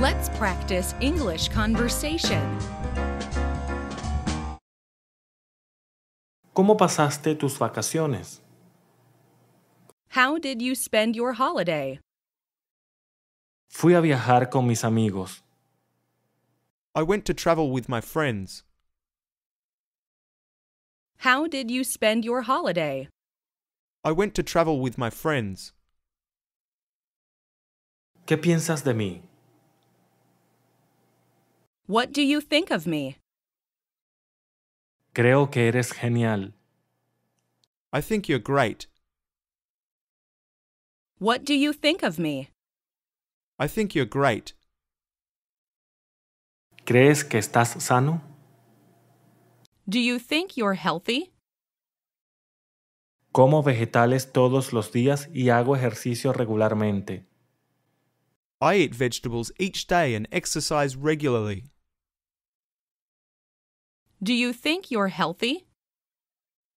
Let's practice English conversation. ¿Cómo pasaste tus vacaciones? How did you spend your holiday? Fui a viajar con mis amigos. I went to travel with my friends. How did you spend your holiday? I went to travel with my friends. ¿Qué piensas de mí? What do you think of me? Creo que eres genial. I think you're great. What do you think of me? I think you're great. ¿Crees que estás sano? Do you think you're healthy? Como vegetales todos los días y hago ejercicio regularmente. I eat vegetables each day and exercise regularly. Do you think you're healthy?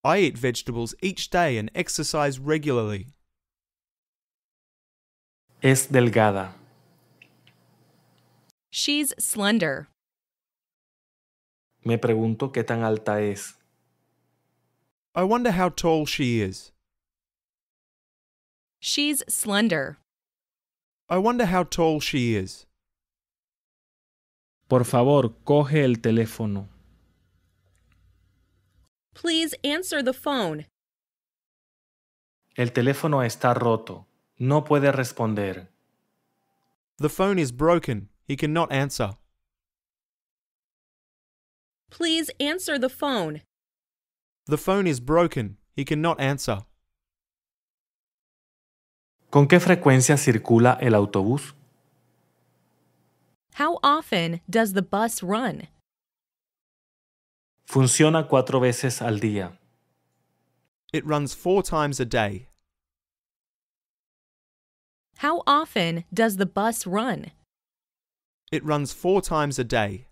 I eat vegetables each day and exercise regularly. Es delgada. She's slender. Me pregunto qué tan alta es. I wonder how tall she is. She's slender. I wonder how tall she is. Por favor, coge el teléfono. Please answer the phone. El teléfono está roto. No puede responder. The phone is broken. He cannot answer. Please answer the phone. The phone is broken. He cannot answer. ¿Con qué frecuencia circula el autobús? How often does the bus run? Funciona cuatro veces al día. It runs four times a day. How often does the bus run? It runs four times a day.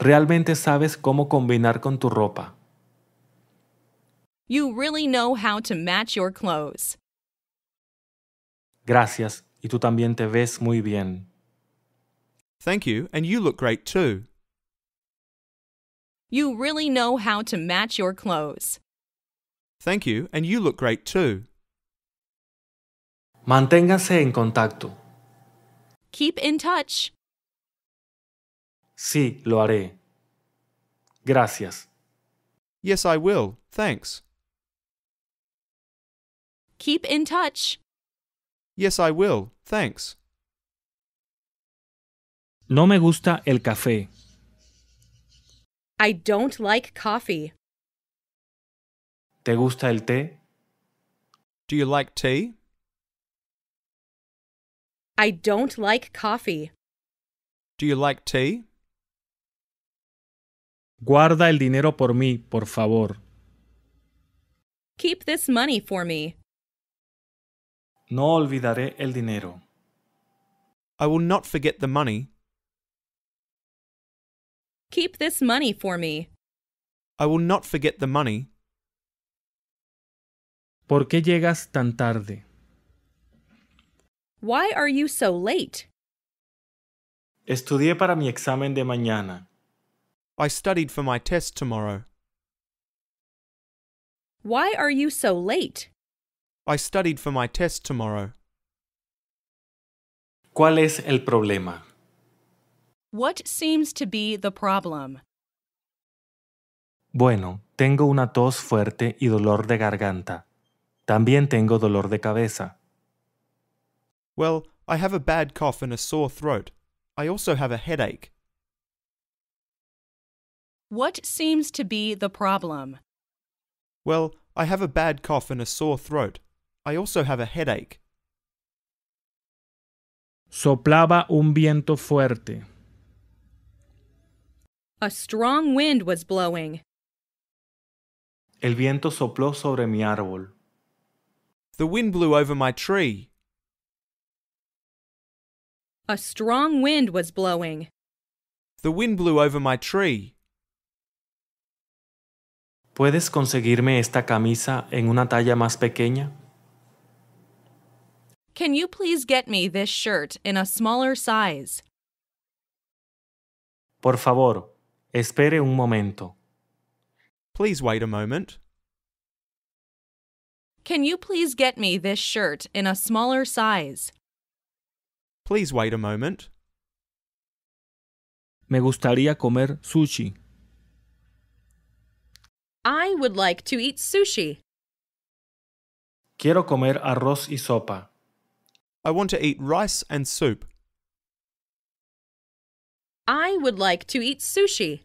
Realmente sabes cómo combinar con tu ropa. You really know how to match your clothes. Gracias, y tú también te ves muy bien. Thank you, and you look great too. You really know how to match your clothes. Thank you, and you look great too. Manténgase en contacto. Keep in touch. Sí, lo haré. Gracias. Yes, I will. Thanks. Keep in touch. Yes, I will. Thanks. No me gusta el café. I don't like coffee. ¿Te gusta el té? Do you like tea? I don't like coffee. Do you like tea? Guarda el dinero por mí, por favor. Keep this money for me. No olvidaré el dinero. I will not forget the money. Keep this money for me. I will not forget the money. ¿Por qué llegas tan tarde? Why are you so late? Estudié para mi examen de mañana. I studied for my test tomorrow. Why are you so late? I studied for my test tomorrow. ¿Cuál es el problema? What seems to be the problem? Bueno, tengo una tos fuerte y dolor de garganta. También tengo dolor de cabeza. Well, I have a bad cough and a sore throat. I also have a headache. What seems to be the problem? Well, I have a bad cough and a sore throat. I also have a headache. Soplaba un viento fuerte. A strong wind was blowing. El viento sopló sobre mi árbol. The wind blew over my tree. A strong wind was blowing. The wind blew over my tree. ¿Puedes conseguirme esta camisa en una talla más pequeña? Can you please get me this shirt in a smaller size? Por favor, Espere un momento. Please wait a moment. Can you please get me this shirt in a smaller size? Please wait a moment. Me gustaría comer sushi. I would like to eat sushi. Quiero comer arroz y sopa. I want to eat rice and soup. I would like to eat sushi.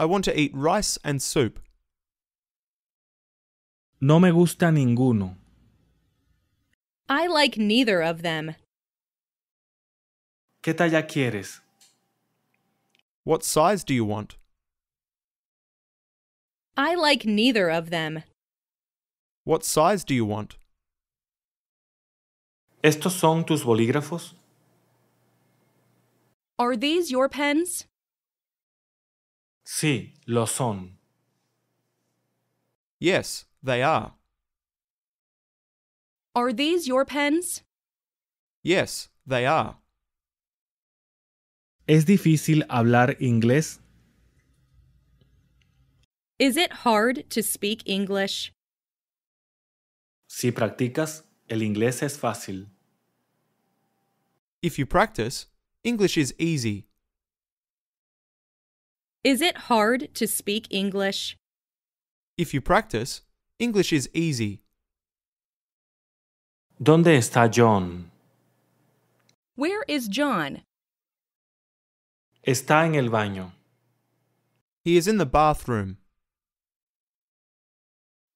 I want to eat rice and soup. No me gusta ninguno. I like neither of them. ¿Qué talla quieres? What size do you want? I like neither of them. What size do you want? ¿Estos son tus bolígrafos? Are these your pens? Sí, lo son. Yes, they are. Are these your pens? Yes, they are. ¿Es difícil hablar inglés? Is it hard to speak English? Si practicas, el inglés es fácil. If you practice, English is easy. Is it hard to speak English? If you practice, English is easy. ¿Dónde está John? Where is John? Está en el baño. He is in the bathroom.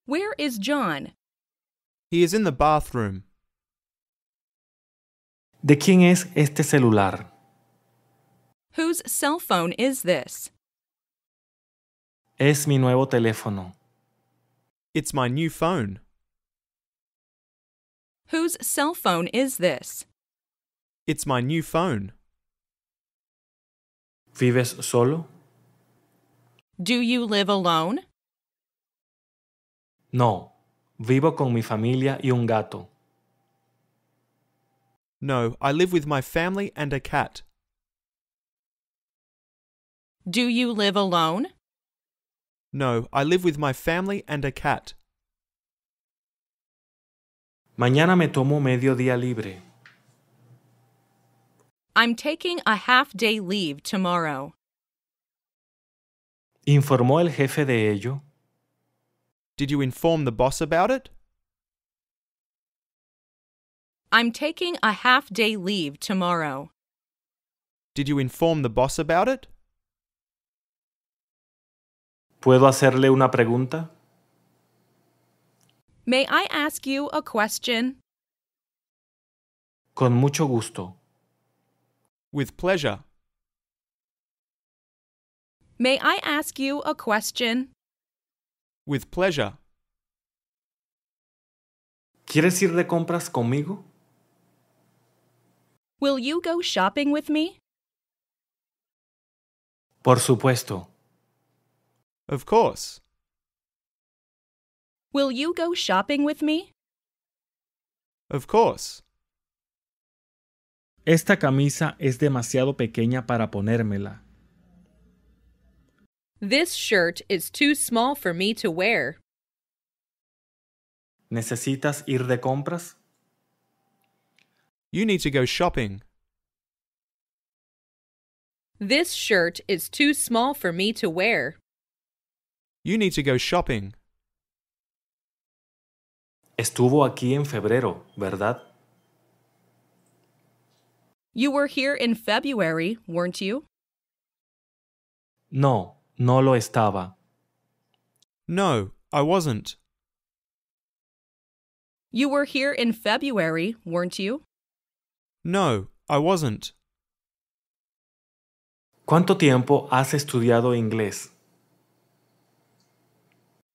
Where is John? He is in the bathroom. ¿De quién es este celular? Whose cell phone is this? Es mi nuevo teléfono. It's my new phone. Whose cell phone is this? It's my new phone. ¿Vives solo? Do you live alone? No, vivo con mi familia y un gato. No, I live with my family and a cat. Do you live alone? No, I live with my family and a cat. Mañana me tomo medio día libre. I'm taking a half day leave tomorrow. ¿Informó el jefe de ello? Did you inform the boss about it? I'm taking a half day leave tomorrow. Did you inform the boss about it? ¿Puedo hacerle una pregunta? May I ask you a question? Con mucho gusto. With pleasure. May I ask you a question? With pleasure. ¿Quieres ir de compras conmigo? Will you go shopping with me? Por supuesto. Of course. Will you go shopping with me? Of course. Esta camisa es demasiado pequeña para ponérmela. This shirt is too small for me to wear. ¿Necesitas ir de compras? You need to go shopping. This shirt is too small for me to wear. You need to go shopping. Estuvo aquí en febrero, ¿verdad? You were here in February, weren't you? No, no lo estaba. No, I wasn't. You were here in February, weren't you? No, I wasn't. ¿Cuánto tiempo has estudiado inglés?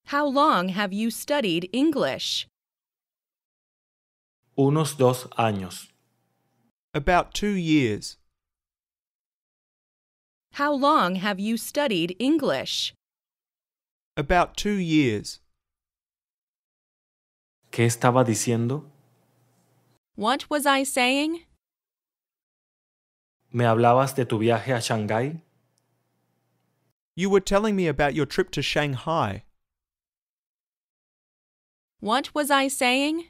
How long have you studied English? Unos dos años. About two years. How long have you studied English? About two years. ¿Qué estaba diciendo? What was I saying? ¿Me hablabas de tu viaje a Shanghái? You were telling me about your trip to Shanghai. What was I saying?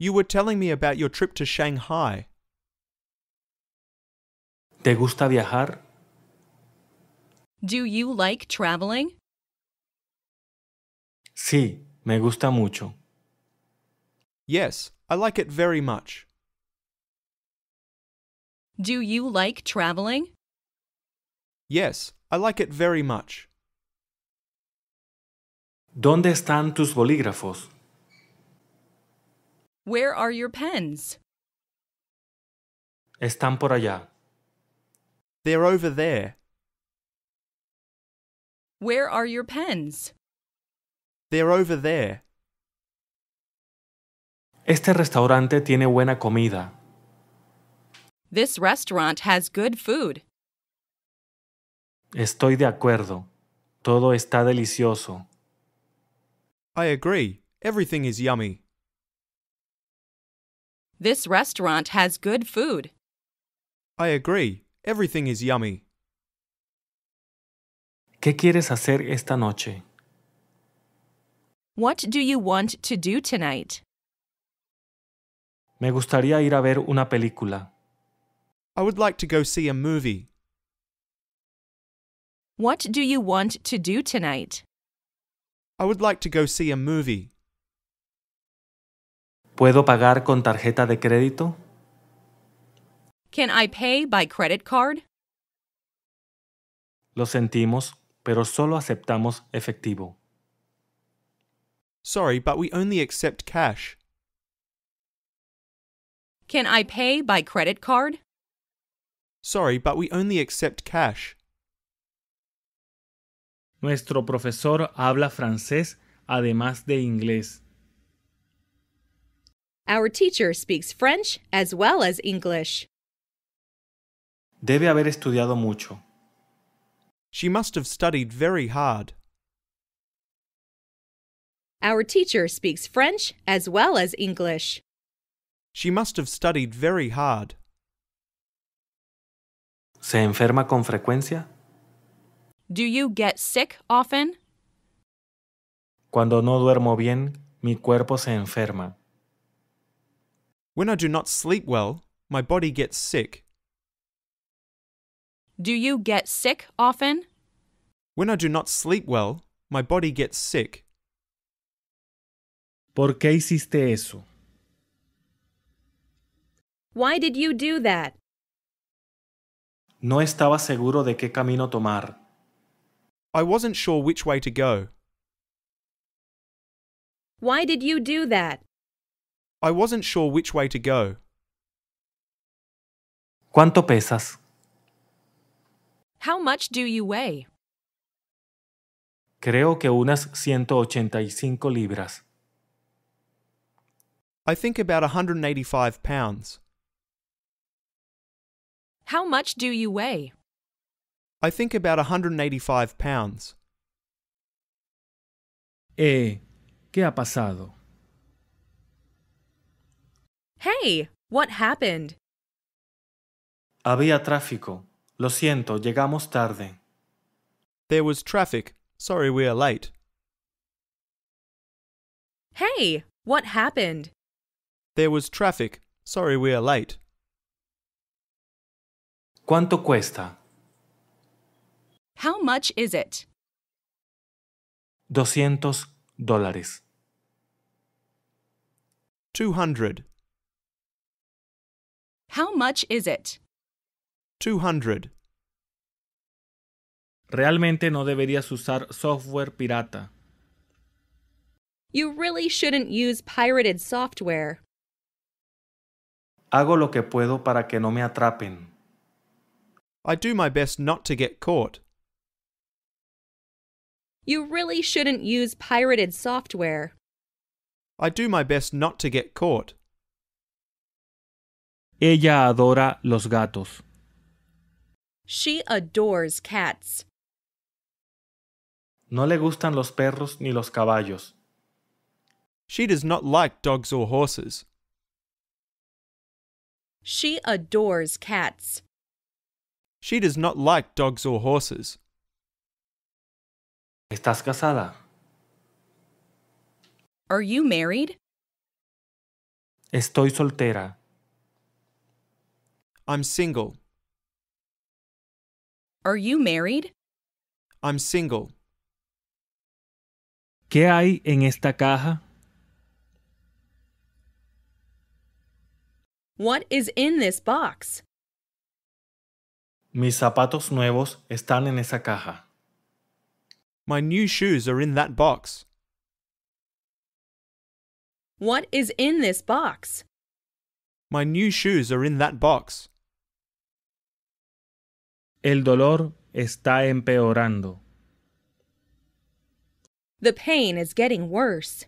You were telling me about your trip to Shanghai. ¿Te gusta viajar? Do you like traveling? Sí, me gusta mucho. Yes, I like it very much. Do you like traveling? Yes, I like it very much. ¿Dónde están tus bolígrafos? Where are your pens? Están por allá. They're over there. Where are your pens? They're over there. Este restaurante tiene buena comida. This restaurant has good food. Estoy de acuerdo. Todo está delicioso. I agree. Everything is yummy. This restaurant has good food. I agree. Everything is yummy. ¿Qué quieres hacer esta noche? What do you want to do tonight? Me gustaría ir a ver una película. I would like to go see a movie. What do you want to do tonight? I would like to go see a movie. ¿Puedo pagar con tarjeta de crédito? Can I pay by credit card? Lo sentimos, pero solo aceptamos efectivo. Sorry, but we only accept cash. Can I pay by credit card? Sorry, but we only accept cash. Nuestro profesor habla francés además de inglés. Our teacher speaks French as well as English. Debe haber estudiado mucho. She must have studied very hard. Our teacher speaks French as well as English. She must have studied very hard. ¿Se enferma con frecuencia? Do you get sick often? Cuando no duermo bien, mi cuerpo se enferma. When I do not sleep well, my body gets sick. Do you get sick often? When I do not sleep well, my body gets sick. ¿Por qué hiciste eso? Why did you do that? No estaba seguro de qué camino tomar. I wasn't sure which way to go. Why did you do that? I wasn't sure which way to go. ¿Cuánto pesas? How much do you weigh? Creo que unas 185 libras. I think about 185 pounds. How much do you weigh? I think about 185 pounds. Eh, ¿qué ha pasado? Hey, what happened? Había tráfico. Lo siento, llegamos tarde. There was traffic. Sorry we are late. Hey, what happened? There was traffic. Sorry we are late. ¿Cuánto cuesta? How much is it? 200 dólares. 200. How much is it? 200. Realmente no deberías usar software pirata. You really shouldn't use pirated software. Hago lo que puedo para que no me atrapen. I do my best not to get caught you really shouldn't use pirated software. I do my best not to get caught. Ella adora los gatos. She adores cats. No le gustan los perros ni los caballos. She does not like dogs or horses. She adores cats. She does not like dogs or horses. ¿Estás casada? Are you married? Estoy soltera. I'm single. Are you married? I'm single. ¿Qué hay en esta caja? What is in this box? Mis zapatos nuevos están en esa caja. My new shoes are in that box. What is in this box? My new shoes are in that box. El dolor está empeorando. The pain is getting worse.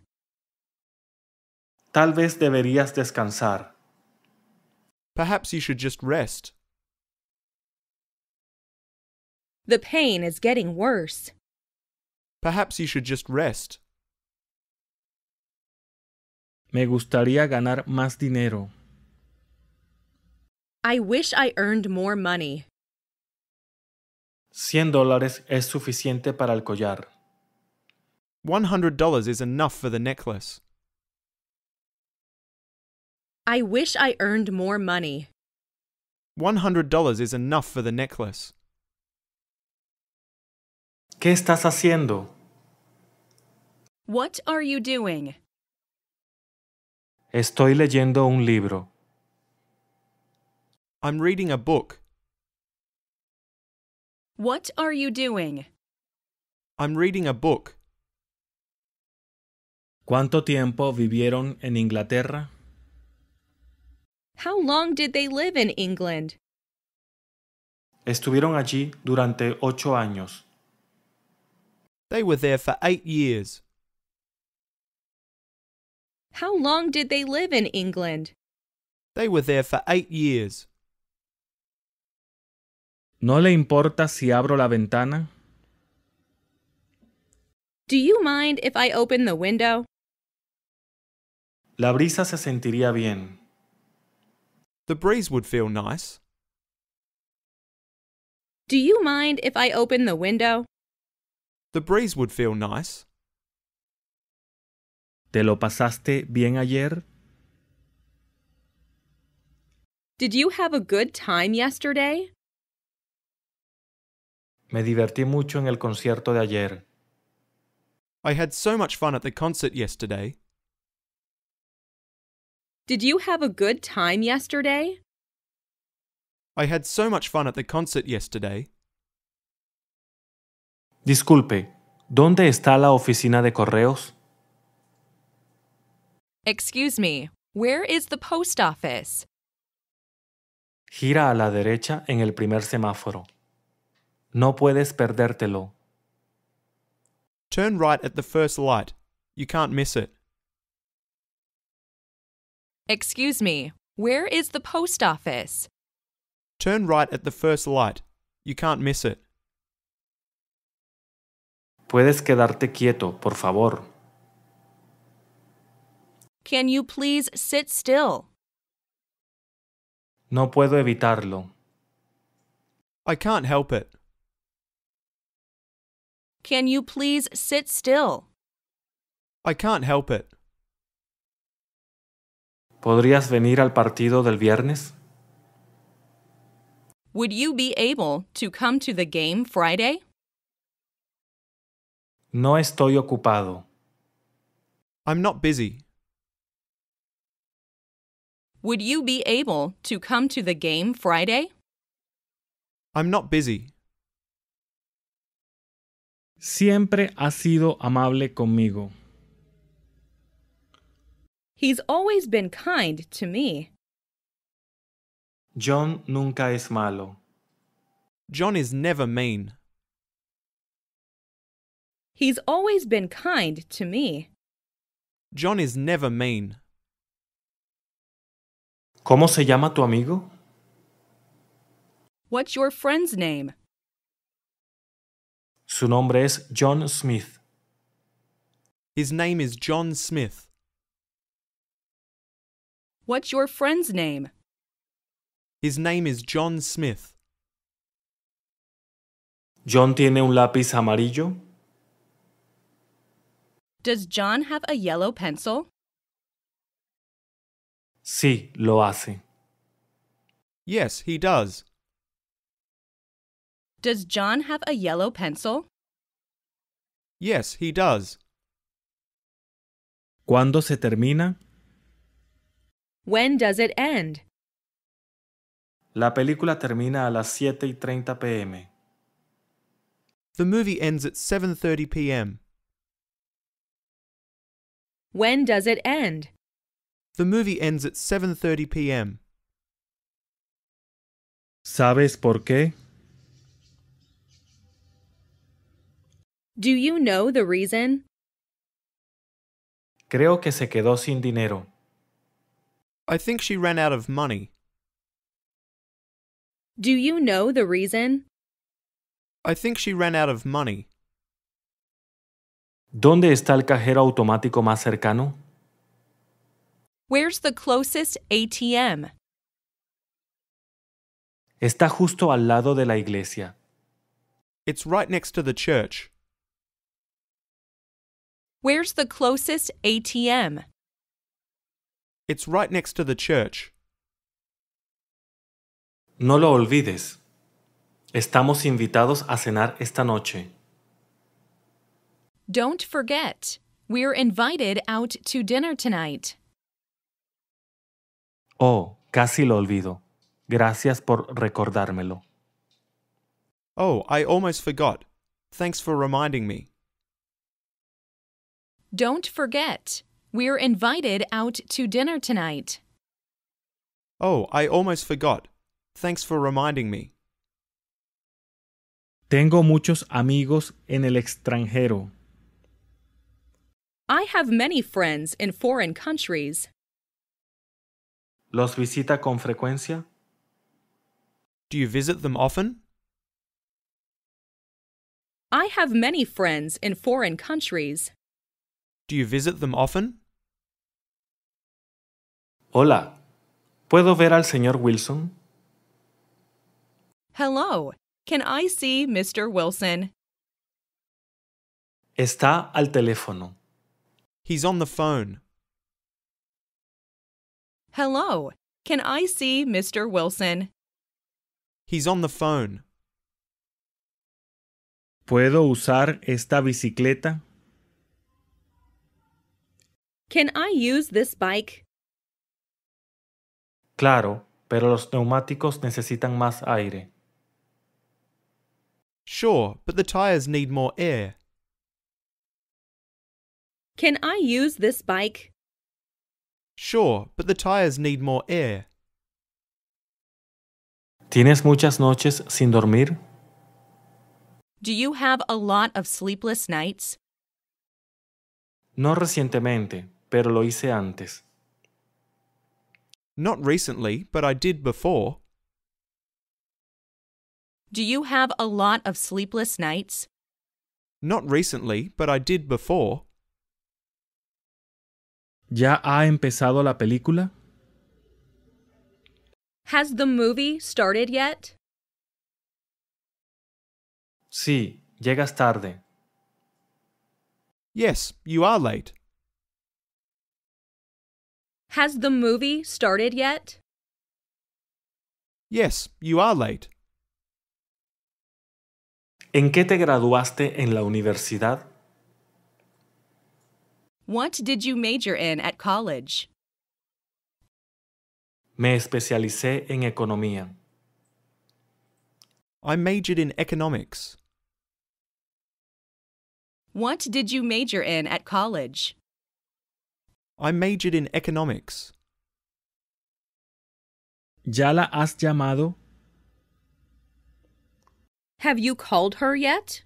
Tal vez deberías descansar. Perhaps you should just rest. The pain is getting worse. Perhaps you should just rest. Me gustaría ganar más dinero. I wish I earned more money. 100 dólares es suficiente para el collar. $100 is enough for the necklace. I wish I earned more money. $100 is enough for the necklace. ¿Qué estás haciendo? What are you doing? Estoy leyendo un libro. I'm reading a book. What are you doing? I'm reading a book. ¿Cuánto tiempo vivieron en Inglaterra? How long did they live in England? Estuvieron allí durante ocho años. They were there for eight years. How long did they live in England? They were there for eight years. ¿No le importa si abro la ventana? Do you mind if I open the window? La brisa se sentiría bien. The breeze would feel nice. Do you mind if I open the window? The breeze would feel nice. ¿Te lo pasaste bien ayer? Did you have a good time yesterday? Me divertí mucho en el concierto de ayer. I had so much fun at the concert yesterday. Did you have a good time yesterday? I had so much fun at the concert yesterday. Disculpe, ¿dónde está la oficina de correos? Excuse me, where is the post office? Gira a la derecha en el primer semáforo. No puedes perdértelo. Turn right at the first light. You can't miss it. Excuse me, where is the post office? Turn right at the first light. You can't miss it. Puedes quedarte quieto, por favor. Can you please sit still? No puedo evitarlo. I can't help it. Can you please sit still? I can't help it. ¿Podrías venir al partido del viernes? Would you be able to come to the game Friday? No estoy ocupado. I'm not busy. Would you be able to come to the game Friday? I'm not busy. Siempre ha sido amable conmigo. He's always been kind to me. John nunca es malo. John is never mean. He's always been kind to me. John is never mean. ¿Cómo se llama tu amigo? What's your friend's name? Su nombre es John Smith. His name is John Smith. What's your friend's name? His name is John Smith. John tiene un lápiz amarillo. Does John have a yellow pencil? Sí, lo hace. Yes, he does. Does John have a yellow pencil? Yes, he does. ¿Cuándo se termina? When does it end? La película termina a las 7 y 30 pm. The movie ends at 7:30 p.m. When does it end? The movie ends at 7:30 p.m. ¿Sabes por qué? Do you know the reason? Creo que se quedó sin dinero. I think she ran out of money. Do you know the reason? I think she ran out of money. ¿Dónde está el cajero automático más cercano? Where's the closest ATM? Está justo al lado de la iglesia. It's right next to the church. Where's the closest ATM? It's right next to the church. No lo olvides. Estamos invitados a cenar esta noche. Don't forget, we're invited out to dinner tonight. Oh, casi lo olvido. Gracias por recordármelo. Oh, I almost forgot. Thanks for reminding me. Don't forget, we're invited out to dinner tonight. Oh, I almost forgot. Thanks for reminding me. Tengo muchos amigos en el extranjero. I have many friends in foreign countries. ¿Los visita con frecuencia? Do you visit them often? I have many friends in foreign countries. Do you visit them often? Hola. ¿Puedo ver al señor Wilson? Hello. Can I see Mr. Wilson? Está al teléfono. He's on the phone. Hello. Can I see Mr. Wilson? He's on the phone. ¿Puedo usar esta bicicleta? Can I use this bike? Claro, pero los neumáticos necesitan más aire. Sure, but the tires need more air. Can I use this bike? Sure, but the tires need more air. ¿Tienes muchas noches sin dormir? Do you have a lot of sleepless nights? No recientemente, pero lo hice antes. Not recently, but I did before. Do you have a lot of sleepless nights? Not recently, but I did before. ¿Ya ha empezado la película? Has the movie started yet? Sí, llegas tarde. Yes, you are late. Has the movie started yet? Yes, you are late. ¿En qué te graduaste en la universidad? What did you major in at college? Me especialicé en economía. I majored in economics. What did you major in at college? I majored in economics. ¿Ya la has llamado? Have you called her yet?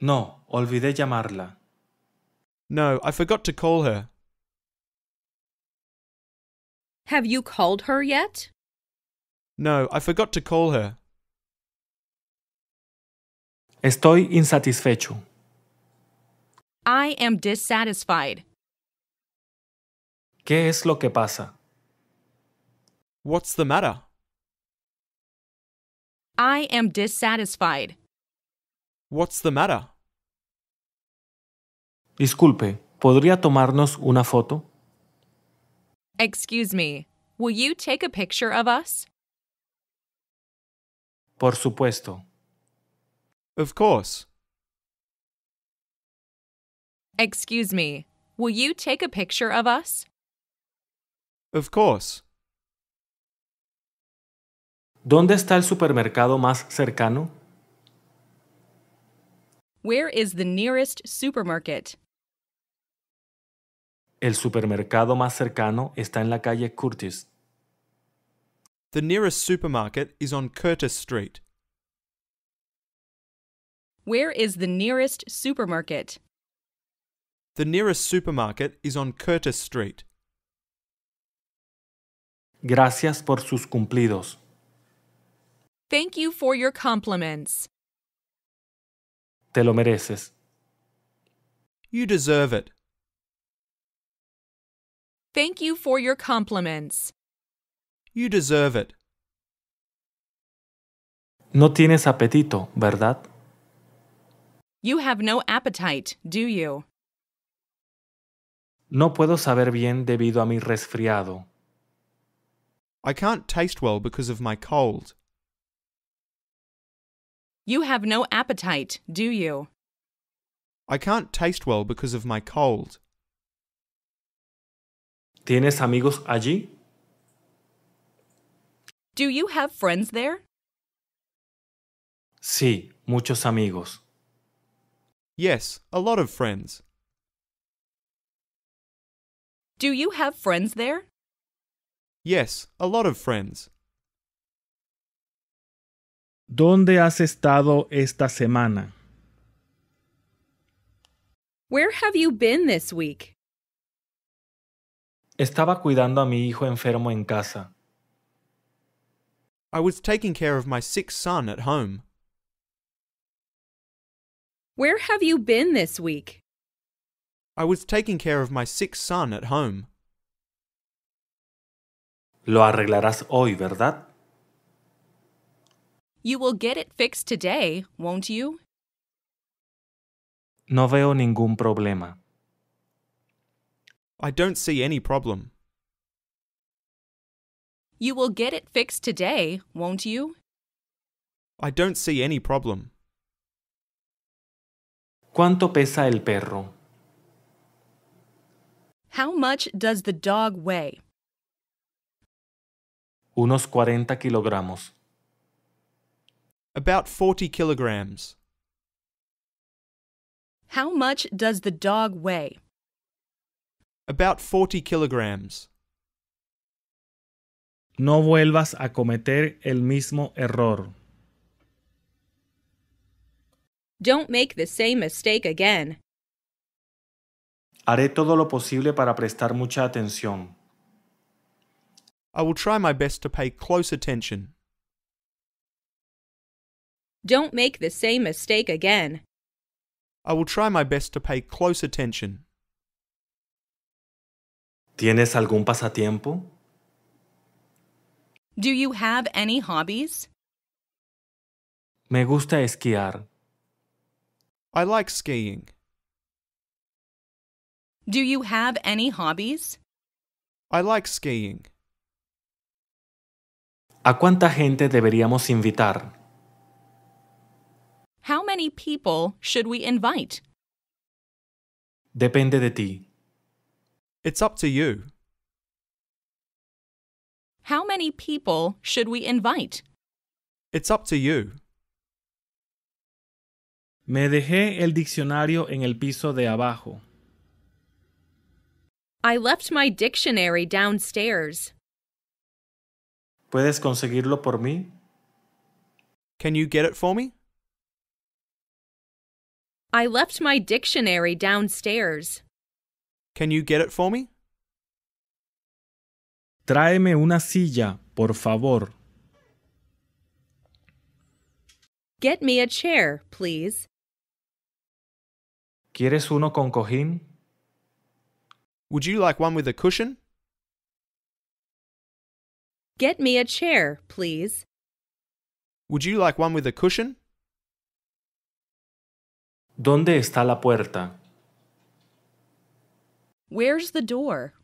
No, olvidé llamarla. No, I forgot to call her. Have you called her yet? No, I forgot to call her. Estoy insatisfecho. I am dissatisfied. ¿Qué es lo que pasa? What's the matter? I am dissatisfied. What's the matter? Disculpe, ¿podría tomarnos una foto? Excuse me, will you take a picture of us? Por supuesto. Of course. Excuse me, will you take a picture of us? Of course. ¿Dónde está el supermercado más cercano? Where is the nearest supermarket? El supermercado más cercano está en la calle Curtis. The nearest supermarket is on Curtis Street. Where is the nearest supermarket? The nearest supermarket is on Curtis Street. Gracias por sus cumplidos. Thank you for your compliments. Te lo mereces. You deserve it. Thank you for your compliments. You deserve it. No tienes apetito, ¿verdad? You have no appetite, do you? No puedo saber bien debido a mi resfriado. I can't taste well because of my cold. You have no appetite, do you? I can't taste well because of my cold. ¿Tienes amigos allí? Do you have friends there? Sí, muchos amigos. Yes, a lot of friends. Do you have friends there? Yes, a lot of friends. ¿Dónde has estado esta semana? Where have you been this week? Estaba cuidando a mi hijo enfermo en casa. I was taking care of my sick son at home. Where have you been this week? I was taking care of my sick son at home. Lo arreglarás hoy, ¿verdad? You will get it fixed today, won't you? No veo ningún problema. I don't see any problem. You will get it fixed today, won't you? I don't see any problem. ¿Cuánto pesa el perro? How much does the dog weigh? Unos 40 kilogramos. About 40 kilograms. How much does the dog weigh? About 40 kilograms. No vuelvas a cometer el mismo error. Don't make the same mistake again. Haré todo lo posible para prestar mucha atención. I will try my best to pay close attention. Don't make the same mistake again. I will try my best to pay close attention. ¿Tienes algún pasatiempo? Do you have any hobbies? Me gusta esquiar. I like skiing. Do you have any hobbies? I like skiing. ¿A cuánta gente deberíamos invitar? How many people should we invite? Depende de ti. It's up to you. How many people should we invite? It's up to you. Me dejé el diccionario en el piso de abajo. I left my dictionary downstairs. ¿Puedes conseguirlo por mí? Can you get it for me? I left my dictionary downstairs. Can you get it for me? Tráeme una silla, por favor. Get me a chair, please. ¿Quieres uno con cojín? Would you like one with a cushion? Get me a chair, please. Would you like one with a cushion? ¿Dónde está la puerta? Where's the door?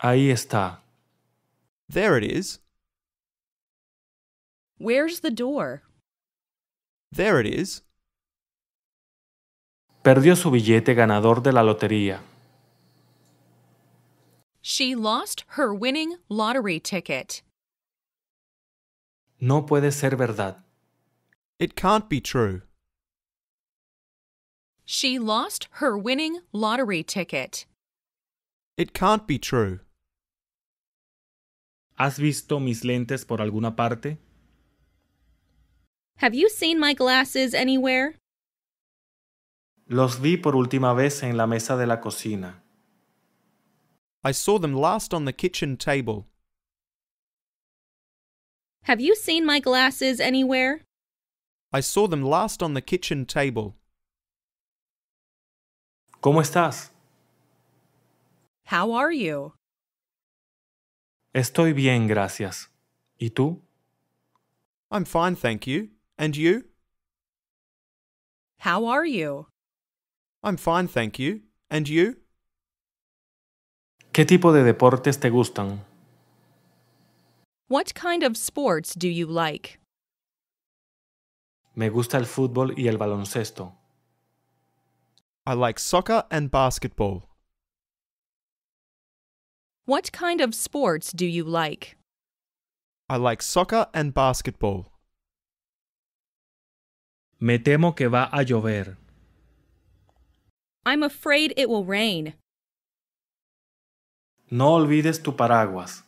Ahí está. There it is. Where's the door? There it is. Perdió su billete ganador de la lotería. She lost her winning lottery ticket. No puede ser verdad. It can't be true. She lost her winning lottery ticket. It can't be true. ¿Has visto mis lentes por alguna parte? Have you seen my glasses anywhere? Los vi por última vez en la mesa de la cocina. I saw them last on the kitchen table. Have you seen my glasses anywhere? I saw them last on the kitchen table. ¿Cómo estás? How are you? Estoy bien, gracias. ¿Y tú? I'm fine, thank you. And you? How are you? I'm fine, thank you. And you? ¿Qué tipo de deportes te gustan? What kind of sports do you like? Me gusta el fútbol y el baloncesto. I like soccer and basketball. What kind of sports do you like? I like soccer and basketball. Me temo que va a llover. I'm afraid it will rain. No olvides tu paraguas.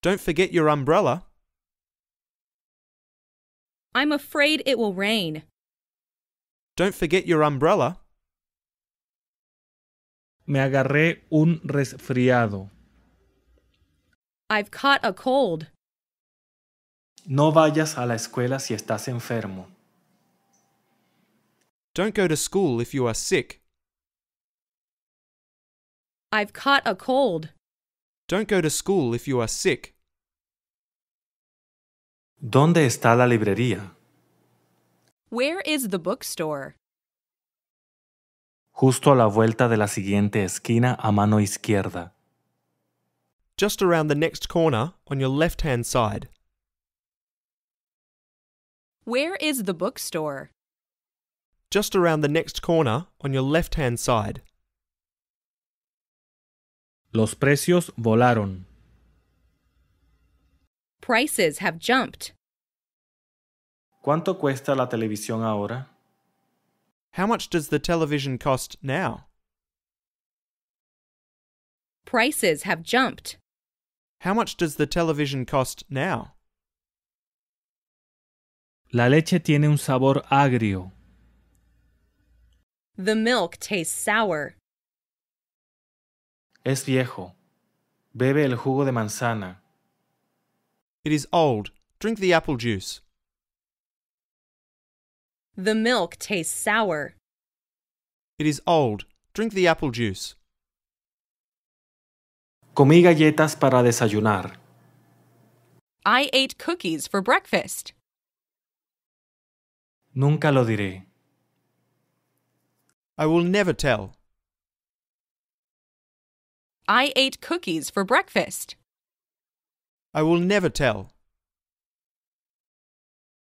Don't forget your umbrella. I'm afraid it will rain. Don't forget your umbrella. Me agarré un resfriado. I've caught a cold. No vayas a la escuela si estás enfermo. Don't go to school if you are sick. I've caught a cold. Don't go to school if you are sick. ¿Dónde está la librería? Where is the bookstore? Justo a la vuelta de la siguiente esquina a mano izquierda. Just around the next corner on your left hand side. Where is the bookstore? Just around the next corner on your left hand side. Los precios volaron. Prices have jumped. ¿Cuánto cuesta la televisión ahora? How much does the television cost now? Prices have jumped. How much does the television cost now? La leche tiene un sabor agrio. The milk tastes sour. Es viejo. Bebe el jugo de manzana. It is old. Drink the apple juice. The milk tastes sour. It is old. Drink the apple juice. Comí galletas para desayunar. I ate cookies for breakfast. Nunca lo diré. I will never tell. I ate cookies for breakfast. I will never tell.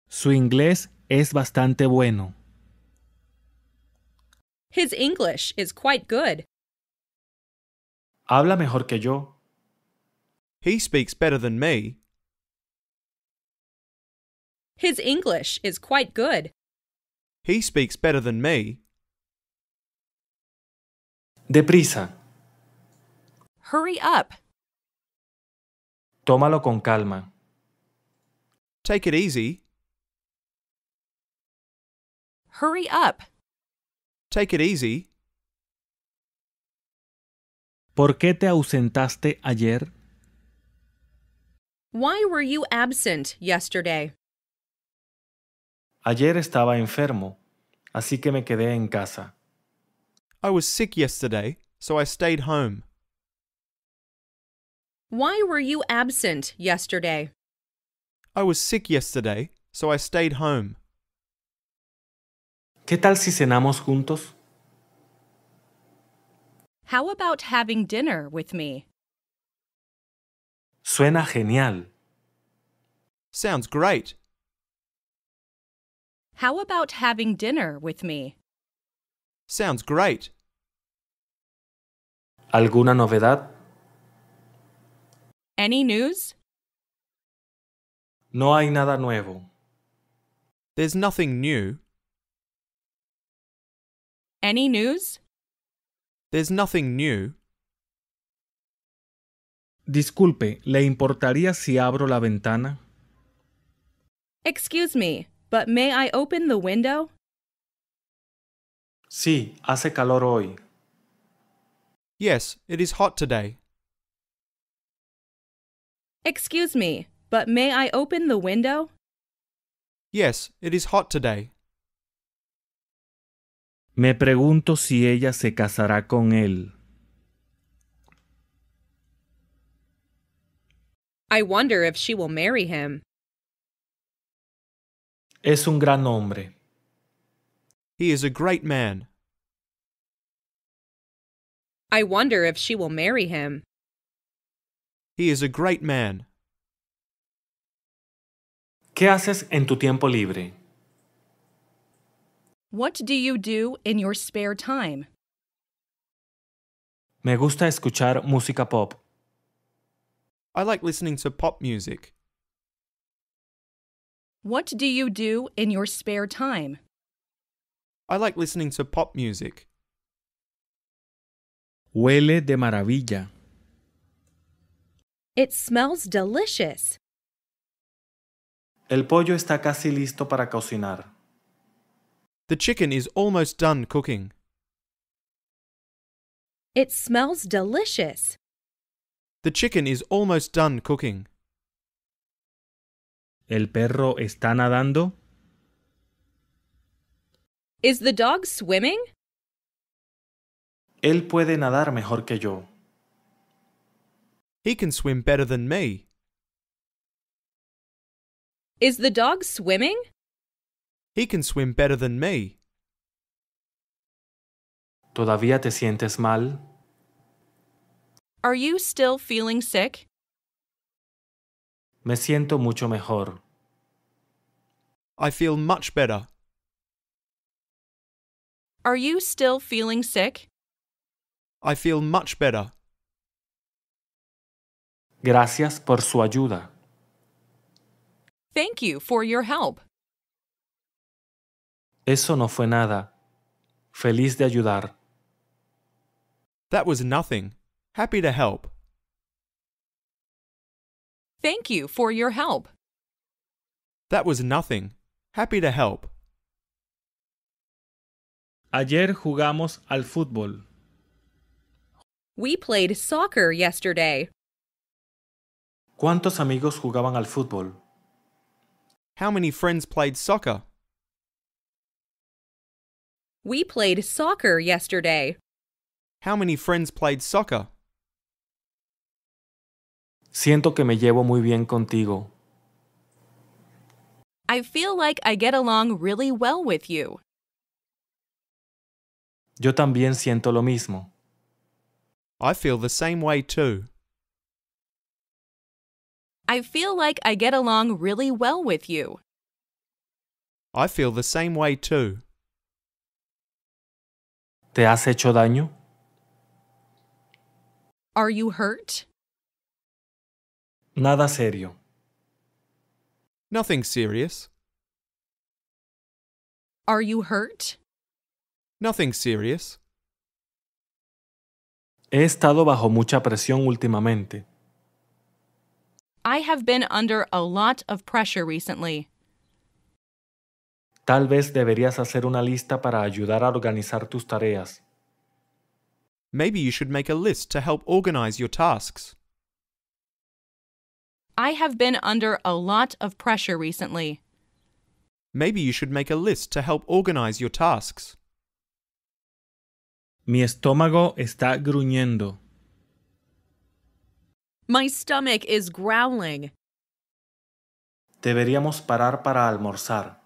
Su inglés es bastante bueno. His English is quite good. Habla mejor que yo. He speaks better than me. His English is quite good. He speaks better than me. Deprisa. Hurry up. Tómalo con calma. Take it easy. Hurry up. Take it easy. ¿Por qué te ausentaste ayer? Why were you absent yesterday? Ayer estaba enfermo, así que me quedé en casa. I was sick yesterday, so I stayed home. Why were you absent yesterday? I was sick yesterday, so I stayed home. ¿Qué tal si cenamos juntos? How about having dinner with me? Suena genial. Sounds great. How about having dinner with me? Sounds great. ¿Alguna novedad? Any news? No hay nada nuevo. There's nothing new. Any news? There's nothing new. Disculpe, ¿le importaría si abro la ventana? Excuse me, but may I open the window? Sí, hace calor hoy. Yes, it is hot today. Excuse me, but may I open the window? Yes, it is hot today. Me pregunto si ella se casará con él. I wonder if she will marry him. Es un gran hombre. He is a great man. I wonder if she will marry him. He is a great man. ¿Qué haces en tu tiempo libre? What do you do in your spare time? Me gusta escuchar música pop. I like listening to pop music. What do you do in your spare time? I like listening to pop music. Huele de maravilla. It smells delicious. El pollo está casi listo para cocinar. The chicken is almost done cooking. It smells delicious. The chicken is almost done cooking. El perro está nadando. Is the dog swimming? Él puede nadar mejor que yo. He can swim better than me. Is the dog swimming? He can swim better than me. ¿Todavía te sientes mal? Are you still feeling sick? Me siento mucho mejor. I feel much better. Are you still feeling sick? I feel much better. Gracias por su ayuda. Thank you for your help. Eso no fue nada. Feliz de ayudar. That was nothing. Happy to help. Thank you for your help. That was nothing. Happy to help. Ayer jugamos al fútbol. We played soccer yesterday. ¿Cuántos amigos jugaban al fútbol? How many friends played soccer? We played soccer yesterday. How many friends played soccer? Siento que me llevo muy bien contigo. I feel like I get along really well with you. Yo también siento lo mismo. I feel the same way too. I feel like I get along really well with you. I feel the same way too. ¿Te has hecho daño? Are you hurt? Nada serio. Nothing serious. Are you hurt? Nothing serious. He estado bajo mucha presión últimamente. I have been under a lot of pressure recently. Tal vez deberías hacer una lista para ayudar a organizar tus tareas. Maybe you should make a list to help organize your tasks. I have been under a lot of pressure recently. Maybe you should make a list to help organize your tasks. Mi estómago está gruñendo. My stomach is growling. Deberíamos parar para almorzar.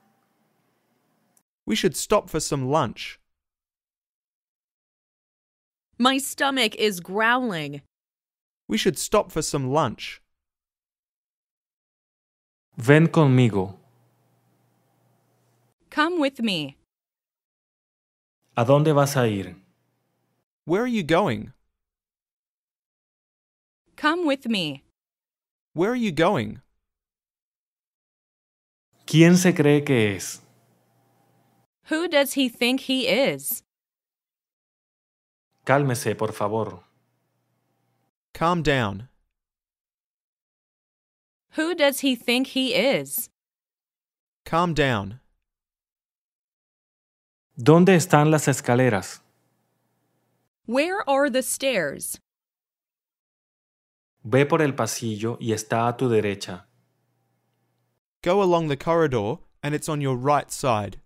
We should stop for some lunch. My stomach is growling. We should stop for some lunch. Ven conmigo. Come with me. ¿A dónde vas a ir? Where are you going? Come with me. Where are you going? ¿Quién se cree que es? Who does he think he is? Cálmese, por favor. Calm down. Who does he think he is? Calm down. ¿Dónde están las escaleras? Where are the stairs? Ve por el pasillo y está a tu derecha. Go along the corridor and it's on your right side.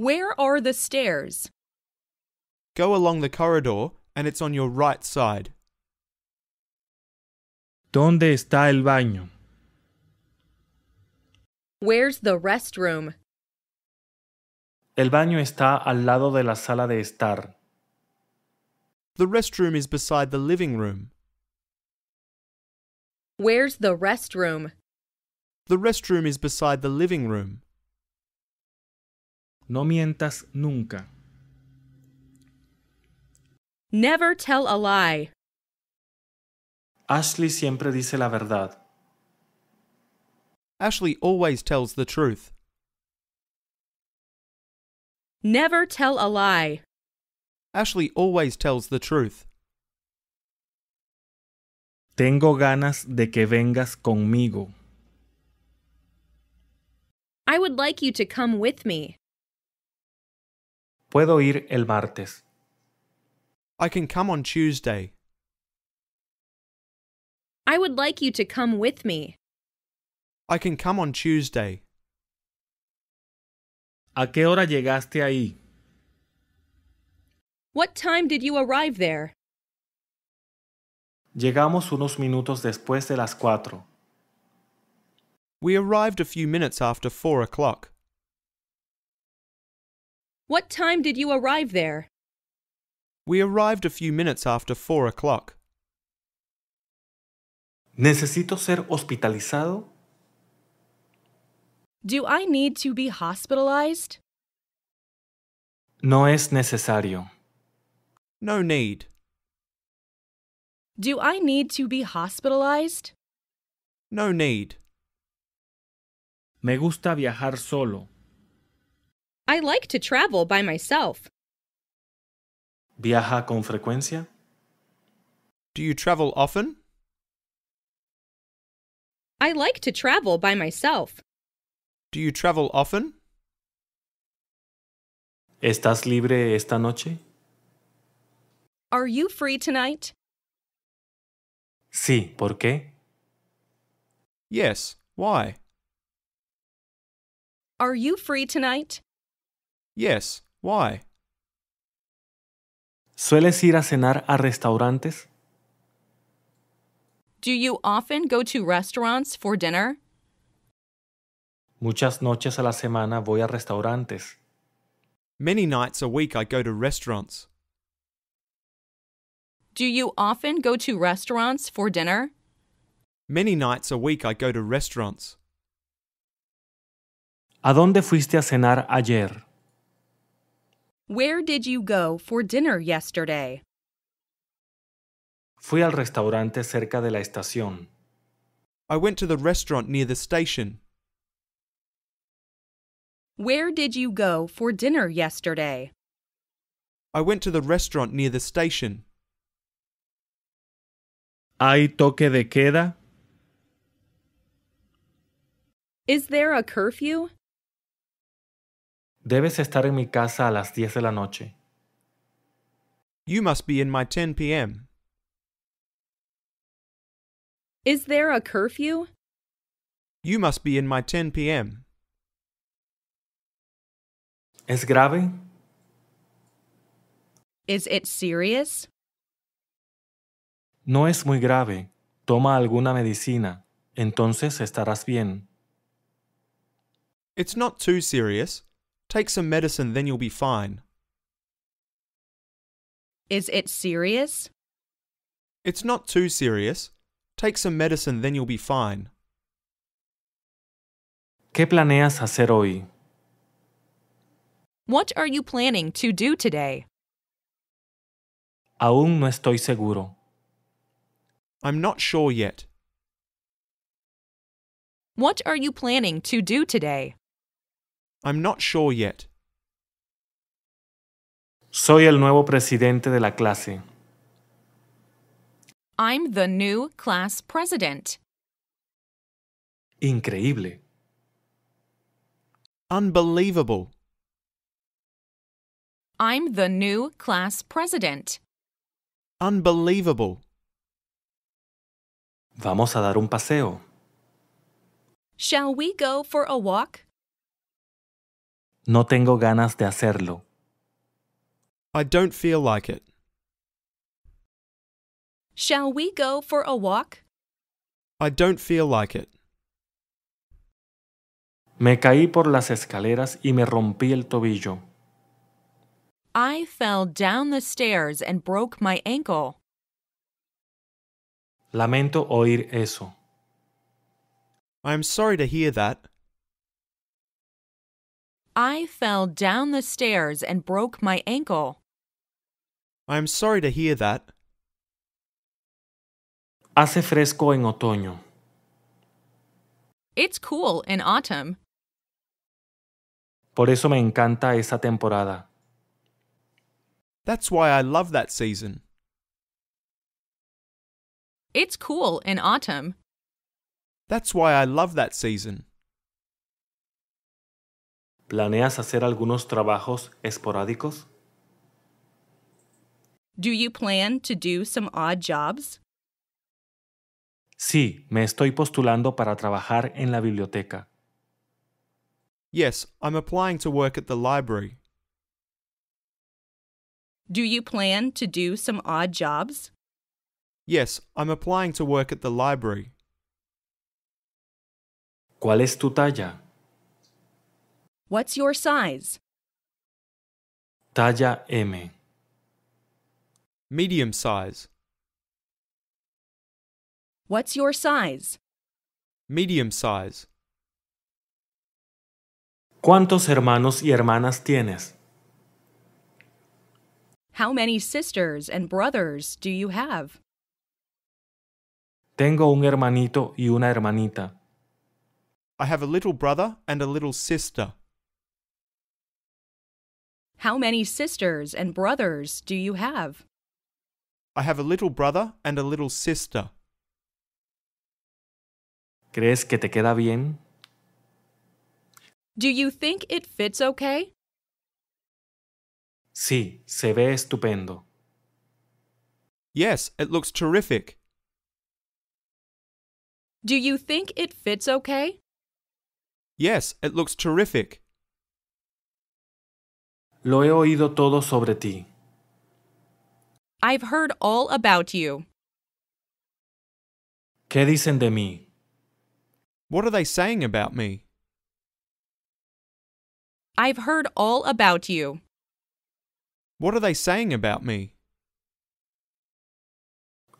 Where are the stairs? Go along the corridor and it's on your right side. ¿Dónde está el baño? Where's the restroom? El baño está al lado de la sala de estar. The restroom is beside the living room. Where's the restroom? The restroom is beside the living room. No mientas nunca. Never tell a lie. Ashley siempre dice la verdad. Ashley always tells the truth. Never tell a lie. Ashley always tells the truth. Tengo ganas de que vengas conmigo. I would like you to come with me. Puedo ir el martes. I can come on Tuesday. I would like you to come with me. I can come on Tuesday. ¿A qué hora llegaste ahí? What time did you arrive there? Llegamos unos minutos después de las cuatro. We arrived a few minutes after four o'clock. What time did you arrive there? We arrived a few minutes after four o'clock. ¿Necesito ser hospitalizado? Do I need to be hospitalized? No es necesario. No need. Do I need to be hospitalized? No need. Me gusta viajar solo. I like to travel by myself. ¿Viaja con frecuencia? Do you travel often? I like to travel by myself. Do you travel often? ¿Estás libre esta noche? Are you free tonight? Sí, ¿por qué? Yes, why? Are you free tonight? Yes, why? ¿Sueles ir a cenar a restaurantes? Do you often go to restaurants for dinner? Muchas noches a la semana voy a restaurantes. Many nights a week I go to restaurants. Do you often go to restaurants for dinner? Many nights a week I go to restaurants. ¿A dónde fuiste a cenar ayer? Where did you go for dinner yesterday? Fui al restaurante cerca de la estación. I went to the restaurant near the station. Where did you go for dinner yesterday? I went to the restaurant near the station. ¿Hay toque de queda? Is there a curfew? Debes estar en mi casa a las 10 de la noche. You must be in my 10 p.m. Is there a curfew? You must be in my 10 p.m. ¿Es grave? Is it serious? No es muy grave. Toma alguna medicina. Entonces estarás bien. It's not too serious. Take some medicine, then you'll be fine. Is it serious? It's not too serious. Take some medicine, then you'll be fine. ¿Qué planeas hacer hoy? What are you planning to do today? Aún no estoy seguro. I'm not sure yet. What are you planning to do today? I'm not sure yet. Soy el nuevo presidente de la clase. I'm the new class president. Increíble. Unbelievable. I'm the new class president. Unbelievable. Vamos a dar un paseo. Shall we go for a walk? No tengo ganas de hacerlo. I don't feel like it. Shall we go for a walk? I don't feel like it. Me caí por las escaleras y me rompí el tobillo. I fell down the stairs and broke my ankle. Lamento oír eso. I'm sorry to hear that. I fell down the stairs and broke my ankle. I'm sorry to hear that. Hace fresco en otoño. It's cool in autumn. Por eso me encanta esa temporada. That's why I love that season. It's cool in autumn. That's why I love that season. ¿Planeas hacer algunos trabajos esporádicos? Do you plan to do some odd jobs? Sí, me estoy postulando para trabajar en la biblioteca. Yes, I'm applying to work at the library. Do you plan to do some odd jobs? Yes, I'm applying to work at the library. ¿Cuál es tu talla? What's your size? Talla M. Medium size. What's your size? Medium size. ¿Cuántos hermanos y hermanas tienes? How many sisters and brothers do you have? Tengo un hermanito y una hermanita. I have a little brother and a little sister. How many sisters and brothers do you have? I have a little brother and a little sister. ¿Crees que te queda bien? Do you think it fits okay? Sí, se ve estupendo. Yes, it looks terrific. Do you think it fits okay? Yes, it looks terrific. Lo he oído todo sobre ti. I've heard all about you. ¿Qué dicen de mí? What are they saying about me? I've heard all about you. What are they saying about me?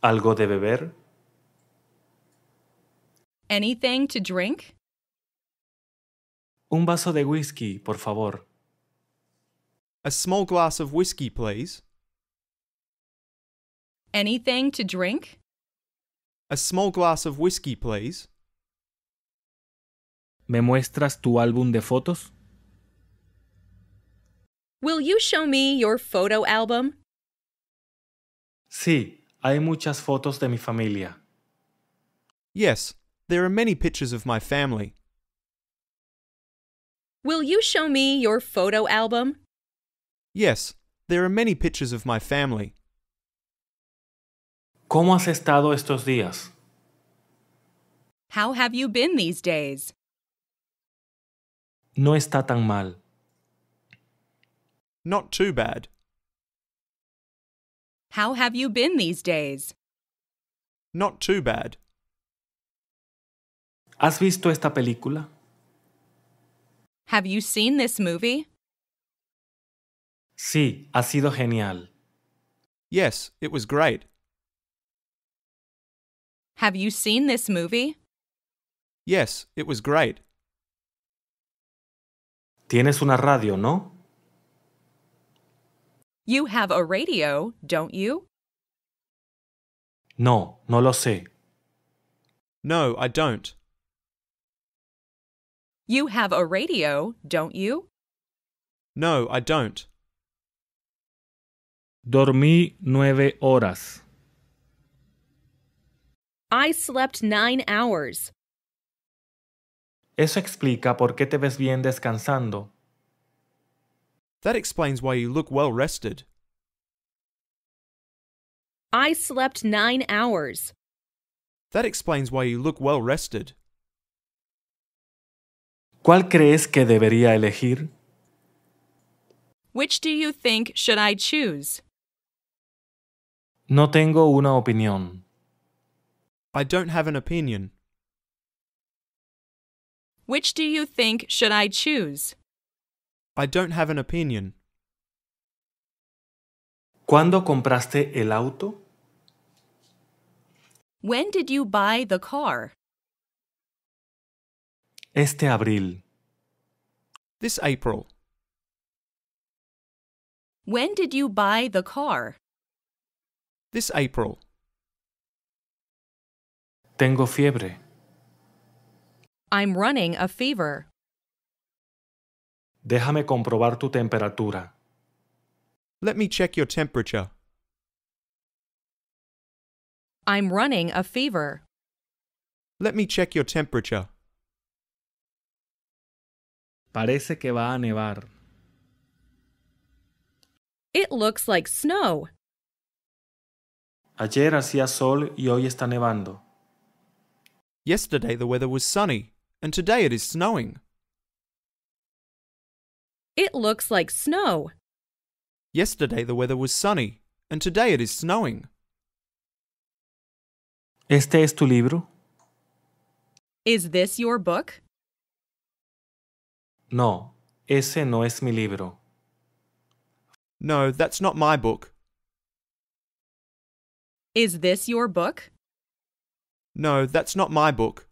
¿Algo de beber? Anything to drink? Un vaso de whisky, por favor. A small glass of whiskey, please. Anything to drink? A small glass of whiskey, please. ¿Me muestras tu álbum de fotos? Will you show me your photo album? Sí, hay muchas fotos de mi familia. Yes, there are many pictures of my family. Will you show me your photo album? Yes, there are many pictures of my family. ¿Cómo has estado estos días? How have you been these days? No está tan mal. Not too bad. How have you been these days? Not too bad. ¿Has visto esta película? Have you seen this movie? Sí, ha sido genial. Yes, it was great. Have you seen this movie? Yes, it was great. Tienes una radio, ¿no? You have a radio, don't you? No, no lo sé. No, I don't. You have a radio, don't you? No, I don't. Dormí nueve horas. I slept nine hours. Eso explica por qué te ves bien descansando. That explains why you look well rested. I slept nine hours. That explains why you look well rested. ¿Cuál crees que debería elegir? Which do you think should I choose? No tengo una opinión. I don't have an opinion. Which do you think should I choose? I don't have an opinion. ¿Cuándo compraste el auto? When did you buy the car? Este abril. This April. When did you buy the car? this April. Tengo fiebre. I'm running a fever. Déjame comprobar tu temperatura. Let me check your temperature. I'm running a fever. Let me check your temperature. Parece que va a nevar. It looks like snow. Ayer hacía sol y hoy está nevando. Yesterday the weather was sunny, and today it is snowing. It looks like snow. Yesterday the weather was sunny, and today it is snowing. ¿Este es tu libro? Is this your book? No, ese no es mi libro. No, that's not my book. Is this your book? No, that's not my book.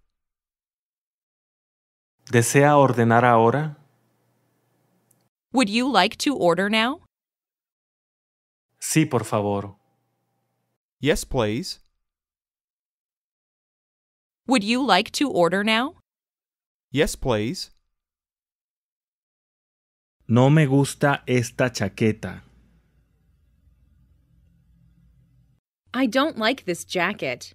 ¿Desea ordenar ahora? Would you like to order now? Sí, por favor. Yes, please. Would you like to order now? Yes, please. No me gusta esta chaqueta. I don't like this jacket.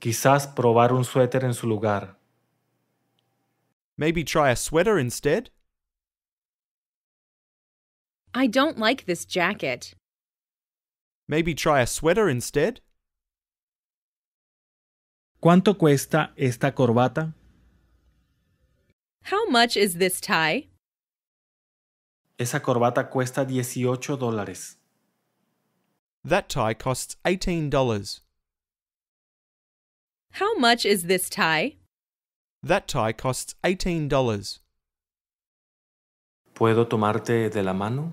Quizás probar un suéter en su lugar. Maybe try a sweater instead. I don't like this jacket. Maybe try a sweater instead. ¿Cuánto cuesta esta corbata? How much is this tie? Esa corbata cuesta 18 dólares. That tie costs $18. How much is this tie? That tie costs $18. ¿Puedo tomarte de la mano?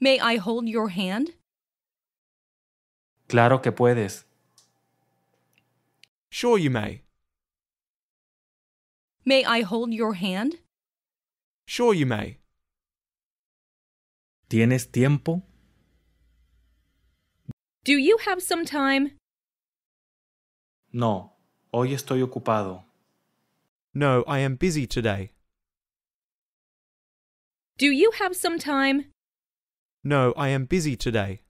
May I hold your hand? Claro que puedes. Sure you may. May I hold your hand? Sure you may. ¿Tienes tiempo? Do you have some time? No, hoy estoy ocupado. No, I am busy today. Do you have some time? No, I am busy today.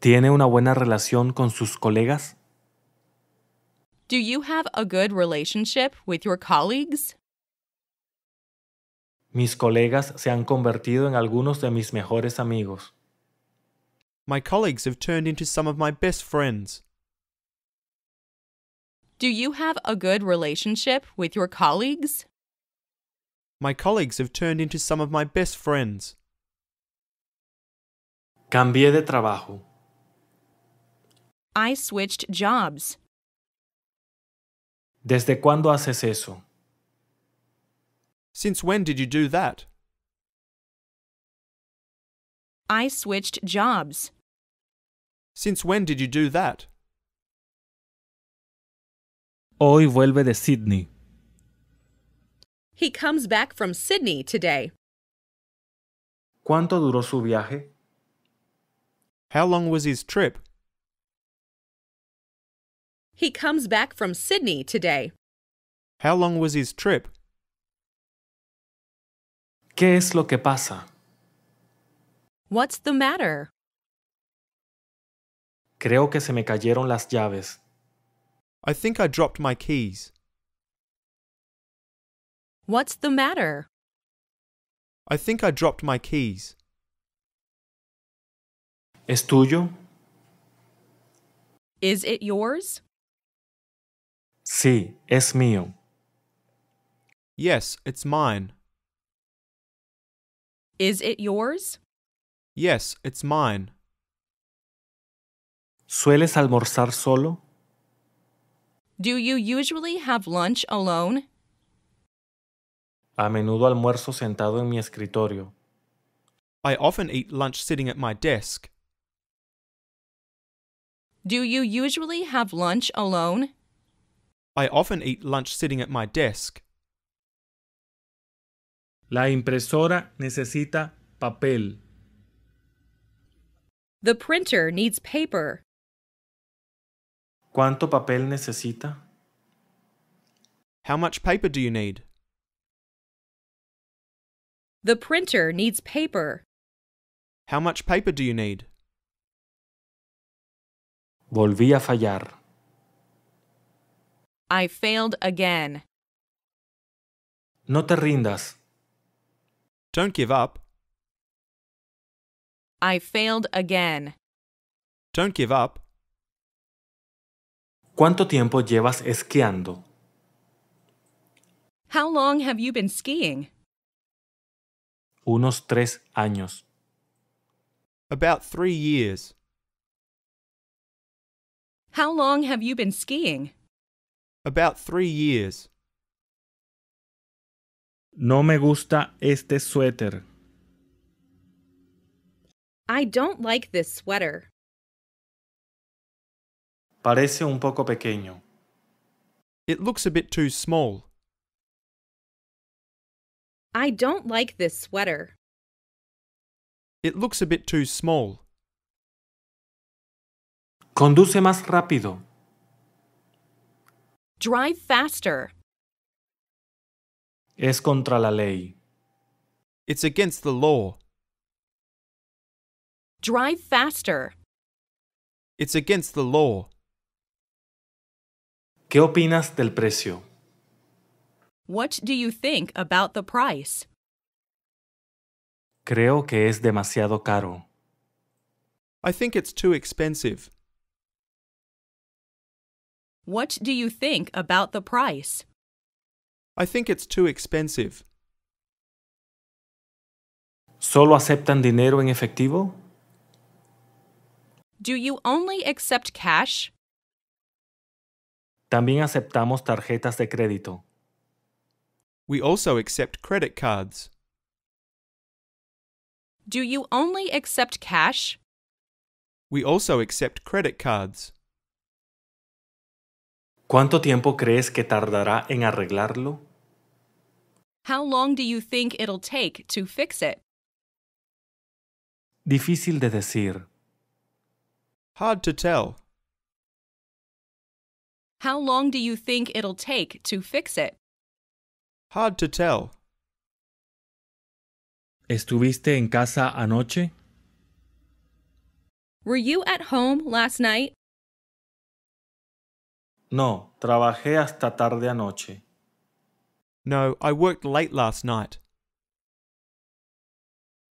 ¿Tiene una buena relación con sus colegas? Do you have a good relationship with your colleagues? Mis colegas se han convertido en algunos de mis mejores amigos my colleagues have turned into some of my best friends. Do you have a good relationship with your colleagues? My colleagues have turned into some of my best friends. Cambié de trabajo. I switched jobs. ¿Desde cuándo haces eso? Since when did you do that? I switched jobs. Since when did you do that? Hoy vuelve de Sydney. He comes back from Sydney today. ¿Cuánto duró su viaje? How long was his trip? He comes back from Sydney today. How long was his trip? ¿Qué es lo que pasa? What's the matter? Creo que se me cayeron las llaves. I think I dropped my keys. What's the matter? I think I dropped my keys. ¿Es tuyo? Is it yours? Sí, es mío. Yes, it's mine. Is it yours? Yes, it's mine. ¿Sueles almorzar solo? Do you usually have lunch alone? A menudo almuerzo sentado en mi escritorio. I often eat lunch sitting at my desk. Do you usually have lunch alone? I often eat lunch sitting at my desk. La impresora necesita papel. The printer needs paper. ¿Cuánto papel necesita? How much paper do you need? The printer needs paper. How much paper do you need? Volví a fallar. I failed again. No te rindas. Don't give up. I failed again. Don't give up. ¿Cuánto tiempo llevas esquiando? How long have you been skiing? Unos tres años. About three years. How long have you been skiing? About three years. No me gusta este suéter. I don't like this sweater. Parece un poco pequeño. It looks a bit too small. I don't like this sweater. It looks a bit too small. Conduce más rápido. Drive faster. Es contra la ley. It's against the law. Drive faster. It's against the law. ¿Qué opinas del precio? What do you think about the price? Creo que es demasiado caro. I think it's too expensive. What do you think about the price? I think it's too expensive. ¿Solo aceptan dinero en efectivo? Do you only accept cash? También aceptamos tarjetas de crédito. We also accept credit cards. Do you only accept cash? We also accept credit cards. ¿Cuánto tiempo crees que tardará en arreglarlo? How long do you think it'll take to fix it? Difícil de decir. Hard to tell. How long do you think it'll take to fix it? Hard to tell. ¿Estuviste en casa anoche? Were you at home last night? No, trabajé hasta tarde anoche. No, I worked late last night.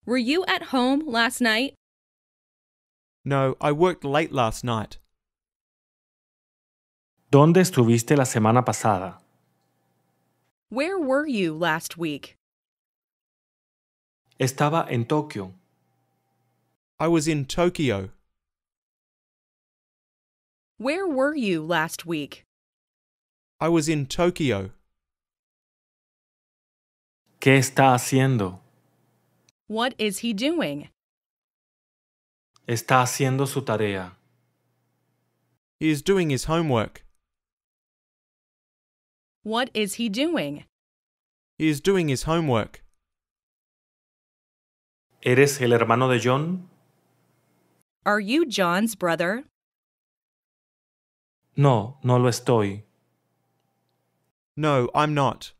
Were you at home last night? No, I worked late last night. ¿Dónde estuviste la semana pasada? Where were you last week? Estaba en Tokio. I was in Tokyo. Where were you last week? I was in Tokyo. ¿Qué está haciendo? What is he doing? Está haciendo su tarea. He is doing his homework. What is he doing? He is doing his homework. ¿Eres el hermano de John? Are you John's brother? No, no lo estoy. No, I'm not.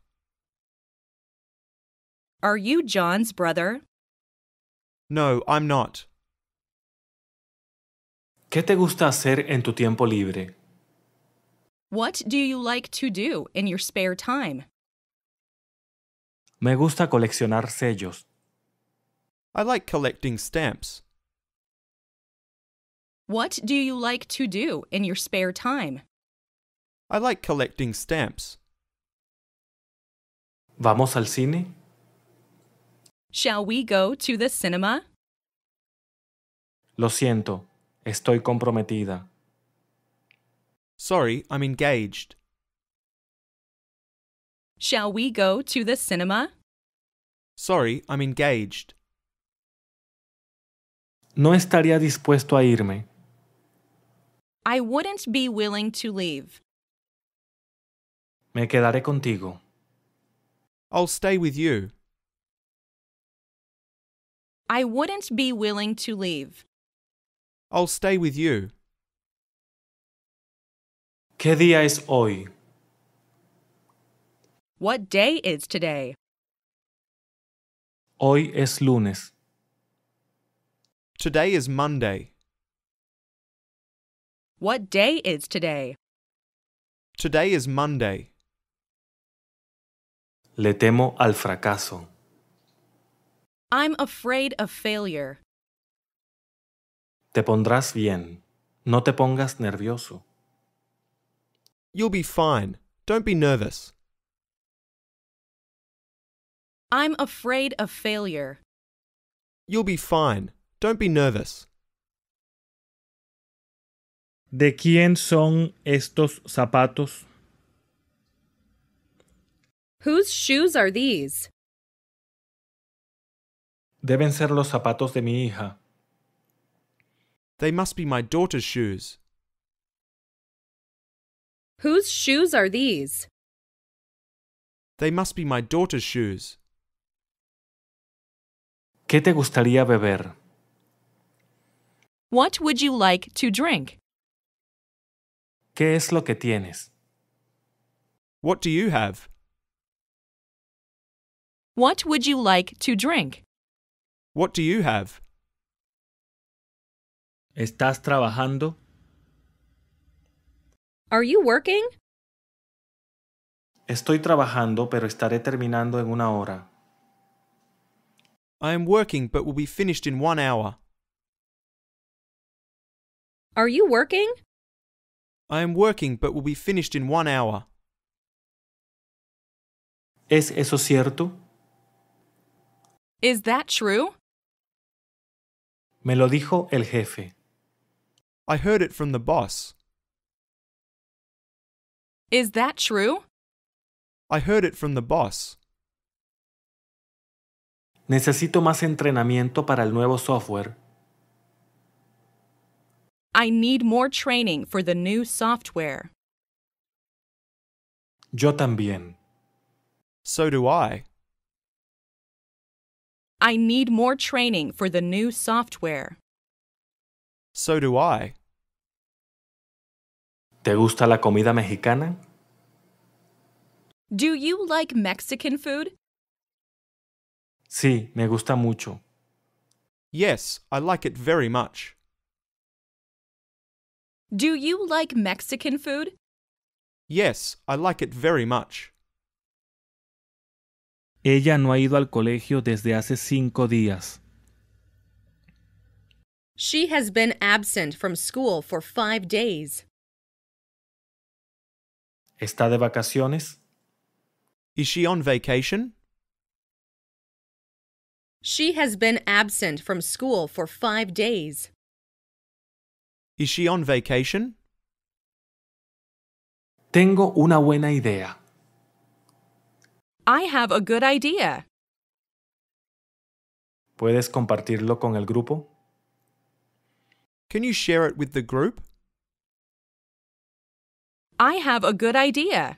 Are you John's brother? No, I'm not. ¿Qué te gusta hacer en tu tiempo libre? What do you like to do in your spare time? Me gusta coleccionar sellos. I like collecting stamps. What do you like to do in your spare time? I like collecting stamps. Vamos al cine? Shall we go to the cinema? Lo siento, estoy comprometida. Sorry, I'm engaged. Shall we go to the cinema? Sorry, I'm engaged. No estaría dispuesto a irme. I wouldn't be willing to leave. Me quedaré contigo. I'll stay with you. I wouldn't be willing to leave. I'll stay with you. ¿Qué día es hoy? What day is today? Hoy es lunes. Today is Monday. What day is today? Today is Monday. Le temo al fracaso. I'm afraid of failure. Te pondrás bien. No te pongas nervioso. You'll be fine. Don't be nervous. I'm afraid of failure. You'll be fine. Don't be nervous. ¿De quién son estos zapatos? Whose shoes are these? Deben ser los zapatos de mi hija. They must be my daughter's shoes. Whose shoes are these? They must be my daughter's shoes. ¿Qué te gustaría beber? What would you like to drink? ¿Qué es lo que tienes? What do you have? What would you like to drink? What do you have? ¿Estás trabajando? Are you working? Estoy trabajando, pero estaré terminando en una hora. I am working, but will be finished in one hour. Are you working? I am working, but will be finished in one hour. ¿Es eso cierto? Is that true? Me lo dijo el jefe. I heard it from the boss. Is that true? I heard it from the boss. Necesito más entrenamiento para el nuevo software. I need more training for the new software. Yo también. So do I. I need more training for the new software. So do I. ¿Te gusta la comida mexicana? Do you like Mexican food? Sí, me gusta mucho. Yes, I like it very much. Do you like Mexican food? Yes, I like it very much. Ella no ha ido al colegio desde hace cinco días. She has been absent from school for five days. ¿Está de vacaciones? Is she on vacation? She has been absent from school for five days. Is she on vacation? Tengo una buena idea. I have a good idea. ¿Puedes compartirlo con el grupo? Can you share it with the group? I have a good idea.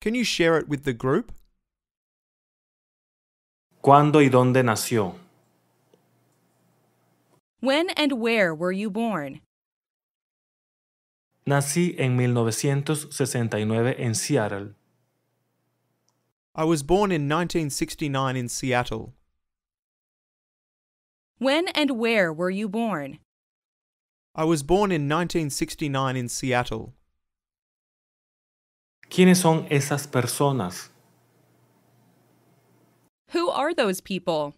Can you share it with the group? ¿Cuándo y dónde nació? When and where were you born? Nací en 1969 en Seattle. I was born in 1969 in Seattle. When and where were you born? I was born in 1969 in Seattle. ¿Quiénes son esas personas? Who are those people?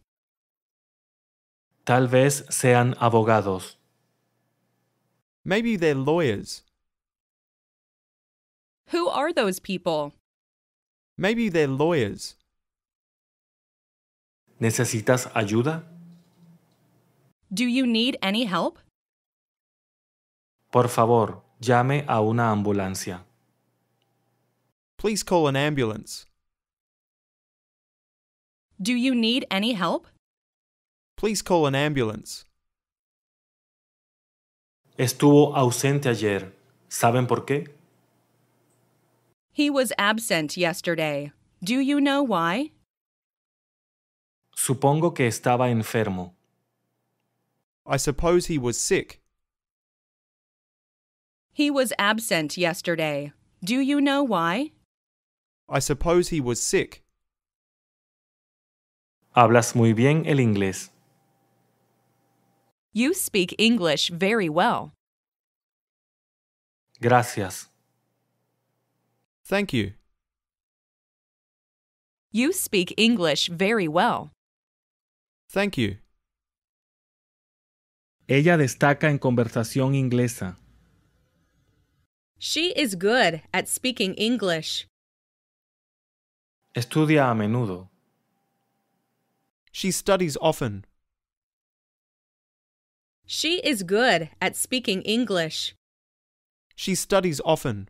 Tal vez sean abogados. Maybe they're lawyers. Who are those people? Maybe they're lawyers. ¿Necesitas ayuda? Do you need any help? Por favor, llame a una ambulancia. Please call an ambulance. Do you need any help? Please call an ambulance. Estuvo ausente ayer. ¿Saben por qué? He was absent yesterday. Do you know why? Supongo que estaba enfermo. I suppose he was sick. He was absent yesterday. Do you know why? I suppose he was sick. Hablas muy bien el inglés. You speak English very well. Gracias. Thank you. You speak English very well. Thank you. Ella destaca en conversación inglesa. She is good at speaking English. Estudia a menudo. She studies often. She is good at speaking English. She studies often.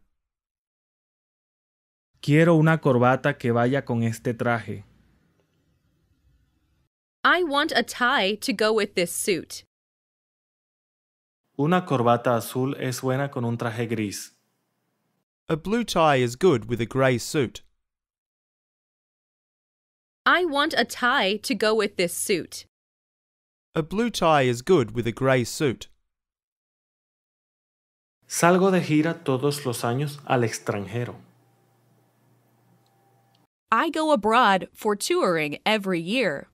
Quiero una corbata que vaya con este traje. I want a tie to go with this suit. Una corbata azul es buena con un traje gris. A blue tie is good with a gray suit. I want a tie to go with this suit. A blue tie is good with a grey suit. Salgo de gira todos los años al extranjero. I go abroad for touring every year.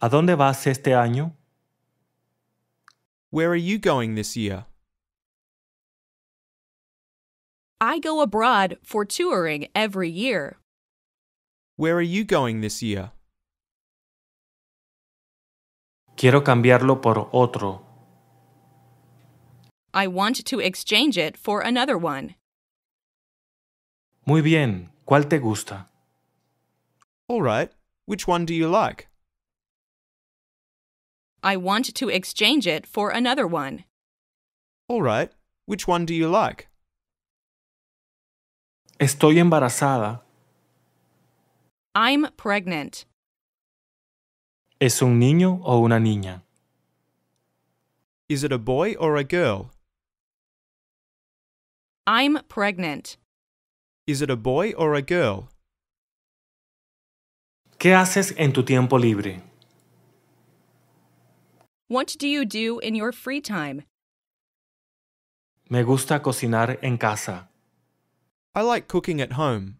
¿A dónde vas este año? Where are you going this year? I go abroad for touring every year. Where are you going this year? Quiero cambiarlo por otro. I want to exchange it for another one. Muy bien. ¿Cuál te gusta? All right. Which one do you like? I want to exchange it for another one. All right. Which one do you like? Estoy embarazada. I'm pregnant. ¿Es un niño o una niña? Is it a boy or a girl? I'm pregnant. Is it a boy or a girl? ¿Qué haces en tu tiempo libre? What do you do in your free time? Me gusta cocinar en casa. I like cooking at home.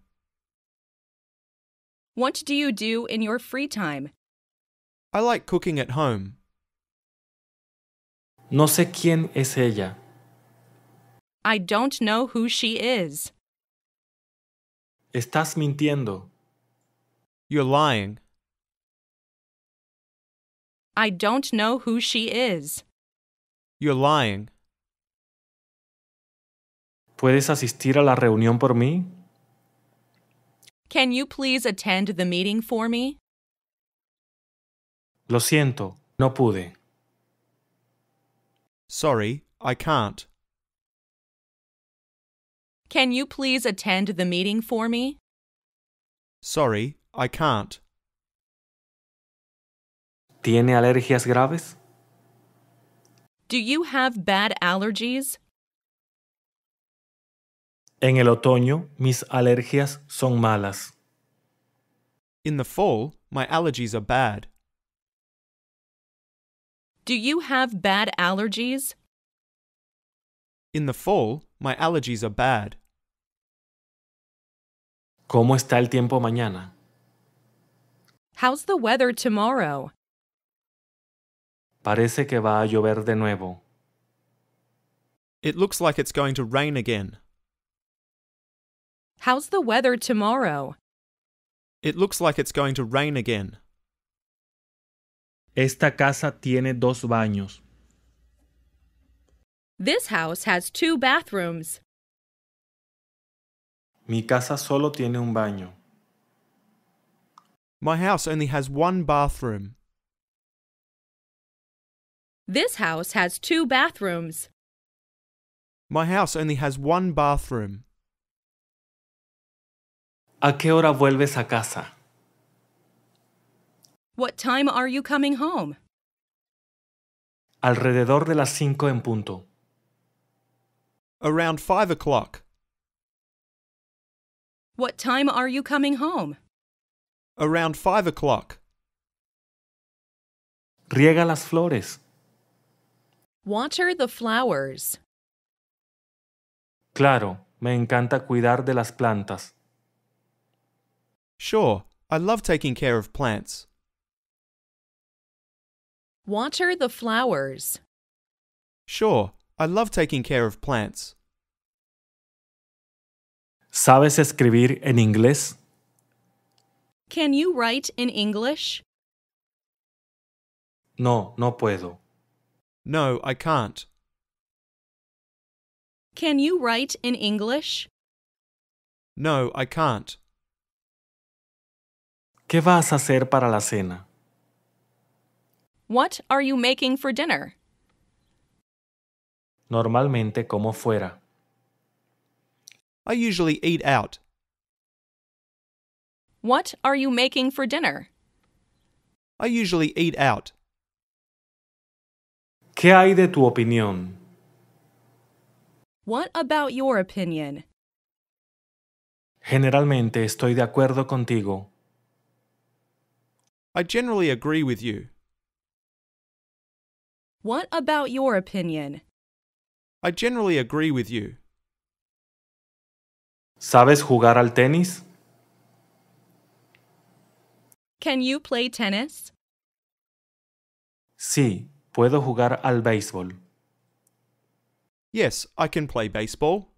What do you do in your free time? I like cooking at home. No sé quién es ella. I don't know who she is. Estás mintiendo. You're lying. I don't know who she is. You're lying. ¿Puedes asistir a la reunión por mí? Can you please attend the meeting for me? Lo siento, no pude. Sorry, I can't. Can you please attend the meeting for me? Sorry, I can't. ¿Tiene alergias graves? Do you have bad allergies? En el otoño, mis alergias son malas. In the fall, my allergies are bad. Do you have bad allergies? In the fall, my allergies are bad. ¿Cómo está el tiempo mañana? How's the weather tomorrow? Parece que va a llover de nuevo. It looks like it's going to rain again. How's the weather tomorrow? It looks like it's going to rain again. Esta casa tiene dos baños. This house has two bathrooms. Mi casa solo tiene un baño. My house only has one bathroom. This house has two bathrooms. My house only has one bathroom. ¿A qué hora vuelves a casa? What time are you coming home? Alrededor de las cinco en punto. Around five o'clock. What time are you coming home? Around five o'clock. Riega las flores. Water the flowers. Claro, me encanta cuidar de las plantas. Sure, I love taking care of plants. Water the flowers. Sure, I love taking care of plants. ¿Sabes escribir en inglés? Can you write in English? No, no puedo. No, I can't. Can you write in English? No, I can't. ¿Qué vas a hacer para la cena? What are you making for dinner? Normalmente como fuera. I usually eat out. What are you making for dinner? I usually eat out. ¿Qué hay de tu opinión? What about your opinion? Generalmente estoy de acuerdo contigo. I generally agree with you. What about your opinion? I generally agree with you. ¿Sabes jugar al tenis? Can you play tennis? Sí, puedo jugar al béisbol. Yes, I can play baseball.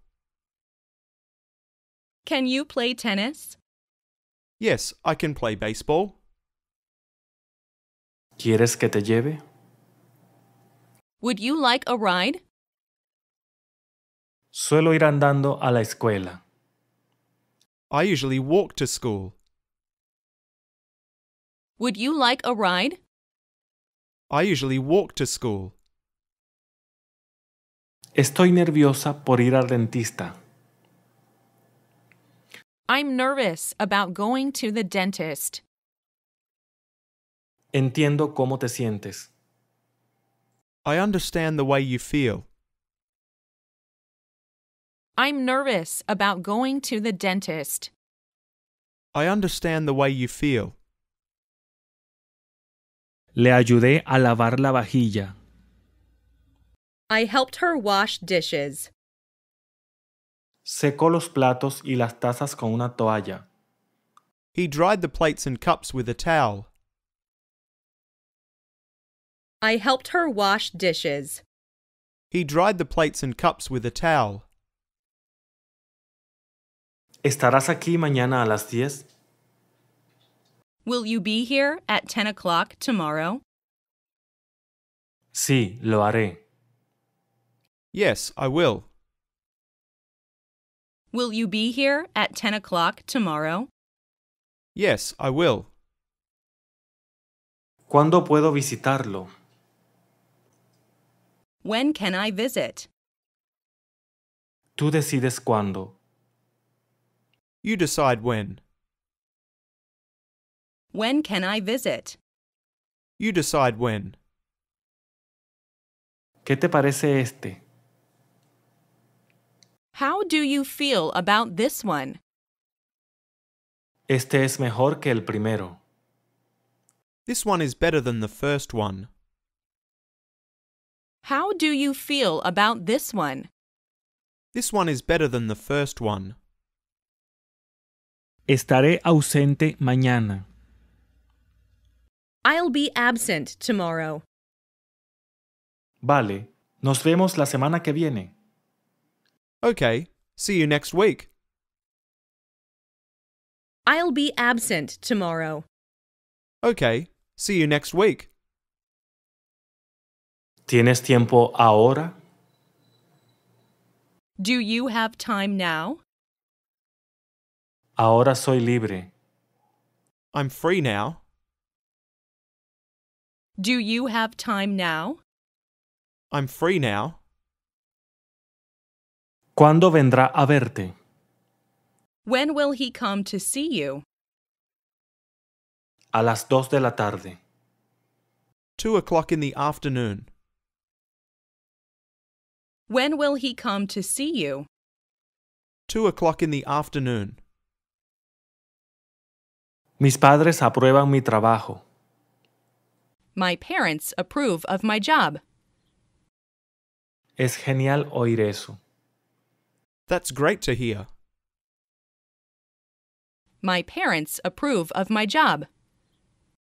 Can you play tennis? Yes, I can play baseball. ¿Quieres que te lleve? Would you like a ride? Suelo ir andando a la escuela. I usually walk to school. Would you like a ride? I usually walk to school. Estoy nerviosa por ir al dentista. I'm nervous about going to the dentist. Entiendo cómo te sientes. I understand the way you feel. I'm nervous about going to the dentist. I understand the way you feel. Le ayudé a lavar la vajilla. I helped her wash dishes. Secó los platos y las tazas con una toalla. He dried the plates and cups with a towel. I helped her wash dishes. He dried the plates and cups with a towel. ¿Estarás aquí mañana a las 10? Will you be here at 10 o'clock tomorrow? Sí, lo haré. Yes, I will. Will you be here at 10 o'clock tomorrow? Yes, I will. ¿Cuándo puedo visitarlo? When can I visit? Tú decides cuándo. You decide when. When can I visit? You decide when. ¿Qué te parece este? How do you feel about this one? Este es mejor que el primero. This one is better than the first one. How do you feel about this one? This one is better than the first one. Estaré ausente mañana. I'll be absent tomorrow. Vale, nos vemos la semana que viene. Okay, see you next week. I'll be absent tomorrow. Okay, see you next week. ¿Tienes tiempo ahora? Do you have time now? Ahora soy libre. I'm free now. Do you have time now? I'm free now. ¿Cuándo vendrá a verte? When will he come to see you? A las dos de la tarde. Two o'clock in the afternoon. When will he come to see you? Two o'clock in the afternoon. Mis padres aprueban mi trabajo. My parents approve of my job. Es genial oír eso. That's great to hear. My parents approve of my job.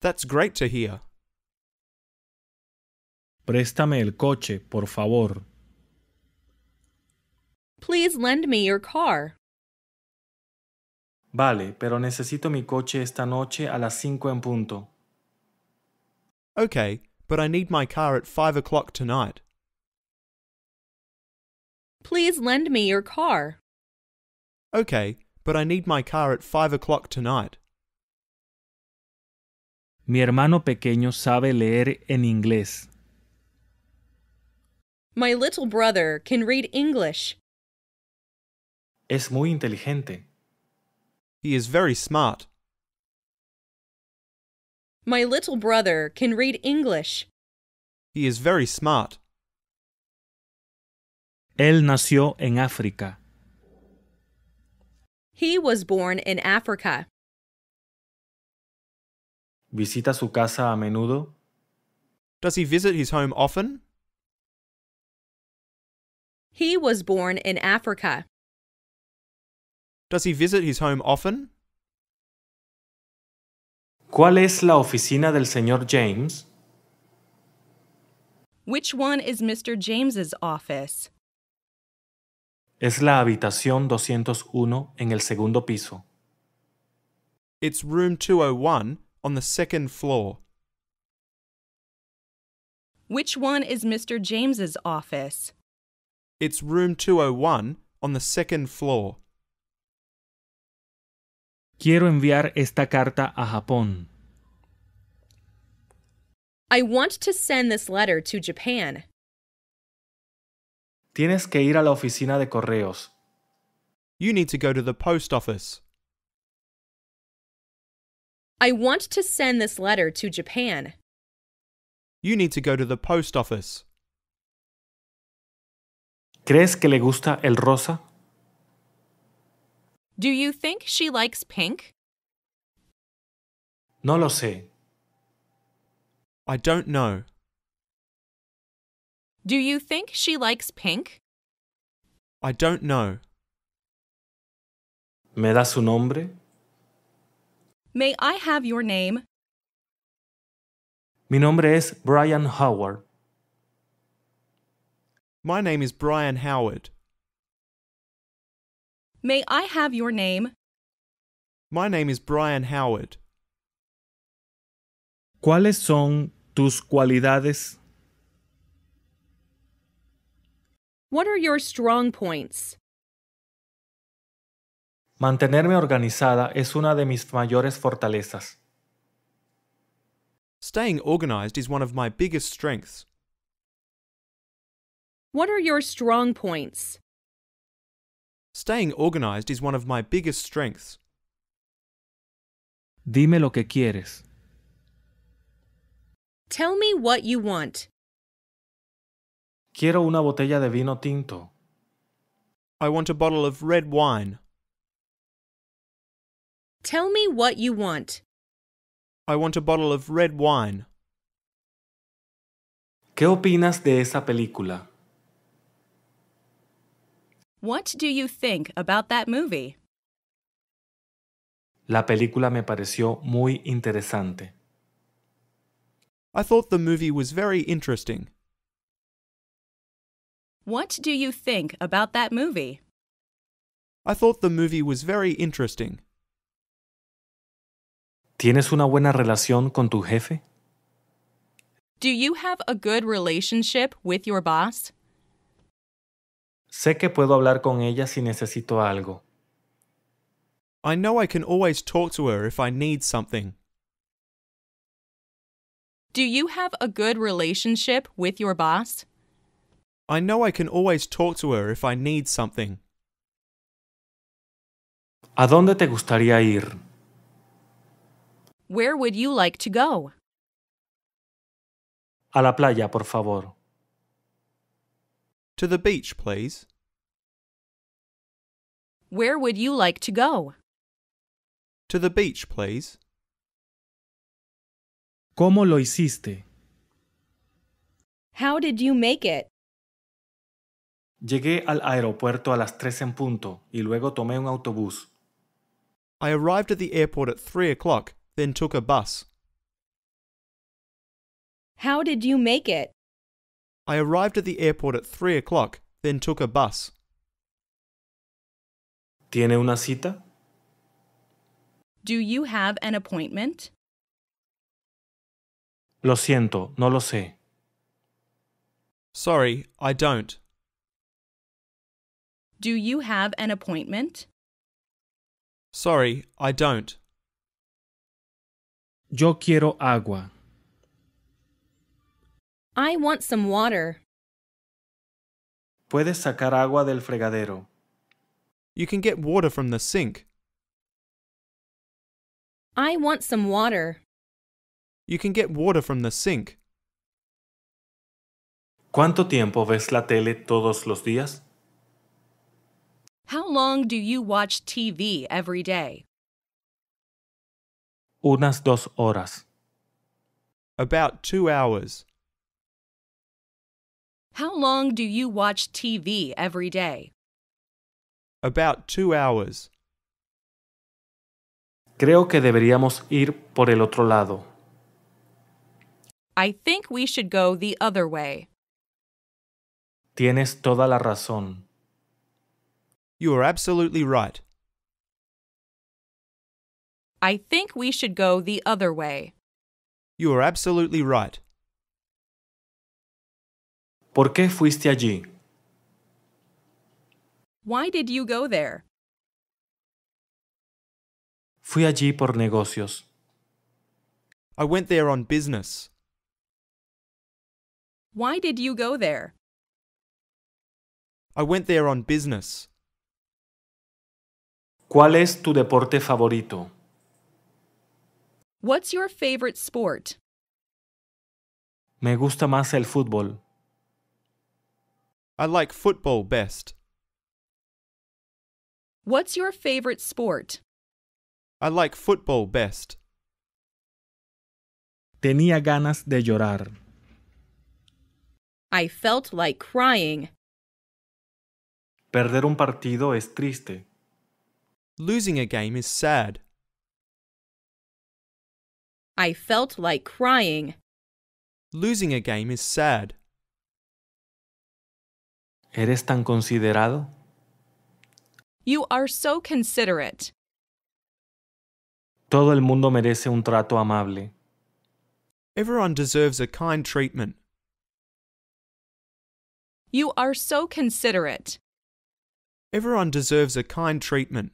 That's great to hear. Préstame el coche, por favor. Please lend me your car. Vale, pero necesito mi coche esta noche a las cinco en punto. Okay, but I need my car at 5 o'clock tonight. Please lend me your car. Okay, but I need my car at 5 o'clock tonight. Mi hermano pequeño sabe leer en inglés. My little brother can read English. Es muy inteligente. He is very smart. My little brother can read English. He is very smart. Él nació en África. He was born in Africa. ¿Visita su casa a menudo? Does he visit his home often? He was born in Africa. Does he visit his home often? ¿Cuál es la oficina del señor James? Which one is Mr. James's office? Es la habitación 201 en el segundo piso. It's room 201 on the second floor. Which one is Mr. James's office? It's room 201 on the second floor. Quiero enviar esta carta a Japón. I want to send this letter to Japan. Tienes que ir a la oficina de correos. You need to go to the post office. I want to send this letter to Japan. You need to go to the post office. ¿Crees que le gusta el rosa? Do you think she likes pink? No lo sé. I don't know. Do you think she likes pink? I don't know. ¿Me da su nombre? May I have your name? Mi nombre es Brian Howard. My name is Brian Howard. May I have your name? My name is Brian Howard. ¿Cuáles son tus cualidades? What are your strong points? Mantenerme organizada es una de mis mayores fortalezas. Staying organized is one of my biggest strengths. What are your strong points? Staying organized is one of my biggest strengths. Dime lo que quieres. Tell me what you want. Quiero una botella de vino tinto. I want a bottle of red wine. Tell me what you want. I want a bottle of red wine. ¿Qué opinas de esa película? What do you think about that movie? La película me pareció muy interesante. I thought the movie was very interesting. What do you think about that movie? I thought the movie was very interesting. ¿Tienes una buena relación con tu jefe? Do you have a good relationship with your boss? Sé que puedo hablar con ella si necesito algo. I know I can always talk to her if I need something. Do you have a good relationship with your boss? I know I can always talk to her if I need something. ¿A dónde te gustaría ir? Where would you like to go? A la playa, por favor. To the beach, please. Where would you like to go? To the beach, please. ¿Cómo lo hiciste? How did you make it? Llegué al aeropuerto a las tres en punto y luego tomé un autobús. I arrived at the airport at 3 o'clock, then took a bus. How did you make it? I arrived at the airport at 3 o'clock, then took a bus. ¿Tiene una cita? Do you have an appointment? Lo siento, no lo sé. Sorry, I don't. Do you have an appointment? Sorry, I don't. Yo quiero agua. I want some water. Puedes sacar agua del fregadero. You can get water from the sink. I want some water. You can get water from the sink. ¿Cuánto tiempo ves la tele todos los días? How long do you watch TV every day? Unas dos horas. About two hours. How long do you watch TV every day? About two hours. Creo que deberíamos ir por el otro lado. I think we should go the other way. Tienes toda la razón. You are absolutely right. I think we should go the other way. You are absolutely right. ¿Por qué fuiste allí? Why did you go there? Fui allí por negocios. I went there on business. Why did you go there? I went there on business. ¿Cuál es tu deporte favorito? What's your favorite sport? Me gusta más el fútbol. I like football best. What's your favorite sport? I like football best. Tenía ganas de llorar. I felt like crying. Perder un partido es triste. Losing a game is sad. I felt like crying. Losing a game is sad. ¿Eres tan considerado? You are so considerate. Todo el mundo merece un trato amable. Everyone deserves a kind treatment. You are so considerate. Everyone deserves a kind treatment.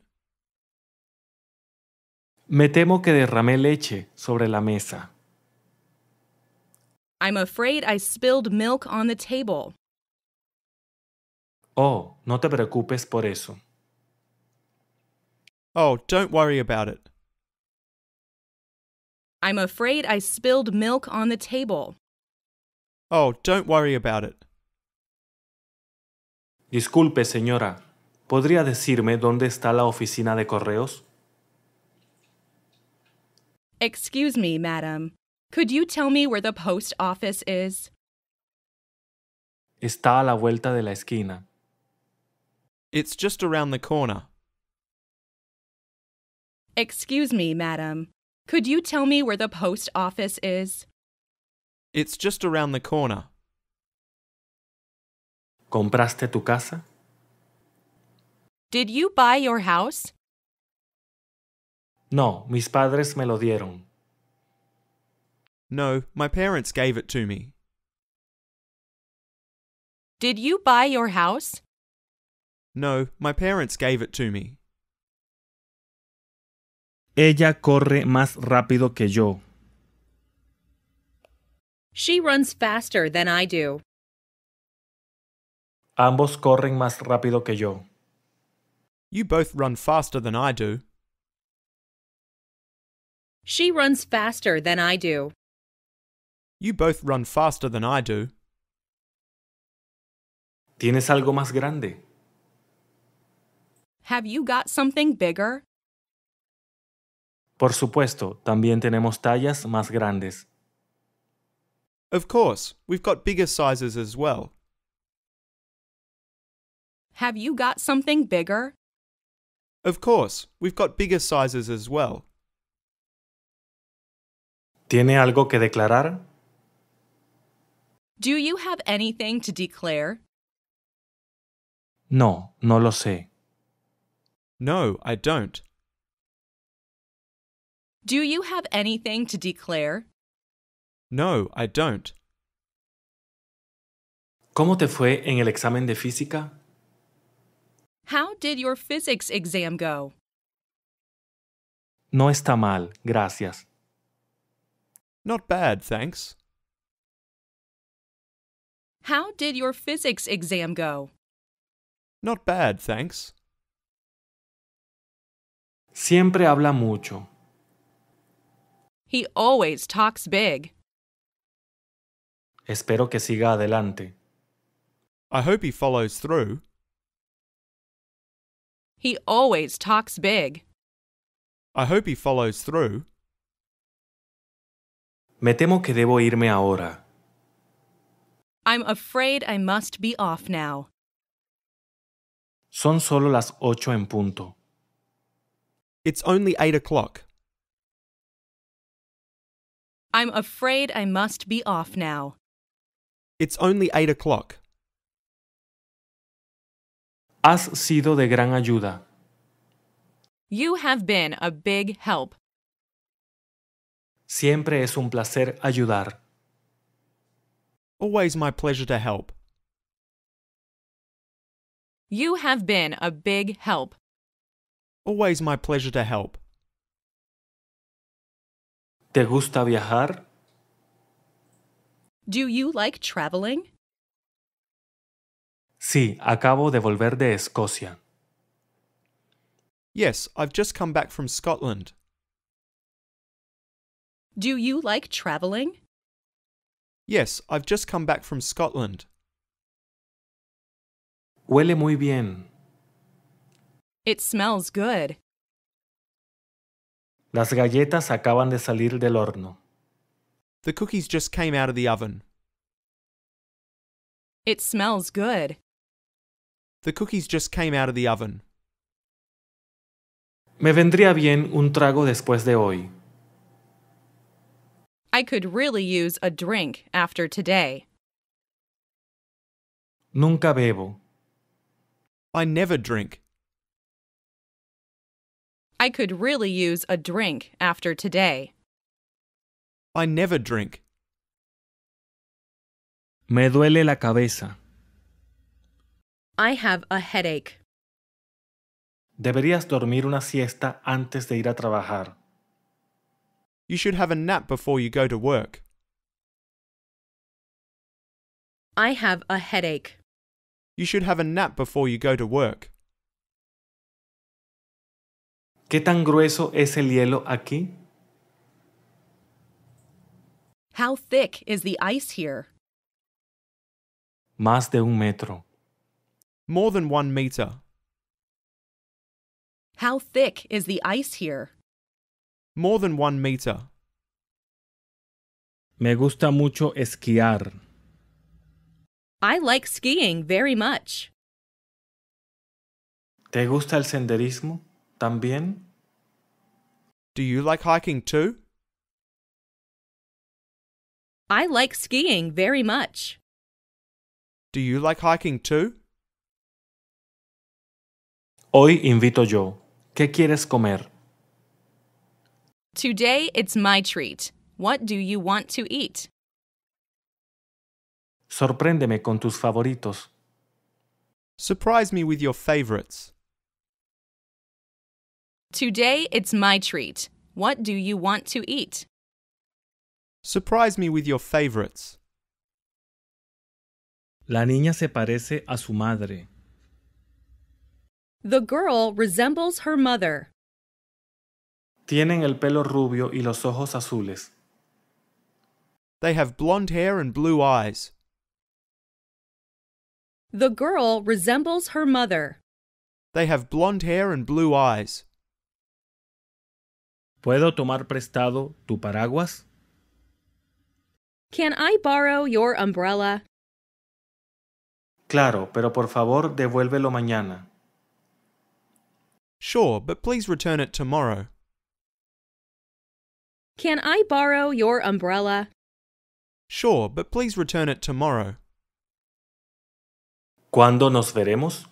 Me temo que derramé leche sobre la mesa. I'm afraid I spilled milk on the table. Oh, no te preocupes por eso. Oh, don't worry about it. I'm afraid I spilled milk on the table. Oh, don't worry about it. Disculpe, señora. ¿Podría decirme dónde está la oficina de correos? Excuse me, madam. Could you tell me where the post office is? Está a la vuelta de la esquina. It's just around the corner. Excuse me, madam. Could you tell me where the post office is? It's just around the corner. ¿Compraste tu casa? Did you buy your house? No, mis padres me lo dieron. No, my parents gave it to me. Did you buy your house? No, my parents gave it to me. Ella corre más rápido que yo. She runs faster than I do. Ambos corren más rápido que yo. You both run faster than I do. She runs faster than I do. You both run faster than I do. ¿Tienes algo más grande? Have you got something bigger? Por supuesto, también tenemos tallas más grandes. Of course, we've got bigger sizes as well. Have you got something bigger? Of course, we've got bigger sizes as well. ¿Tiene algo que declarar? Do you have anything to declare? No, no lo sé. No, I don't. Do you have anything to declare? No, I don't. ¿Cómo te fue en el examen de física? How did your physics exam go? No está mal, gracias. Not bad, thanks. How did your physics exam go? Not bad, thanks. Siempre habla mucho. He always talks big. Espero que siga adelante. I hope he follows through. He always talks big. I hope he follows through. Me temo que debo irme ahora. I'm afraid I must be off now. Son solo las ocho en punto. It's only eight o'clock. I'm afraid I must be off now. It's only eight o'clock. Has sido de gran ayuda. You have been a big help. Siempre es un placer ayudar. Always my pleasure to help. You have been a big help. Always my pleasure to help. ¿Te gusta viajar? Do you like traveling? Sí, acabo de volver de Escocia. Yes, I've just come back from Scotland. Do you like traveling? Yes, I've just come back from Scotland. Huele muy bien. It smells good. Las galletas acaban de salir del horno. The cookies just came out of the oven. It smells good. The cookies just came out of the oven. Me vendría bien un trago después de hoy. I could really use a drink after today. Nunca bebo. I never drink. I could really use a drink after today. I never drink. Me duele la cabeza. I have a headache. Deberías dormir una siesta antes de ir a trabajar. You should have a nap before you go to work. I have a headache. You should have a nap before you go to work. ¿Qué tan grueso es el hielo aquí? How thick is the ice here? Más de un metro. More than one meter. How thick is the ice here? More than one meter. Me gusta mucho esquiar. I like skiing very much. ¿Te gusta el senderismo? También. Do you like hiking too? I like skiing very much. Do you like hiking too? Hoy invito yo. ¿Qué quieres comer? Today it's my treat. What do you want to eat? Sorpréndeme con tus favoritos. Surprise me with your favorites. Today it's my treat. What do you want to eat? Surprise me with your favorites. La niña se parece a su madre. The girl resembles her mother. Tienen el pelo rubio y los ojos azules. They have blonde hair and blue eyes. The girl resembles her mother. They have blonde hair and blue eyes. ¿Puedo tomar prestado tu paraguas? Can I borrow your umbrella? Claro, pero por favor devuélvelo mañana. Sure, but please return it tomorrow. Can I borrow your umbrella? Sure, but please return it tomorrow. ¿Cuándo nos veremos?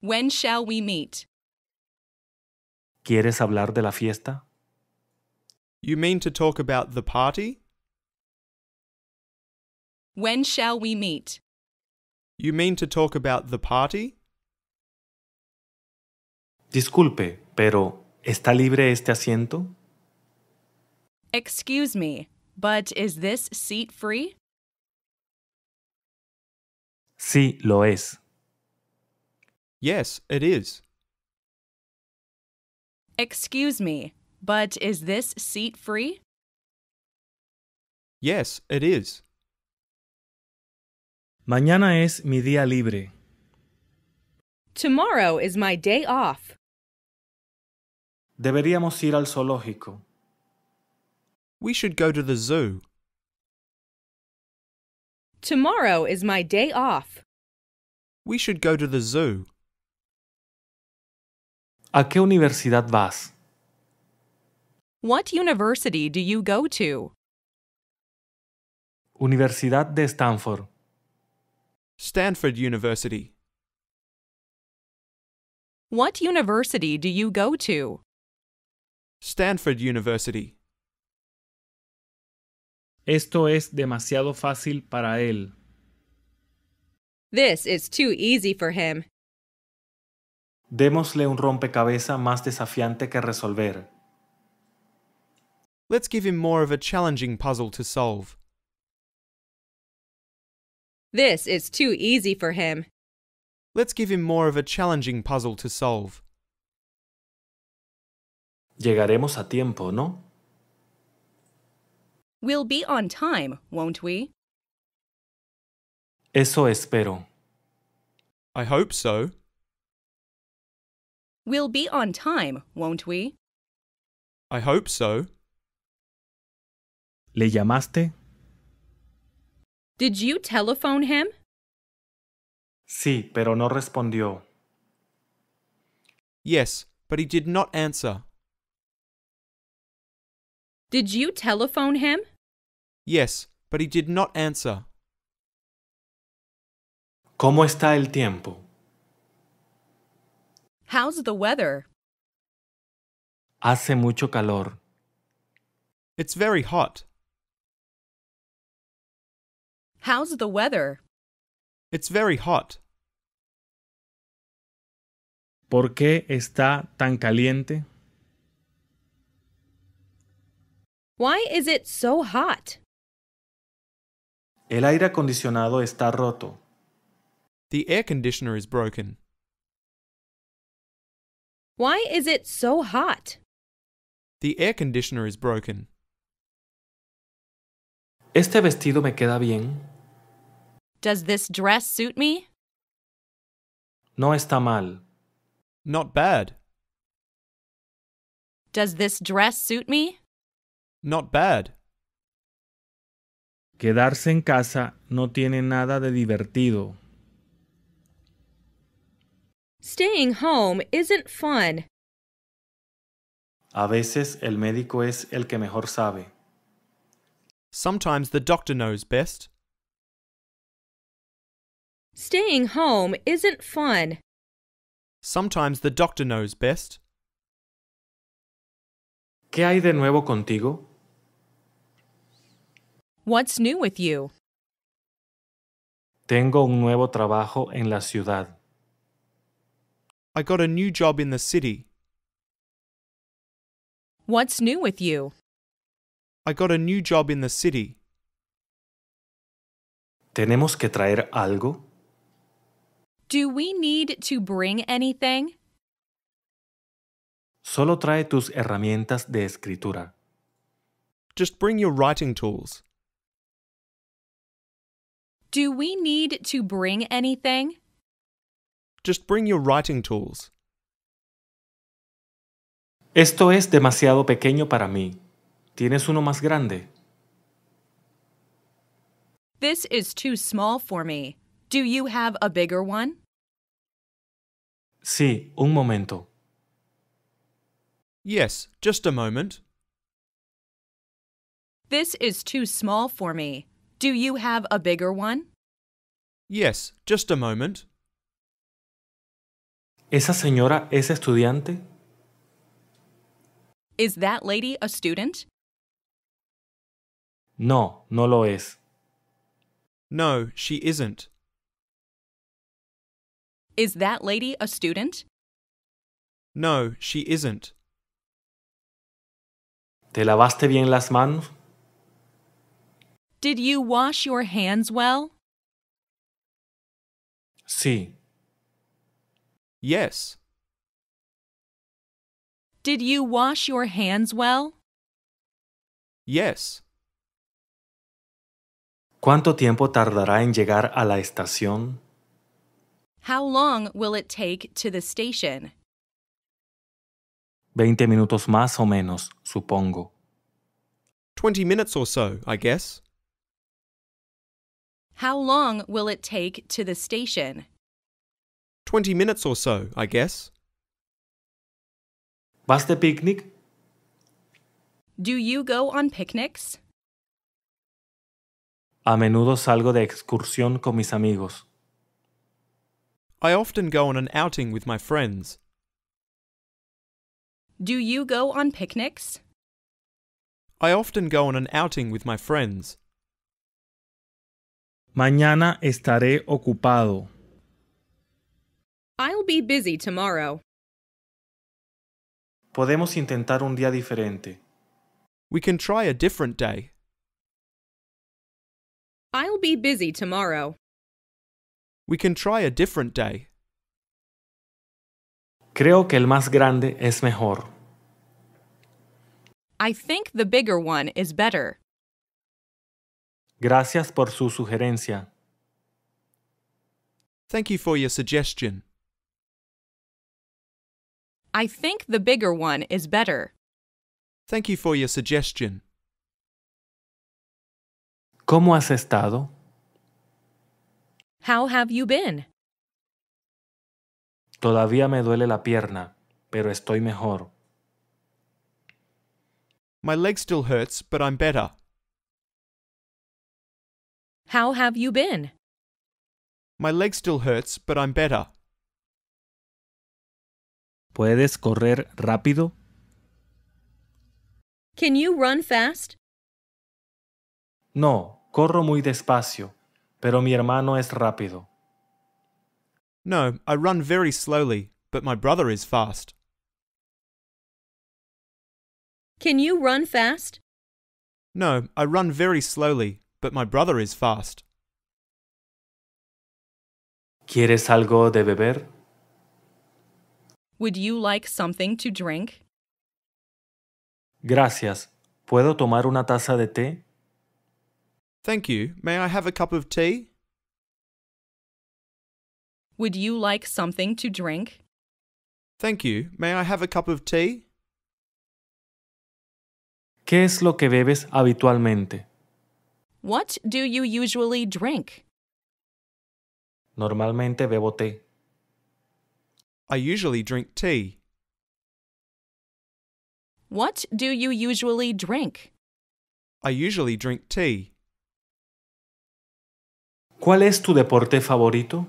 When shall we meet? ¿Quieres hablar de la fiesta? You mean to talk about the party? When shall we meet? You mean to talk about the party? Disculpe, pero ¿está libre este asiento? Excuse me, but is this seat free? Sí, lo es. Yes, it is. Excuse me, but is this seat free? Yes, it is. Mañana es mi día libre. Tomorrow is my day off. Deberíamos ir al zoológico. We should go to the zoo. Tomorrow is my day off. We should go to the zoo. ¿A qué universidad vas? What university do you go to? Universidad de Stanford. Stanford University. What university do you go to? Stanford University. Esto es demasiado fácil para él. This is too easy for him. Démosle un rompecabezas más desafiante que resolver. Let's give him more of a challenging puzzle to solve. This is too easy for him. Let's give him more of a challenging puzzle to solve. Llegaremos a tiempo, ¿no? We'll be on time, won't we? Eso espero. I hope so. We'll be on time, won't we? I hope so. ¿Le llamaste? Did you telephone him? Sí, pero no respondió. Yes, but he did not answer. Did you telephone him? Yes, but he did not answer. ¿Cómo está el tiempo? How's the weather? Hace mucho calor. It's very hot. How's the weather? It's very hot. ¿Por qué está tan caliente? Why is it so hot? El aire acondicionado está roto. The air conditioner is broken. Why is it so hot? The air conditioner is broken. Este vestido me queda bien. Does this dress suit me? No está mal. Not bad. Does this dress suit me? Not bad. Quedarse en casa no tiene nada de divertido. Staying home isn't fun. A veces el médico es el que mejor sabe. Sometimes the doctor knows best. Staying home isn't fun. Sometimes the doctor knows best. ¿Qué hay de nuevo contigo? What's new with you? Tengo un nuevo trabajo en la ciudad. I got a new job in the city. What's new with you? I got a new job in the city. ¿Tenemos que traer algo? Do we need to bring anything? Solo trae tus herramientas de escritura. Just bring your writing tools. Do we need to bring anything? Just bring your writing tools. Esto es demasiado pequeño para mí. ¿Tienes uno más grande? This is too small for me. Do you have a bigger one? Sí, un momento. Yes, just a moment. This is too small for me. Do you have a bigger one? Yes, just a moment. ¿Esa señora es estudiante? Is that lady a student? No, no lo es. No, she isn't. Is that lady a student? No, she isn't. ¿Te lavaste bien las manos? Did you wash your hands well? Sí, Yes. Did you wash your hands well? Yes. ¿Cuánto tiempo tardará en llegar a la estación? How long will it take to the station? Veinte minutos más o menos, supongo. Twenty minutes or so, I guess. How long will it take to the station? 20 minutes or so, I guess. Was der Picknick? Do you go on picnics? A menudo salgo de excursión con mis amigos. I often go on an outing with my friends. Do you go on picnics? I often go on an outing with my friends. Mañana estaré ocupado. I'll be busy tomorrow. Podemos intentar un día diferente. We can try a different day. I'll be busy tomorrow. We can try a different day. Creo que el más grande es mejor. I think the bigger one is better. Gracias por su sugerencia. Thank you for your suggestion. I think the bigger one is better. Thank you for your suggestion. ¿Cómo has estado? How have you been? Todavía me duele la pierna, pero estoy mejor. My leg still hurts, but I'm better. How have you been? My leg still hurts, but I'm better. ¿Puedes correr rápido? Can you run fast? No, corro muy despacio, pero mi hermano es rápido. No, I run very slowly, but my brother is fast. Can you run fast? No, I run very slowly, but my brother is fast. ¿Quieres algo de beber? Would you like something to drink? Gracias. ¿Puedo tomar una taza de té? Thank you. May I have a cup of tea? Would you like something to drink? Thank you. May I have a cup of tea? ¿Qué es lo que bebes habitualmente? What do you usually drink? Normalmente bebo té. I usually drink tea. What do you usually drink? I usually drink tea. ¿Cuál es tu deporte favorito?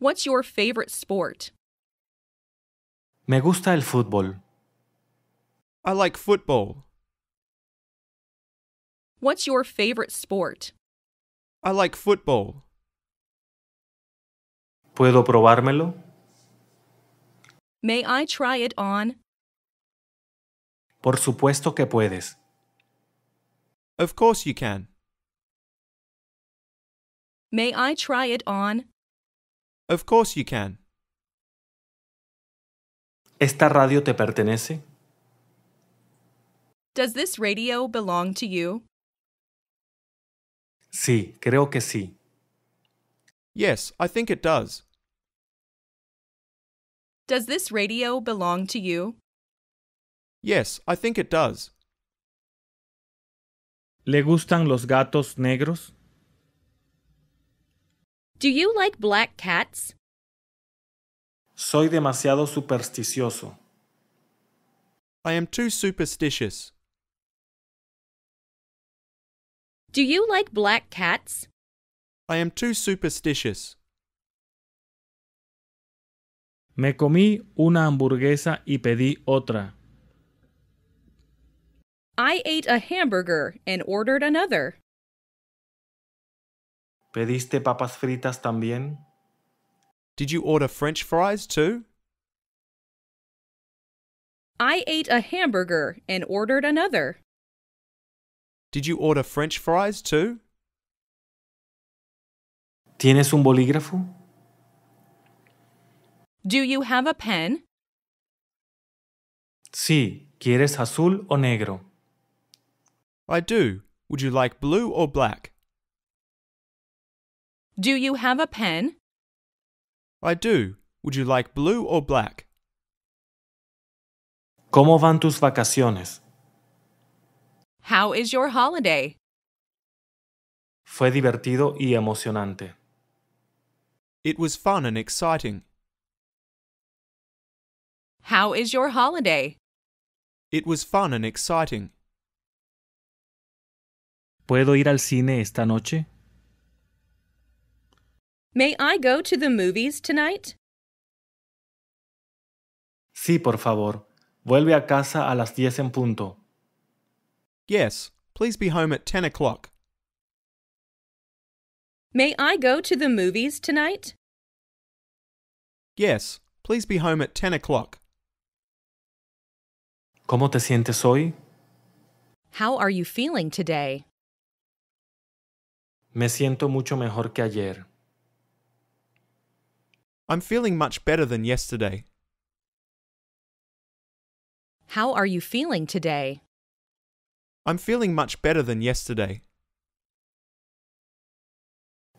What's your favorite sport? Me gusta el fútbol. I like football. What's your favorite sport? I like football. ¿Puedo probármelo? May I try it on? Por supuesto que puedes. Of course you can. May I try it on? Of course you can. ¿Esta radio te pertenece? Does this radio belong to you? Sí, creo que sí. Yes, I think it does. Does this radio belong to you? Yes, I think it does. ¿Le gustan los gatos negros? Do you like black cats? Soy demasiado supersticioso. I am too superstitious. Do you like black cats? I am too superstitious. Me comí una hamburguesa y pedí otra. I ate a hamburger and ordered another. ¿Pediste papas fritas también? Did you order french fries too? I ate a hamburger and ordered another. Did you order french fries too? ¿Tienes un bolígrafo? Do you have a pen? Sí, ¿quieres azul o negro? I do. Would you like blue or black? Do you have a pen? I do. Would you like blue or black? ¿Cómo van tus vacaciones? How is your holiday? Fue divertido y emocionante. It was fun and exciting. How is your holiday? It was fun and exciting. ¿Puedo ir al cine esta noche? May I go to the movies tonight? Sí, por favor. Vuelve a casa a las diez en punto. Yes, please be home at 10 o'clock. May I go to the movies tonight? Yes, please be home at 10 o'clock. ¿Cómo te sientes hoy? How are you feeling today? Me siento mucho mejor que ayer. I'm feeling much better than yesterday. How are you feeling today? I'm feeling much better than yesterday.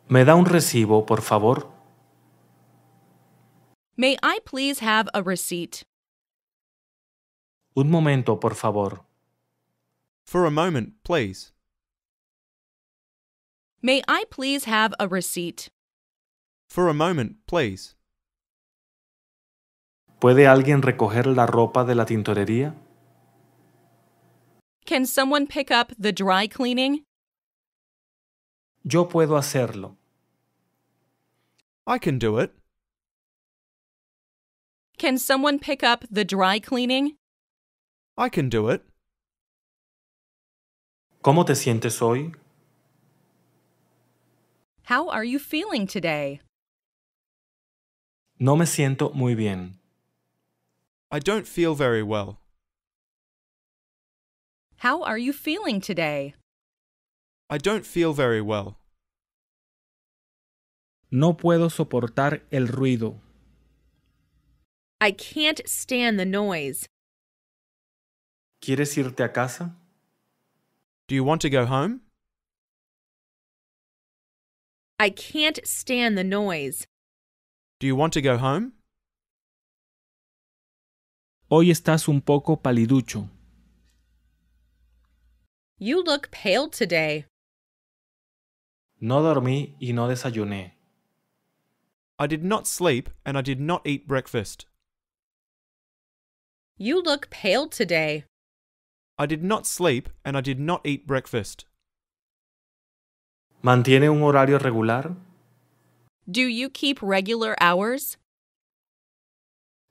¿Me da un recibo, por favor? May I please have a receipt? Un momento, por favor. For a moment, please. May I please have a receipt? For a moment, please. ¿Puede alguien recoger la ropa de la tintorería? Can someone pick up the dry cleaning? Yo puedo hacerlo. I can do it. Can someone pick up the dry cleaning? I can do it. ¿Cómo te sientes hoy? How are you feeling today? No me siento muy bien. I don't feel very well. How are you feeling today? I don't feel very well. No puedo soportar el ruido. I can't stand the noise. ¿Quieres irte a casa? Do you want to go home? I can't stand the noise. Do you want to go home? Hoy estás un poco paliducho. You look pale today. No dormí y no desayuné. I did not sleep and I did not eat breakfast. You look pale today. I did not sleep and I did not eat breakfast. ¿Mantiene un horario regular? Do you keep regular hours?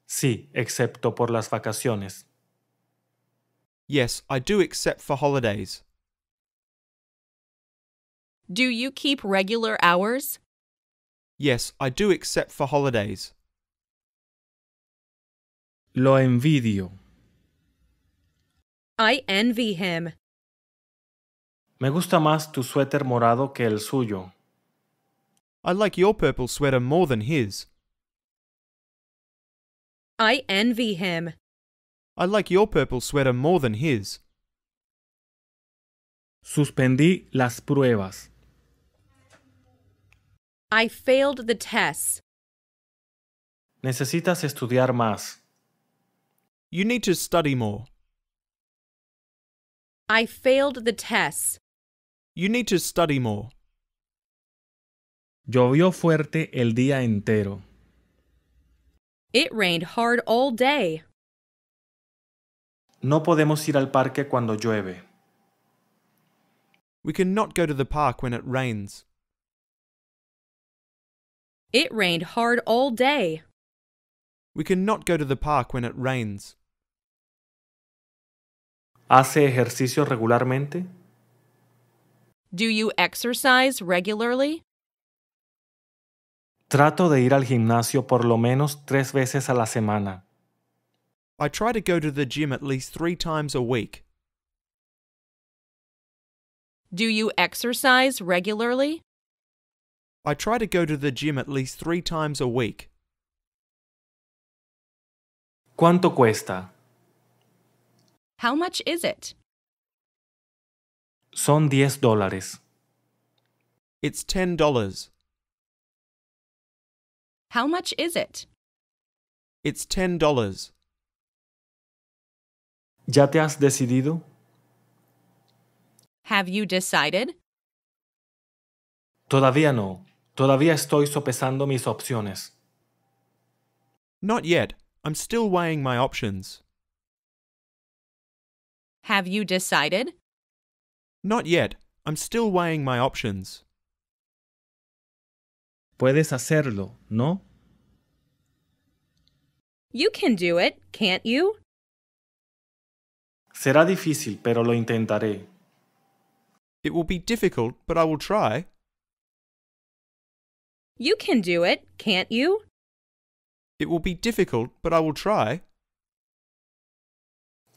Sí, excepto por las vacaciones. Yes, I do except for holidays. Do you keep regular hours? Yes, I do except for holidays. Lo envidio. I envy him. Me gusta más tu suéter morado que el suyo. I like your purple sweater more than his. I envy him. I like your purple sweater more than his. Suspendí las pruebas. I failed the tests. Necesitas estudiar más. You need to study more. I failed the tests. You need to study more. Llovió fuerte el día entero. It rained hard all day. No podemos ir al parque cuando llueve. We cannot go to the park when it rains. It rained hard all day. We cannot go to the park when it rains. ¿Hace ejercicio regularmente? Do you exercise regularly? Trato de ir al gimnasio por lo menos tres veces a la semana. I try to go to the gym at least three times a week. Do you exercise regularly? I try to go to the gym at least three times a week. ¿Cuánto cuesta? How much is it? Son diez dólares. It's ten dollars. How much is it? It's ten dollars. ¿Ya te has decidido? Have you decided? Todavía no. Todavía estoy sopesando mis opciones. Not yet. I'm still weighing my options. Have you decided? Not yet. I'm still weighing my options. Puedes hacerlo, ¿no? You can do it, can't you? Será difícil, pero lo intentaré. It will be difficult, but I will try. You can do it, can't you? It will be difficult, but I will try.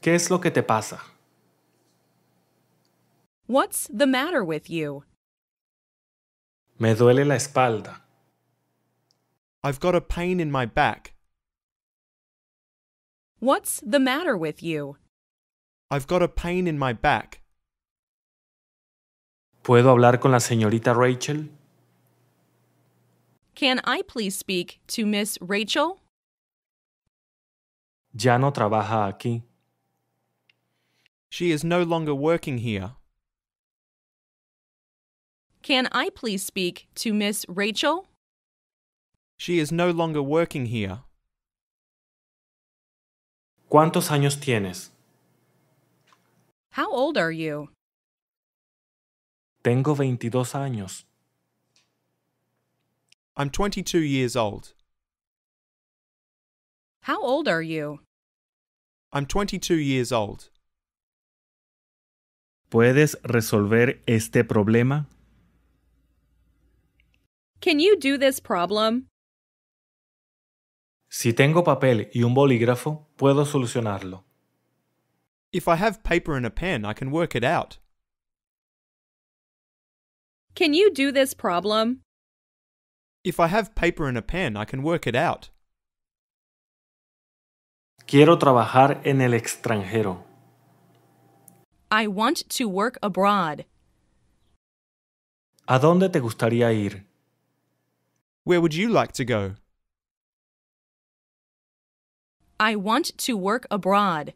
¿Qué es lo que te pasa? What's the matter with you? Me duele la espalda. I've got a pain in my back. What's the matter with you? I've got a pain in my back. ¿Puedo hablar con la señorita Rachel? Can I please speak to Miss Rachel? Ya no trabaja aquí. She is no longer working here. Can I please speak to Miss Rachel? She is no longer working here. ¿Cuántos años tienes? How old are you? Tengo veintidós años. I'm 22 years old. How old are you? I'm 22 years old. ¿Puedes resolver este problema? Can you do this problem? Si tengo papel y un bolígrafo, puedo solucionarlo. If I have paper and a pen, I can work it out. Can you do this problem? If I have paper and a pen, I can work it out. Quiero trabajar en el extranjero. I want to work abroad. ¿A dónde te gustaría ir? Where would you like to go? I want to work abroad.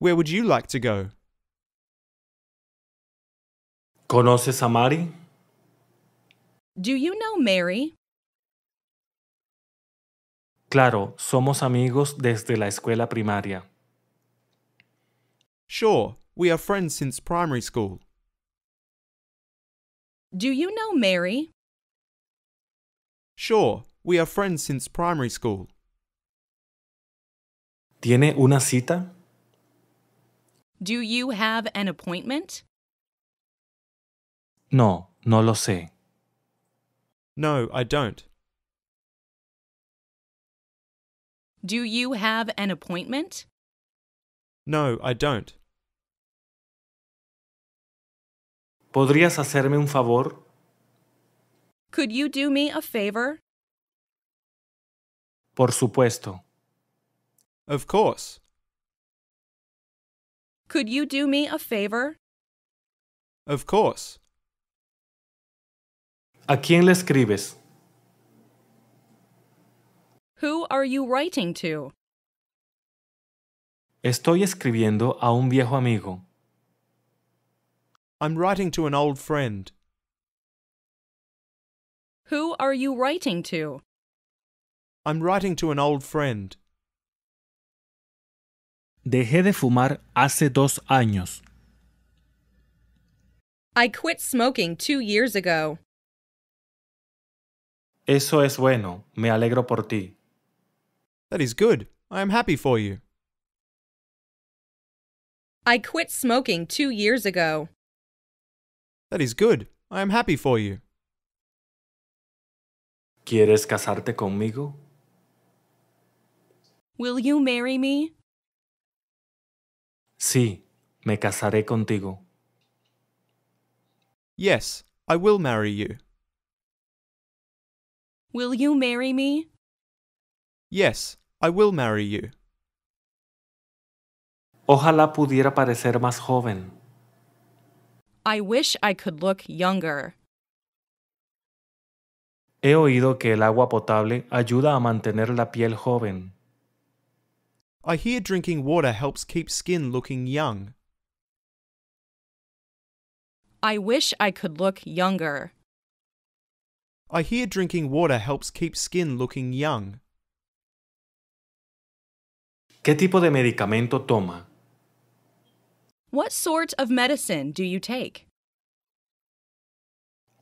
Where would you like to go? ¿Conoces a Mari? Do you know Mary? Claro, somos amigos desde la escuela primaria. Sure, we are friends since primary school. Do you know Mary? Sure, we are friends since primary school. ¿Tiene una cita? Do you have an appointment? No, no lo sé. No, I don't. Do you have an appointment? No, I don't. ¿Podrías hacerme un favor? Could you do me a favor? Por supuesto. Of course. Could you do me a favor? Of course. ¿A quién le escribes? Who are you writing to? Estoy escribiendo a un viejo amigo. I'm writing to an old friend. Who are you writing to? I'm writing to an old friend. Dejé de fumar hace dos años. I quit smoking two years ago. Eso es bueno. Me alegro por ti. That is good. I am happy for you. I quit smoking two years ago. That is good. I am happy for you. ¿Quieres casarte conmigo? Will you marry me? Sí, me casaré contigo. Yes, I will marry you. Will you marry me? Yes, I will marry you. Ojalá pudiera parecer más joven. I wish I could look younger. He oído que el agua potable ayuda a mantener la piel joven. I hear drinking water helps keep skin looking young. I wish I could look younger. I hear drinking water helps keep skin looking young. ¿Qué tipo de medicamento toma? What sort of medicine do you take?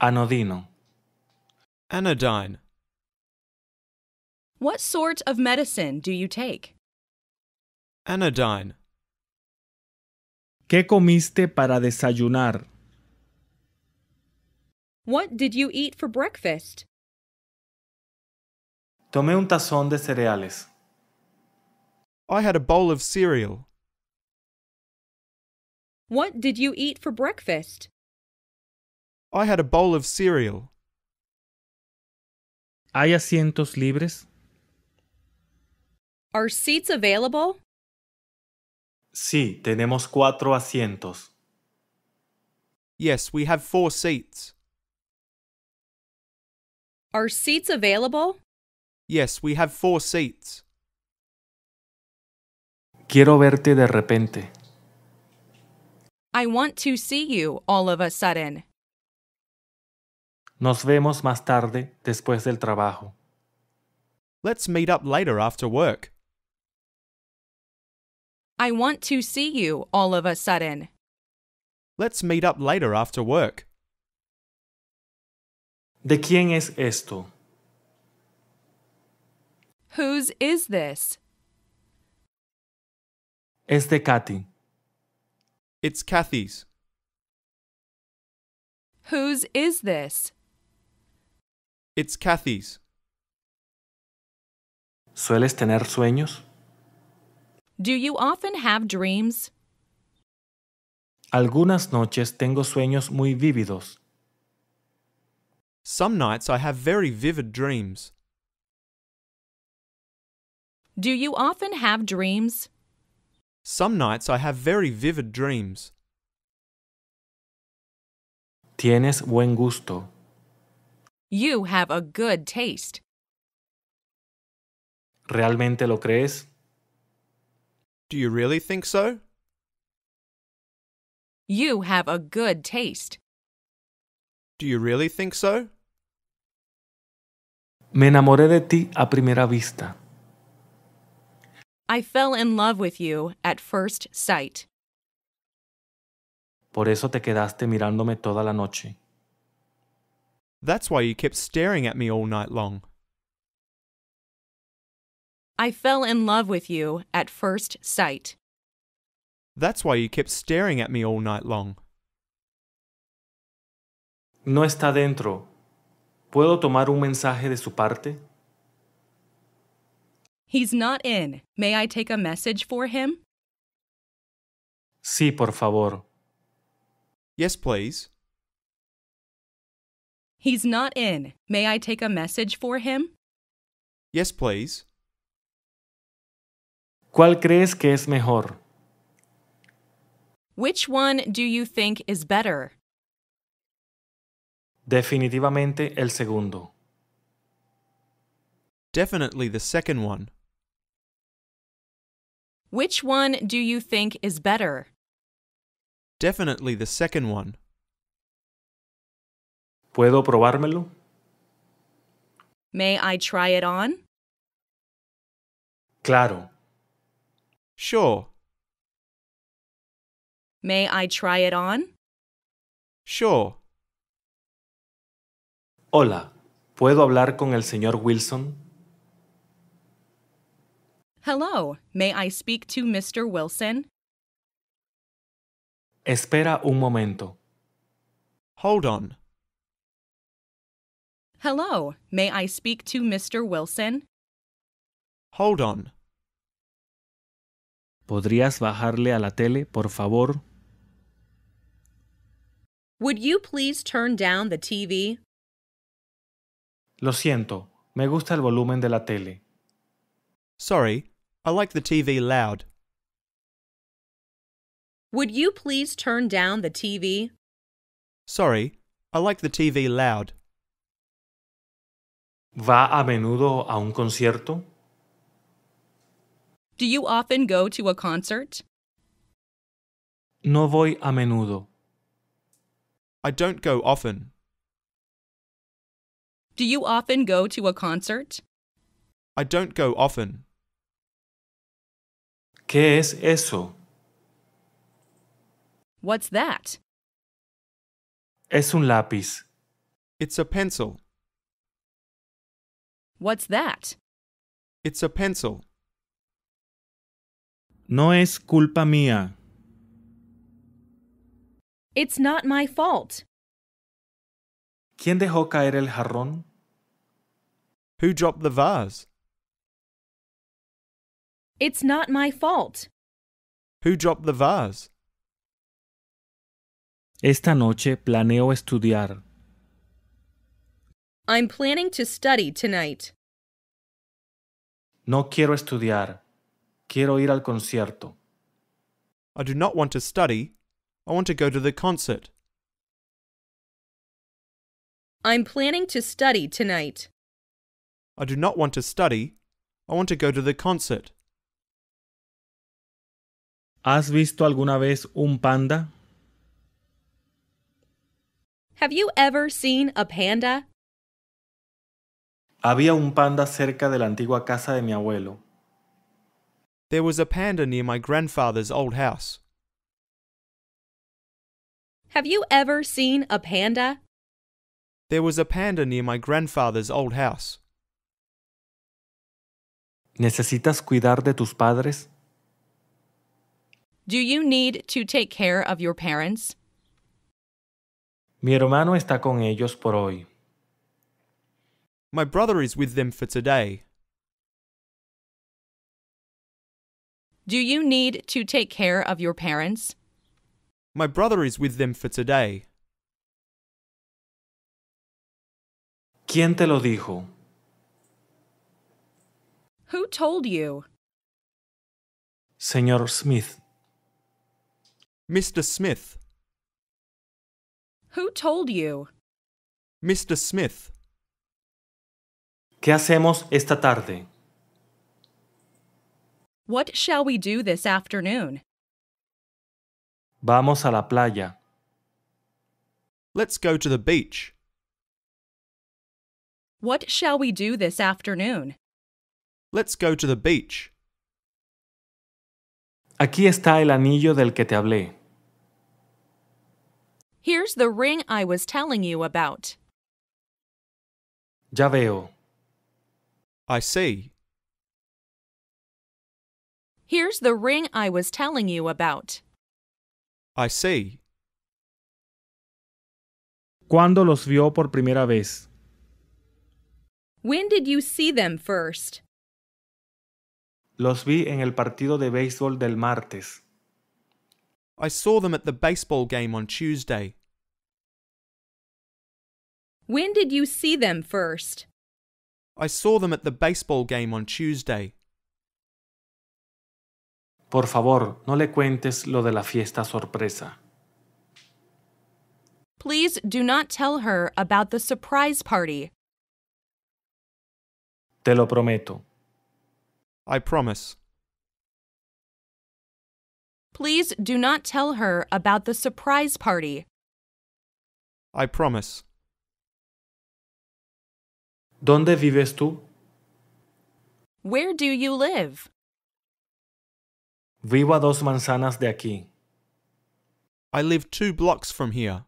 Anodino. Anodyne. What sort of medicine do you take? Anodyne. ¿Qué comiste para desayunar? What did you eat for breakfast? Tomé un tazón de cereales. I had a bowl of cereal. What did you eat for breakfast? I had a bowl of cereal. ¿Hay asientos libres? Are seats available? Sí, tenemos cuatro asientos. Yes, we have four seats. Are seats available? Yes, we have four seats. Quiero verte de repente. I want to see you all of a sudden. Nos vemos más tarde después del trabajo. Let's meet up later after work. I want to see you all of a sudden. Let's meet up later after work. ¿De quién es esto? Whose is this? Es de Kathy. It's Kathy's. Whose is this? It's Kathy's. ¿Sueles tener sueños? Do you often have dreams? Algunas noches tengo sueños muy vívidos. Some nights I have very vivid dreams. Do you often have dreams? Some nights I have very vivid dreams. Tienes buen gusto. You have a good taste. ¿Realmente lo crees? Do you really think so? You have a good taste. Do you really think so? Me enamoré de ti a primera vista. I fell in love with you at first sight. Por eso te quedaste mirándome toda la noche. That's why you kept staring at me all night long. I fell in love with you at first sight. That's why you kept staring at me all night long. No está dentro, ¿Puedo tomar un mensaje de su parte? He's not in. May I take a message for him? Sí, por favor. Yes, please. He's not in. May I take a message for him? Yes, please. ¿Cuál crees que es mejor? Which one do you think is better? Definitivamente el segundo. Definitely the second one. Which one do you think is better? Definitely the second one. ¿Puedo probármelo? May I try it on? Claro. Sure. May I try it on? Sure. Hola, ¿puedo hablar con el señor Wilson? Hello, may I speak to Mr. Wilson? Espera un momento. Hold on. Hello, may I speak to Mr. Wilson? Hold on. ¿Podrías bajarle a la tele, por favor? Would you please turn down the TV? Lo siento, me gusta el volumen de la tele. Sorry, I like the TV loud. Would you please turn down the TV? Sorry, I like the TV loud. ¿Va a menudo a un concierto? Do you often go to a concert? No voy a menudo. I don't go often. Do you often go to a concert? I don't go often. ¿Qué es eso? What's that? Es un lápiz. It's a pencil. What's that? It's a pencil. No es culpa mía. It's not my fault. ¿Quién dejó caer el jarrón? Who dropped the vase? It's not my fault. Who dropped the vase? Esta noche planeo estudiar. I'm planning to study tonight. No quiero estudiar. Quiero ir al concierto. I do not want to study. I want to go to the concert. I'm planning to study tonight. I do not want to study. I want to go to the concert. ¿Has visto alguna vez un panda? Have you ever seen a panda? Había un panda cerca de la antigua casa de mi abuelo. There was a panda near my grandfather's old house. Have you ever seen a panda? There was a panda near my grandfather's old house. ¿Necesitas cuidar de tus padres? Do you need to take care of your parents? Mi hermano está con ellos por hoy. My brother is with them for today. Do you need to take care of your parents? My brother is with them for today. ¿Quién te lo dijo? Who told you? Señor Smith. Mr. Smith. Who told you? Mr. Smith. ¿Qué hacemos esta tarde? What shall we do this afternoon? Vamos a la playa. Let's go to the beach. What shall we do this afternoon? Let's go to the beach. Aquí está el anillo del que te hablé. Here's the ring I was telling you about. Ya veo. I see. Here's the ring I was telling you about. I see. ¿Cuándo los vio por primera vez? When did you see them first? Los vi en el partido de béisbol del martes. I saw them at the baseball game on Tuesday. When did you see them first? I saw them at the baseball game on Tuesday. Por favor, no le cuentes lo de la fiesta sorpresa. Please do not tell her about the surprise party. Te lo prometo. I promise. Please do not tell her about the surprise party. I promise. ¿Dónde vives tú? Where do you live? Vivo a dos manzanas de aquí. I live two blocks from here.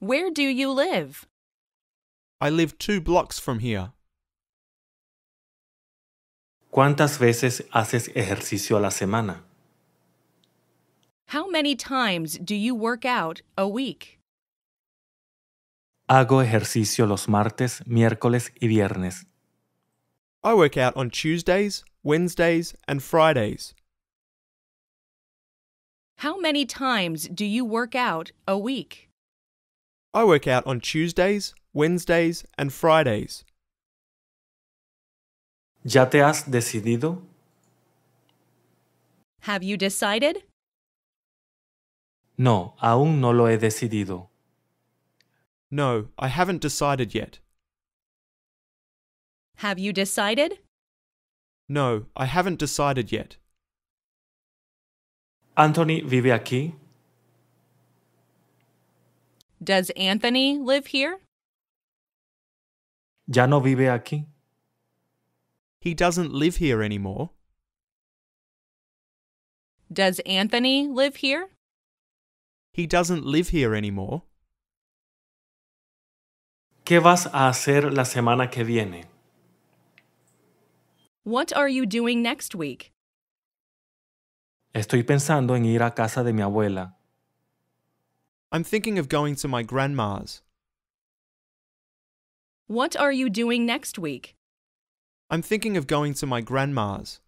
Where do you live? I live two blocks from here. ¿Cuántas veces haces ejercicio a la semana? How many times do you work out a week? Hago ejercicio los martes, miércoles y viernes. I work out on Tuesdays, Wednesdays, and Fridays. How many times do you work out a week? I work out on Tuesdays, Wednesdays and Fridays. ¿Ya te has decidido? Have you decided? No, aún no lo he decidido. No, I haven't decided yet. Have you decided? No, I haven't decided yet. Anthony vive aquí? Does Anthony live here? ya no vive aquí. He doesn't live here anymore. Does Anthony live here? He doesn't live here anymore. ¿Qué vas a hacer la semana que viene? What are you doing next week? Estoy pensando en ir a casa de mi abuela. I'm thinking of going to my grandma's. What are you doing next week? I'm thinking of going to my grandma's.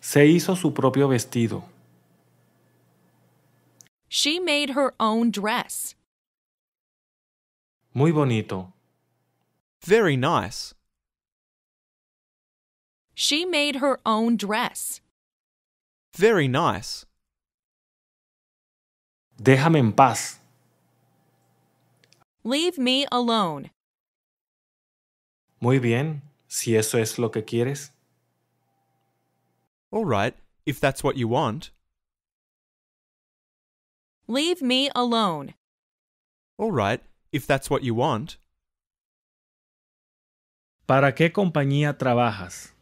Se hizo su propio vestido. She made her own dress. Muy bonito. Very nice. She made her own dress. Very nice. Déjame en paz. Leave me alone. Muy bien, si eso es lo que quieres. All right, if that's what you want. Leave me alone. All right, if that's what you want. ¿Para qué compañía trabajas?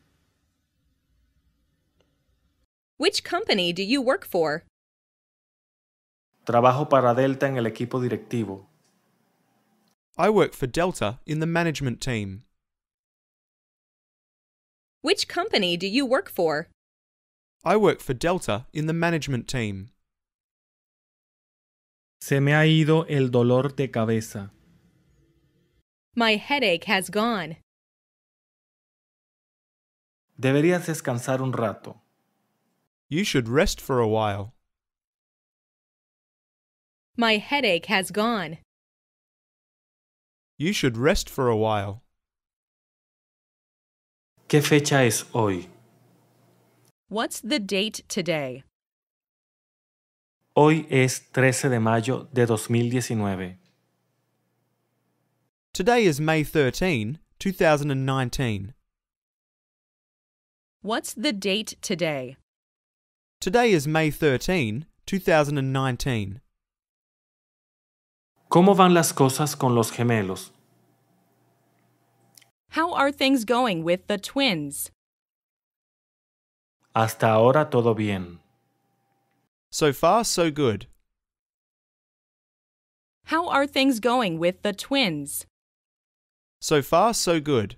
Which company do you work for? Trabajo para Delta en el equipo directivo. I work for Delta in the management team. Which company do you work for? I work for Delta in the management team. Se me ha ido el dolor de cabeza. My headache has gone. Deberías descansar un rato. You should rest for a while. My headache has gone. You should rest for a while. ¿Qué fecha es hoy? What's the date today? Hoy es 13 de mayo de 2019. Today is May 13, 2019. What's the date today? Today is May 13, 2019. ¿Cómo van las cosas con los gemelos? How are things going with the twins? Hasta ahora todo bien. So far, so good. How are things going with the twins? So far, so good.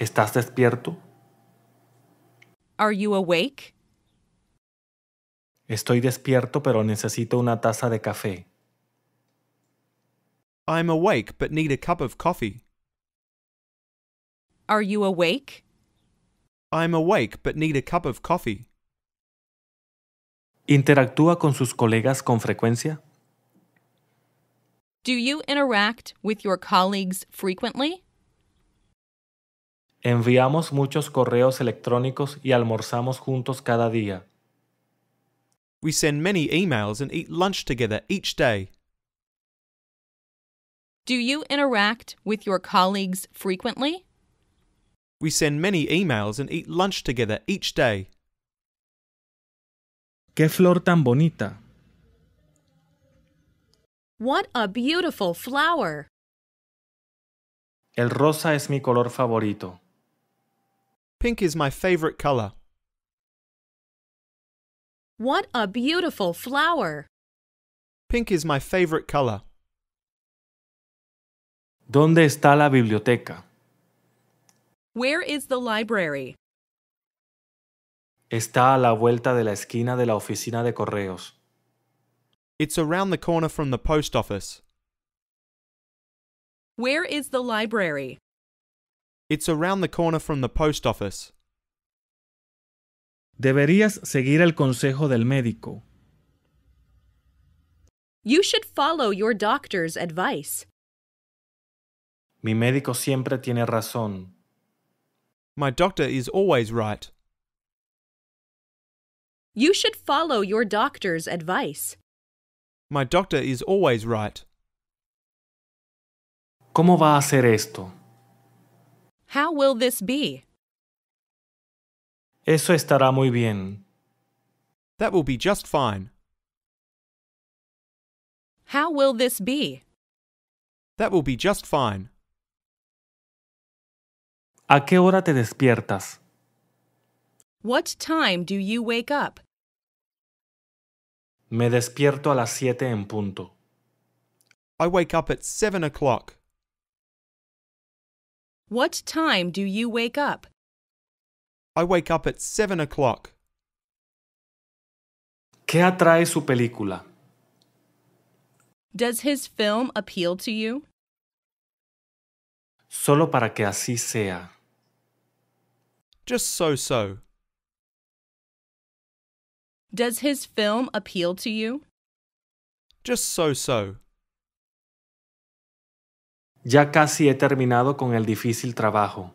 ¿Estás despierto? Are you awake? Estoy despierto pero necesito una taza de café. I'm awake but need a cup of coffee. Are you awake? I'm awake but need a cup of coffee. ¿Interactúa con sus colegas con frecuencia? Do you interact with your colleagues frequently? Enviamos muchos correos electrónicos y almorzamos juntos cada día. We send many emails and eat lunch together each day. Do you interact with your colleagues frequently? We send many emails and eat lunch together each day. Qué flor tan bonita. What a beautiful flower. El rosa es mi color favorito. Pink is my favorite color. What a beautiful flower! Pink is my favorite color. ¿Dónde está la biblioteca? Where is the library? Está a la vuelta de la esquina de la oficina de correos. It's around the corner from the post office. Where is the library? It's around the corner from the post office. Deberías seguir el consejo del médico. You should follow your doctor's advice. Mi médico siempre tiene razón. My doctor is always right. You should follow your doctor's advice. My doctor is always right. ¿Cómo va a esto? How will this be? Eso estará muy bien. That will be just fine. How will this be? That will be just fine. ¿A qué hora te despiertas? What time do you wake up? Me despierto a las siete en punto. I wake up at 7 o'clock. What time do you wake up? I wake up at 7 o'clock. ¿Qué atrae su película? Does his film appeal to you? Solo para que así sea. Just so so. Does his film appeal to you? Just so so. Ya casi he terminado con el difícil trabajo.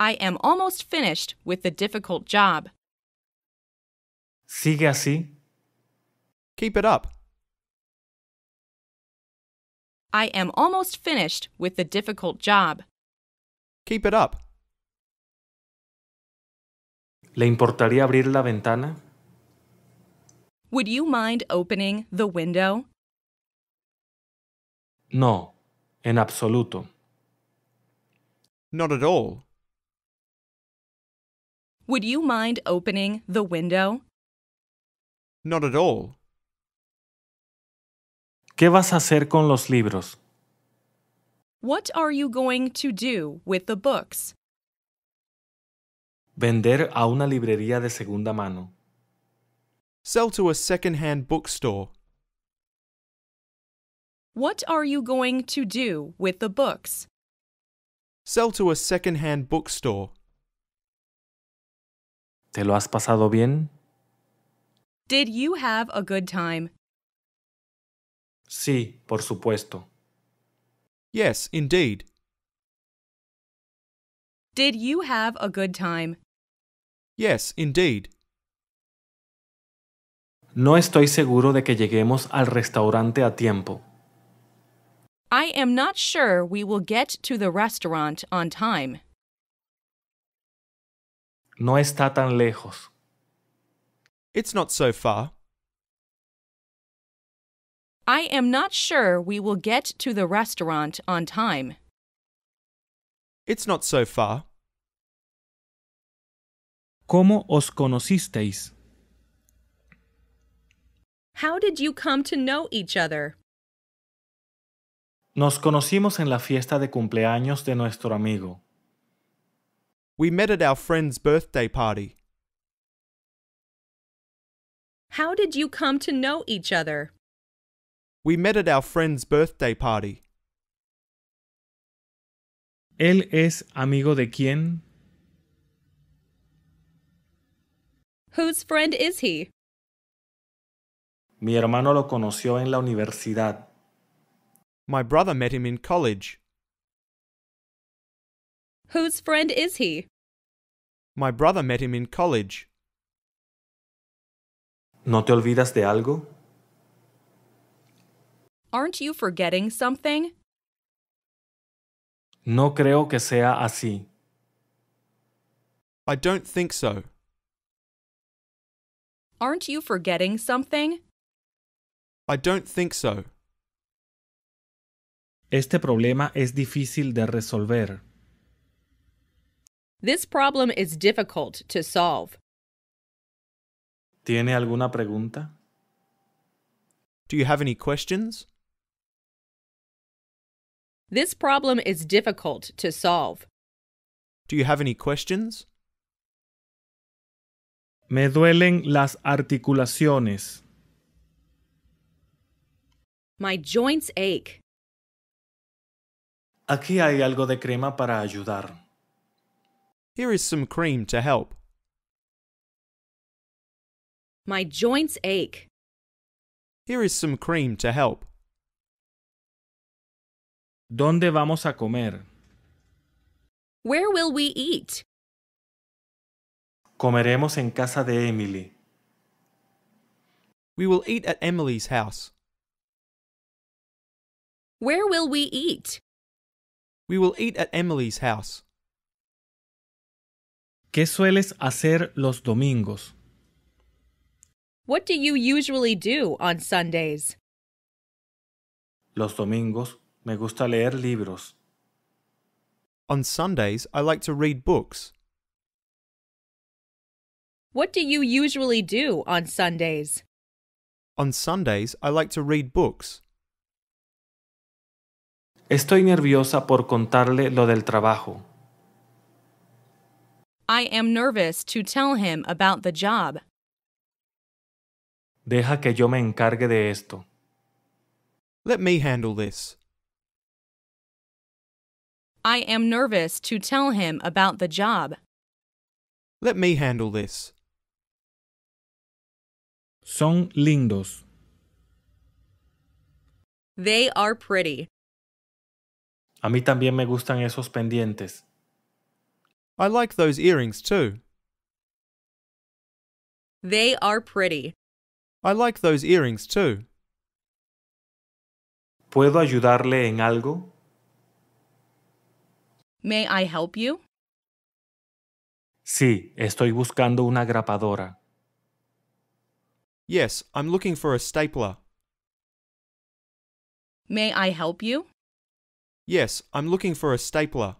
I am almost finished with the difficult job. Sigue así. Keep it up. I am almost finished with the difficult job. Keep it up. ¿Le importaría abrir la ventana? Would you mind opening the window? No, en absoluto. Not at all. Would you mind opening the window? Not at all. ¿Qué vas a hacer con los libros? What are you going to do with the books? Vender a una librería de segunda mano. Sell to a second-hand bookstore. What are you going to do with the books? Sell to a second-hand bookstore. ¿Te lo has pasado bien? Did you have a good time? Sí, por supuesto. Yes, indeed. Did you have a good time? Yes, indeed. No estoy seguro de que lleguemos al restaurante a tiempo. I am not sure we will get to the restaurant on time. No está tan lejos. It's not so far. I am not sure we will get to the restaurant on time. It's not so far. ¿Cómo os conocisteis? How did you come to know each other? Nos conocimos en la fiesta de cumpleaños de nuestro amigo. We met at our friend's birthday party. How did you come to know each other? We met at our friend's birthday party. Él es amigo de quién? Whose friend is he? Mi hermano lo conoció en la universidad. My brother met him in college. Whose friend is he? My brother met him in college. ¿No te olvidas de algo? Aren't you forgetting something? No creo que sea así. I don't think so. Aren't you forgetting something? I don't think so. Este problema es difícil de resolver. This problem is difficult to solve. ¿Tiene alguna pregunta? Do you have any questions? This problem is difficult to solve. Do you have any questions? Me duelen las articulaciones. My joints ache. Aquí hay algo de crema para ayudar. Here is some cream to help. My joints ache. Here is some cream to help. ¿Dónde vamos a comer? Where will we eat? Comeremos en casa de Emily. We will eat at Emily's house. Where will we eat? We will eat at Emily's house. ¿Qué sueles hacer los domingos? What do you usually do on Sundays? Los domingos me gusta leer libros. On Sundays, I like to read books. What do you usually do on Sundays? On Sundays, I like to read books. Estoy nerviosa por contarle lo del trabajo. I am nervous to tell him about the job. Deja que yo me encargue de esto. Let me handle this. I am nervous to tell him about the job. Let me handle this. Son lindos. They are pretty. A mí también me gustan esos pendientes. I like those earrings too. They are pretty. I like those earrings too. ¿Puedo ayudarle en algo? May I help you? Sí, estoy buscando una grapadora. Yes, I'm looking for a stapler. May I help you? Yes, I'm looking for a stapler.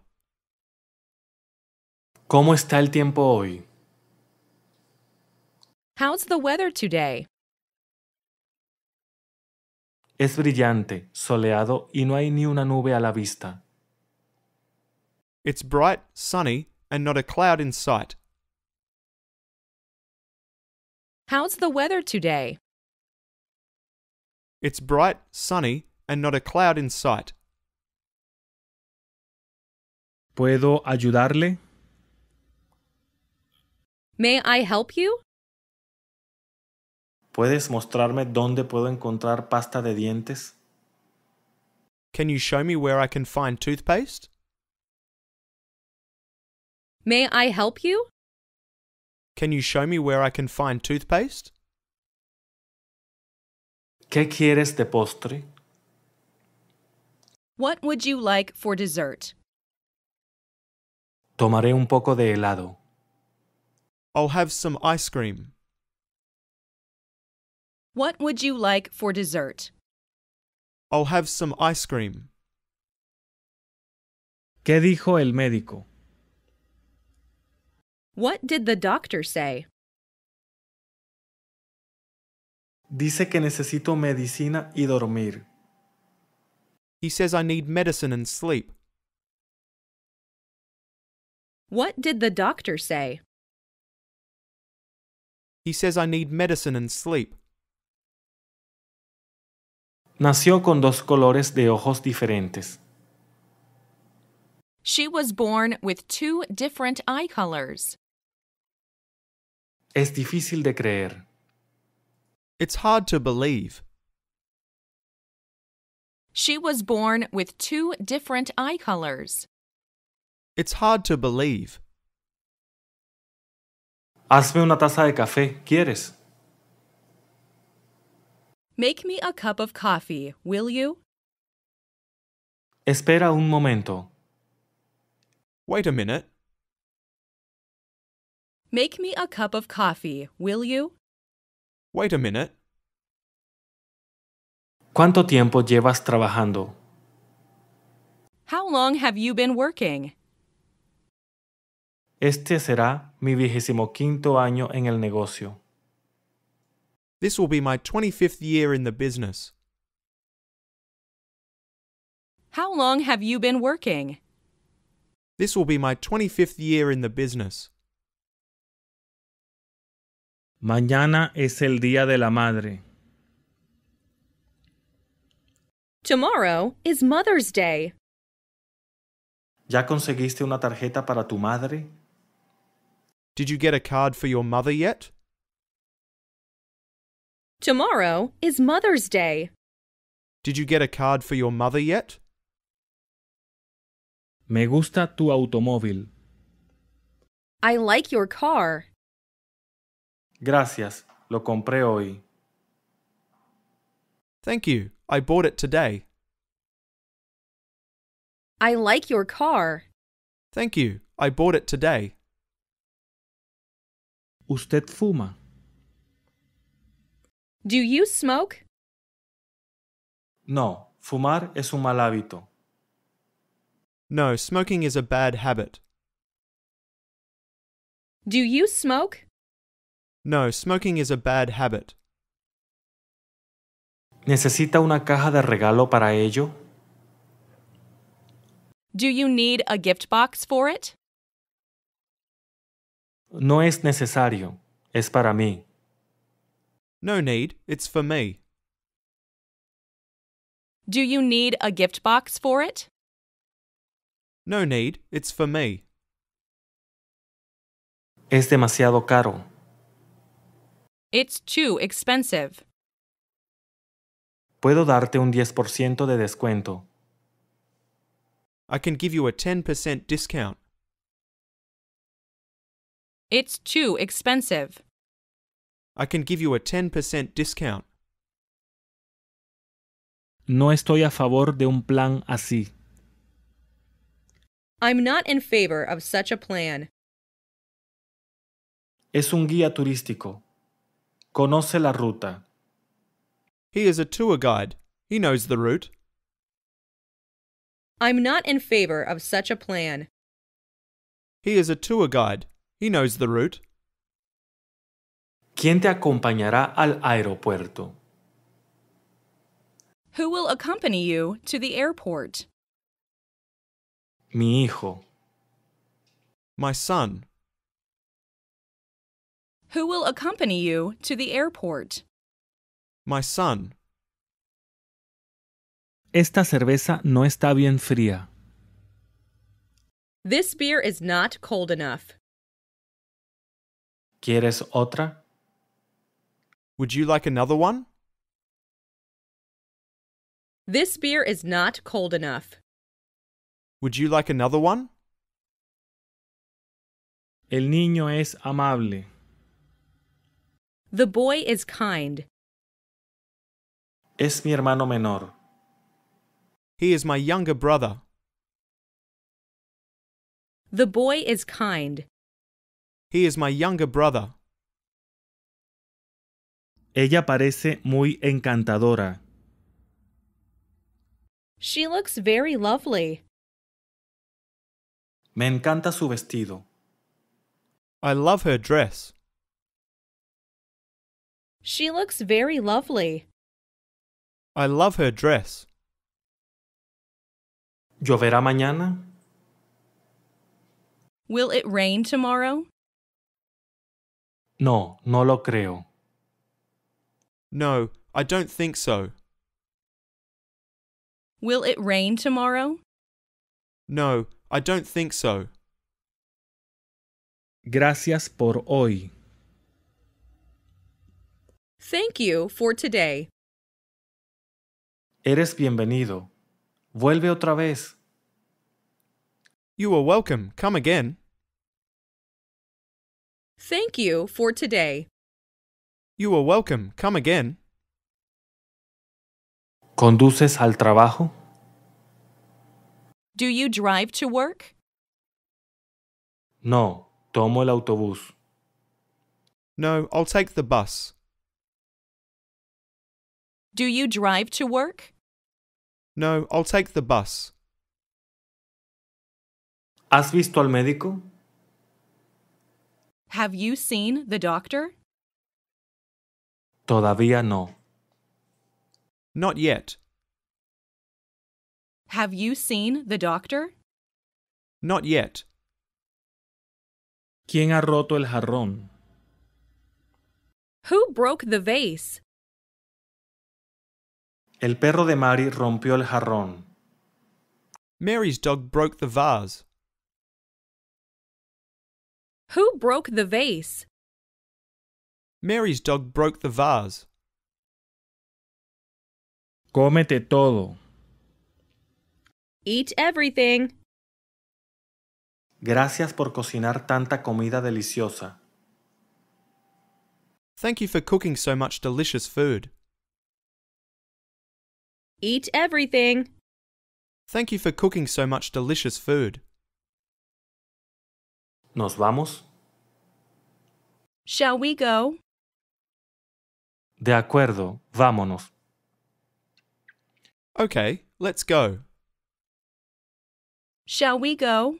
¿Cómo está el tiempo hoy? How's the weather today? Es brillante, soleado y no hay ni una nube a la vista. It's bright, sunny, and not a cloud in sight. How's the weather today? It's bright, sunny, and not a cloud in sight. ¿Puedo ayudarle? May I help you? ¿Puedes mostrarme dónde puedo encontrar pasta de dientes? Can you show me where I can find toothpaste? May I help you? Can you show me where I can find toothpaste? ¿Qué quieres de postre? What would you like for dessert? Tomaré un poco de helado. I'll have some ice cream. What would you like for dessert? I'll have some ice cream. ¿Qué dijo el médico? What did the doctor say? Dice que necesito medicina y dormir. He says I need medicine and sleep. What did the doctor say? He says I need medicine and sleep. Nació con dos colores de ojos diferentes. She was born with two different eye colors. Es difícil de creer. It's hard to believe. She was born with two different eye colors. It's hard to believe. Hazme una taza de café, ¿quieres? Make me a cup of coffee, will you? Espera un momento. Wait a minute. Make me a cup of coffee, will you? Wait a minute. ¿Cuánto tiempo llevas trabajando? How long have you been working? Este será mi vigésimo quinto año en el negocio. This will be my 25th year in the business. How long have you been working? This will be my 25th year in the business. Mañana es el Día de la Madre. Tomorrow is Mother's Day. ¿Ya conseguiste una tarjeta para tu madre? Did you get a card for your mother yet? Tomorrow is Mother's Day. Did you get a card for your mother yet? Me gusta tu automóvil. I like your car. Gracias, lo compré hoy. Thank you, I bought it today. I like your car. Thank you, I bought it today. ¿Usted fuma? Do you smoke? No, fumar es un mal hábito. No, smoking is a bad habit. Do you smoke? No, smoking is a bad habit. ¿Necesita una caja de regalo para ello? Do you need a gift box for it? No es necesario, es para mí. No need, it's for me. Do you need a gift box for it? No need, it's for me. Es demasiado caro. It's too expensive. Puedo darte un 10% de descuento. I can give you a 10% discount. It's too expensive. I can give you a 10% discount. No estoy a favor de un plan así. I'm not in favor of such a plan. Es un guía turístico. Conoce la ruta. He is a tour guide. He knows the route. I'm not in favor of such a plan. He is a tour guide. He knows the route. ¿Quién te acompañará al aeropuerto? Who will accompany you to the airport? Mi hijo. My son. Who will accompany you to the airport? My son. Esta cerveza no está bien fría. This beer is not cold enough. ¿Quieres otra? Would you like another one? This beer is not cold enough. Would you like another one? El niño es amable. The boy is kind. Es mi hermano menor. He is my younger brother. The boy is kind. He is my younger brother. Ella parece muy encantadora. She looks very lovely. Me encanta su vestido. I love her dress. She looks very lovely. I love her dress. ¿Lloverá mañana? Will it rain tomorrow? No, no lo creo. No, I don't think so. Will it rain tomorrow? No, I don't think so. Gracias por hoy. Thank you for today. Eres bienvenido. Vuelve otra vez. You are welcome. Come again. Thank you for today. You are welcome. Come again. ¿Conduces al trabajo? Do you drive to work? No, tomo el autobús. No, I'll take the bus. Do you drive to work? No, I'll take the bus. ¿Has visto al médico? Have you seen the doctor? Todavía no. Not yet. Have you seen the doctor? Not yet. ¿Quién ha roto el jarrón? Who broke the vase? El perro de Mary rompió el jarrón. Mary's dog broke the vase. Who broke the vase? Mary's dog broke the vase. Cómete todo. Eat everything. Gracias por cocinar tanta comida deliciosa. Thank you for cooking so much delicious food. Eat everything. Thank you for cooking so much delicious food. ¿Nos vamos? Shall we go? De acuerdo, vámonos. Okay, let's go. Shall we go?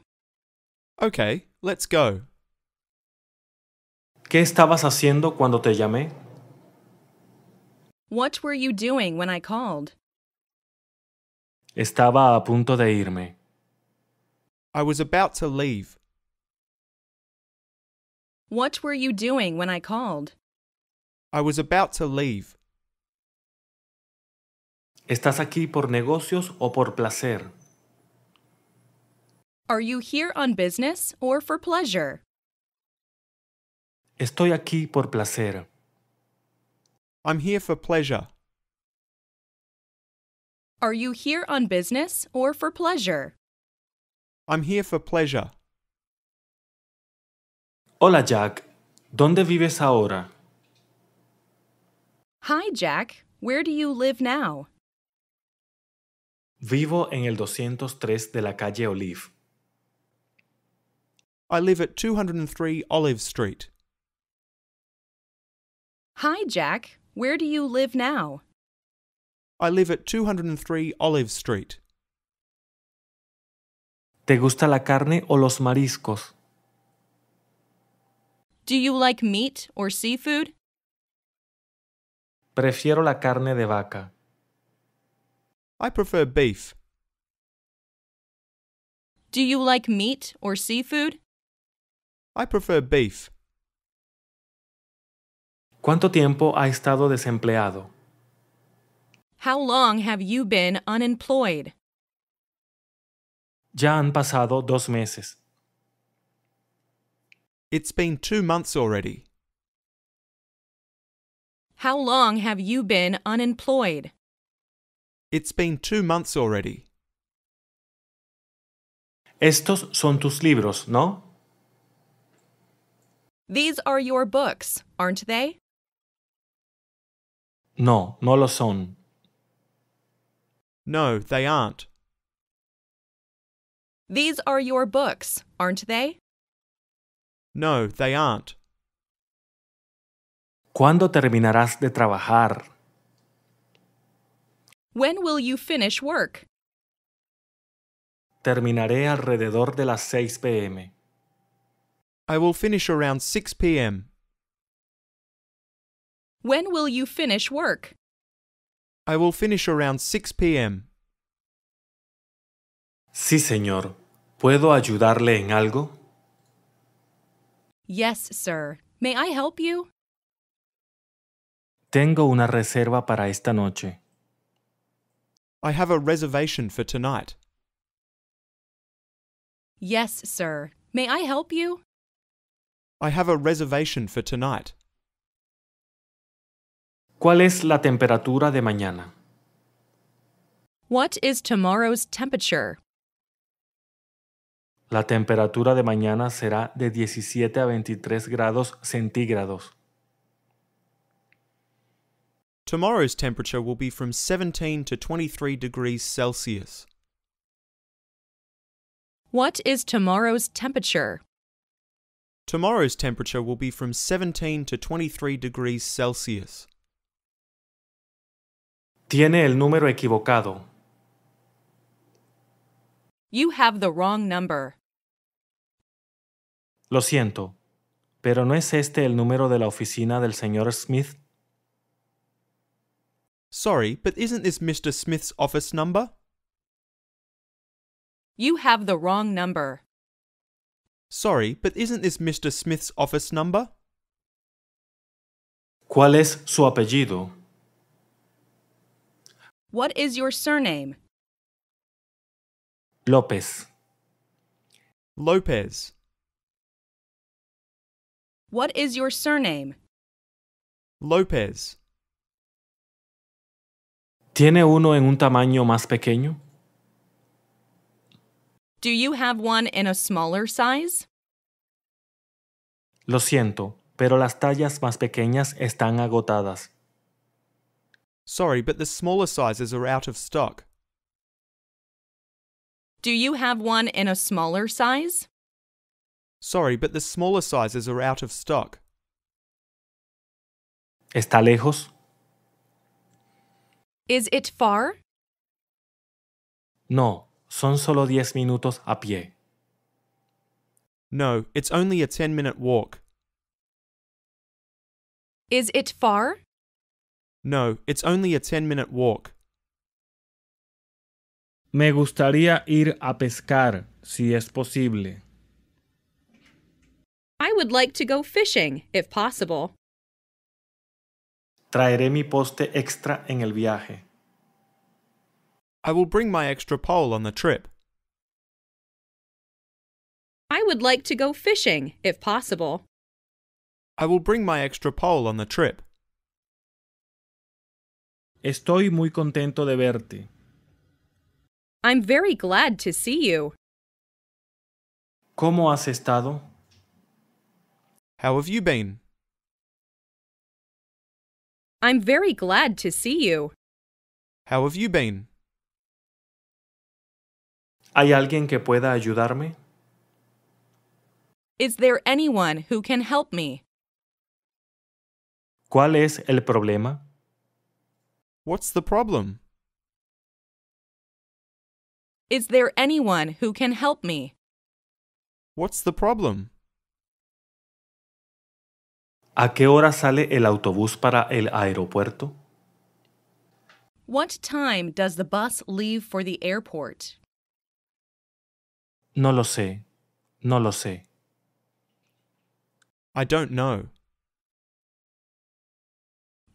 Okay, let's go. ¿Qué estabas haciendo cuando te llamé? What were you doing when I called? Estaba a punto de irme. I was about to leave. What were you doing when I called? I was about to leave. ¿Estás aquí por negocios o por placer? Are you here on business or for pleasure? Estoy aquí por placer. I'm here for pleasure. Are you here on business or for pleasure? I'm here for pleasure. Hola Jack, ¿dónde vives ahora? Hi Jack, where do you live now? Vivo en el 203 de la calle Olive. I live at 203 Olive Street. Hi Jack, where do you live now? I live at 203 Olive Street. ¿Te gusta la carne o los mariscos? Do you like meat or seafood? Prefiero la carne de vaca. I prefer beef. Do you like meat or seafood? I prefer beef. ¿Cuánto tiempo ha estado desempleado? How long have you been unemployed? Ya han pasado dos meses. It's been two months already. How long have you been unemployed? It's been two months already. Estos son tus libros, ¿no? These are your books, aren't they? No, no lo son. No, they aren't. These are your books, aren't they? No, they aren't. ¿Cuándo terminarás de trabajar? When will you finish work? Terminaré alrededor de las 6 p.m. I will finish around 6 p.m. When will you finish work? I will finish around 6 p.m. Sí, señor. ¿Puedo ayudarle en algo? Yes, sir. May I help you? Tengo una reserva para esta noche. I have a reservation for tonight. Yes, sir. May I help you? I have a reservation for tonight. ¿Cuál es la temperatura de mañana? What is tomorrow's temperature? La temperatura de mañana será de 17 a 23 grados centígrados. Tomorrow's temperature will be from 17 to 23 degrees Celsius. What is tomorrow's temperature? Tomorrow's temperature will be from 17 to 23 degrees Celsius. Tiene el número equivocado. You have the wrong number. Lo siento, pero ¿no es este el número de la oficina del señor Smith? Sorry, but isn't this Mr. Smith's office number? You have the wrong number. Sorry, but isn't this Mr. Smith's office number? ¿Cuál es su apellido? What is your surname? López. López. What is your surname? Lopez. ¿Tiene uno en un tamaño más pequeño? Do you have one in a smaller size? Lo siento, pero las tallas más pequeñas están agotadas. Sorry, but the smaller sizes are out of stock. Do you have one in a smaller size? Sorry, but the smaller sizes are out of stock. ¿Está lejos? Is it far? No, son solo diez minutos a pie. No, it's only a 10 minute walk. Is it far? No, it's only a 10 minute walk. Me gustaría ir a pescar, si es posible. I would like to go fishing, if possible. Traeré mi poste extra en el viaje. I will bring my extra pole on the trip. I would like to go fishing, if possible. I will bring my extra pole on the trip. Estoy muy contento de verte. I'm very glad to see you. ¿Cómo has estado? How have you been? I'm very glad to see you. How have you been? ¿Hay alguien que pueda ayudarme? Is there anyone who can help me? ¿Cuál es el problema? What's the problem? Is there anyone who can help me? What's the problem? ¿A qué hora sale el autobús para el aeropuerto? What time does the bus leave for the airport? No lo sé. No lo sé. I don't know.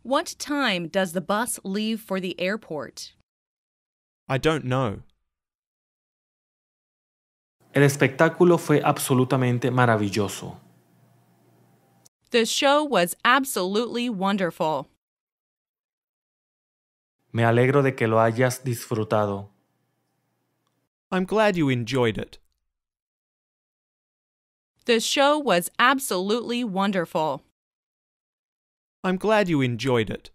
What time does the bus leave for the airport? I don't know. El espectáculo fue absolutamente maravilloso. The show was absolutely wonderful. Me alegro de que lo hayas disfrutado. I'm glad you enjoyed it. The show was absolutely wonderful. I'm glad you enjoyed it.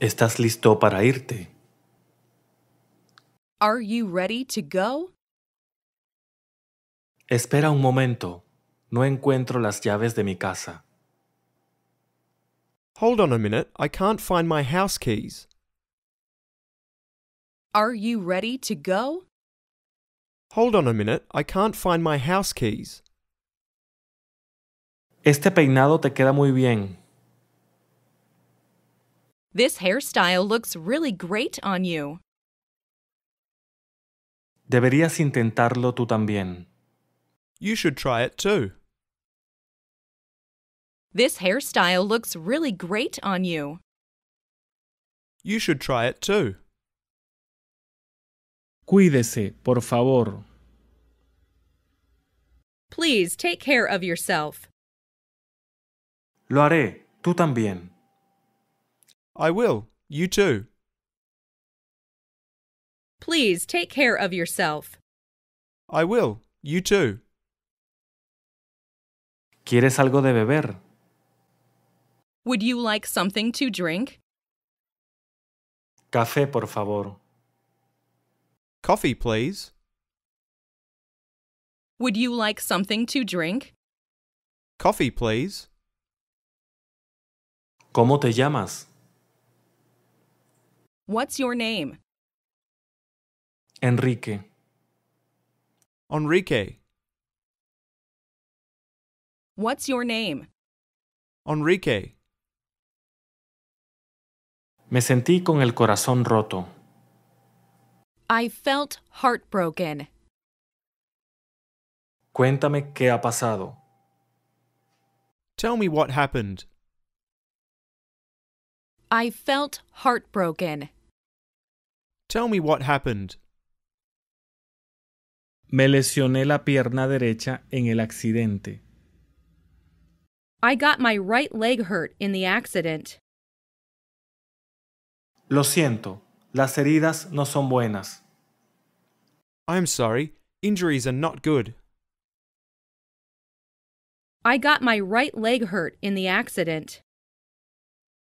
¿Estás listo para irte? Are you ready to go? Espera un momento. No encuentro las llaves de mi casa. Hold on a minute, I can't find my house keys. Are you ready to go? Hold on a minute, I can't find my house keys. Este peinado te queda muy bien. This hairstyle looks really great on you. Deberías intentarlo tú también. You should try it too. This hairstyle looks really great on you. You should try it too. Cuídese, por favor. Please take care of yourself. Lo haré, tú también. I will, you too. Please take care of yourself. I will, you too. ¿Quieres algo de beber? Would you like something to drink? Café, por favor. Coffee, please. Would you like something to drink? Coffee, please. ¿Cómo te llamas? What's your name? Enrique. Enrique. What's your name? Enrique. Me sentí con el corazón roto. I felt heartbroken. Cuéntame qué ha pasado. Tell me what happened. I felt heartbroken. Tell me what happened. Me lesioné la pierna derecha en el accidente. I got my right leg hurt in the accident. Lo siento, las heridas no son buenas. I'm sorry, injuries are not good. I got my right leg hurt in the accident.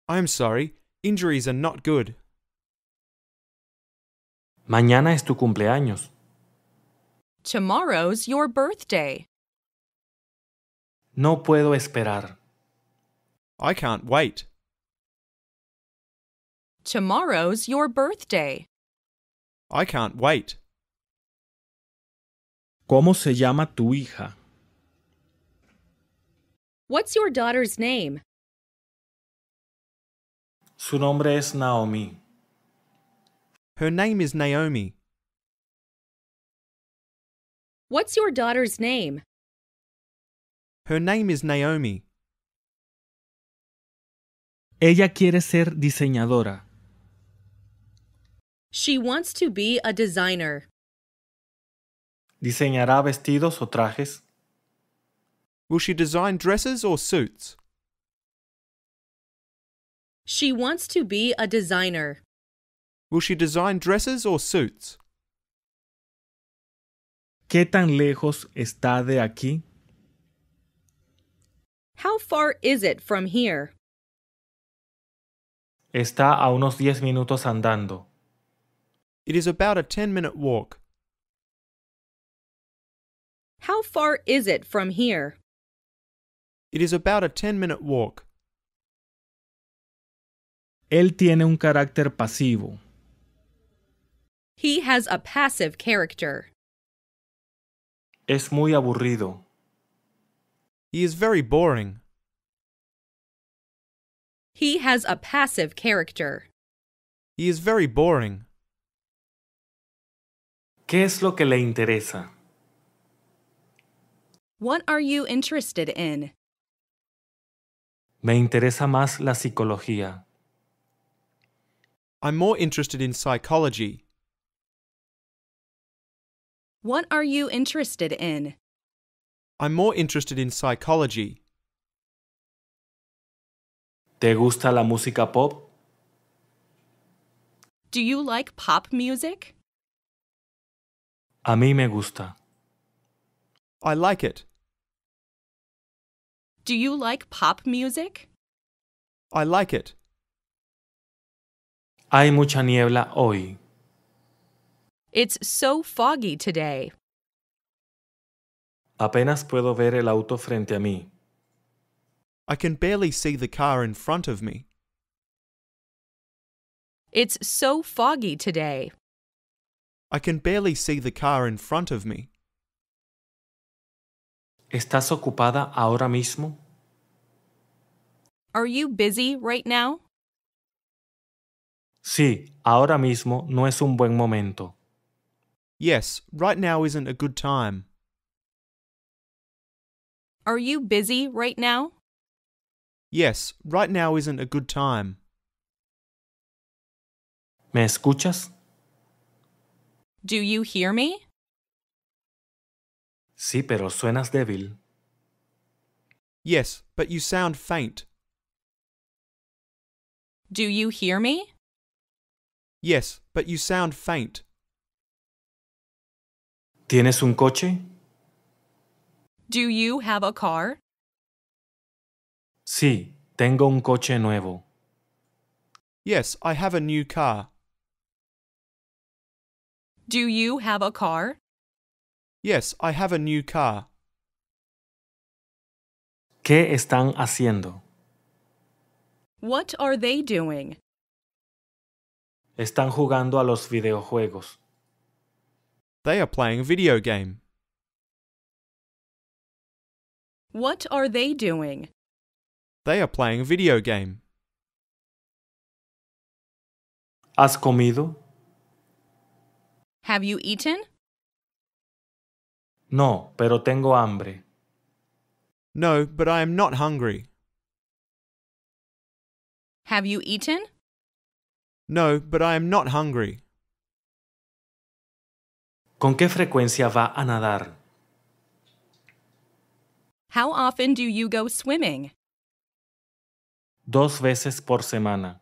I'm sorry, injuries are not good. Mañana es tu cumpleaños. Tomorrow's your birthday. No puedo esperar. I can't wait. Tomorrow's your birthday. I can't wait. ¿Cómo se llama tu hija? What's your daughter's name? Su nombre es Naomi. Her name is Naomi. What's your daughter's name? Her name is Naomi. Ella quiere ser diseñadora. She wants to be a designer. ¿Diseñará vestidos o trajes? Will she design dresses or suits? She wants to be a designer. Will she design dresses or suits? ¿Qué tan lejos está de aquí? How far is it from here? Está a unos diez minutos andando. It is about a 10 minute walk. How far is it from here? It is about a 10 minute walk. Él tiene un carácter pasivo. He has a passive character. Es muy aburrido. He is very boring. He has a passive character. He is very boring. ¿Qué es lo que le interesa? What are you interested in? Me interesa más la psicología. I'm more interested in psychology. What are you interested in? I'm more interested in psychology. ¿Te gusta la música pop? Do you like pop music? A mí me gusta. I like it. Do you like pop music? I like it. Hay mucha niebla hoy. It's so foggy today. Apenas puedo ver el auto frente a mí. I can barely see the car in front of me. It's so foggy today. I can barely see the car in front of me. ¿Estás ocupada ahora mismo? Are you busy right now? Sí, ahora mismo no es un buen momento. Yes, right now isn't a good time. Are you busy right now? Yes, right now isn't a good time. ¿Me escuchas? Do you hear me? Sí, pero suenas débil. Yes, but you sound faint. Do you hear me? Yes, but you sound faint. ¿Tienes un coche? Do you have a car? Sí, tengo un coche nuevo. Yes, I have a new car. Do you have a car? Yes, I have a new car. ¿Qué están haciendo? What are they doing? Están jugando a los videojuegos. They are playing a video game. What are they doing? They are playing a video game. ¿Has comido? Have you eaten? No, pero tengo hambre. No, but I am not hungry. Have you eaten? No, but I am not hungry. ¿Con qué frecuencia va a nadar? How often do you go swimming? Dos veces por semana.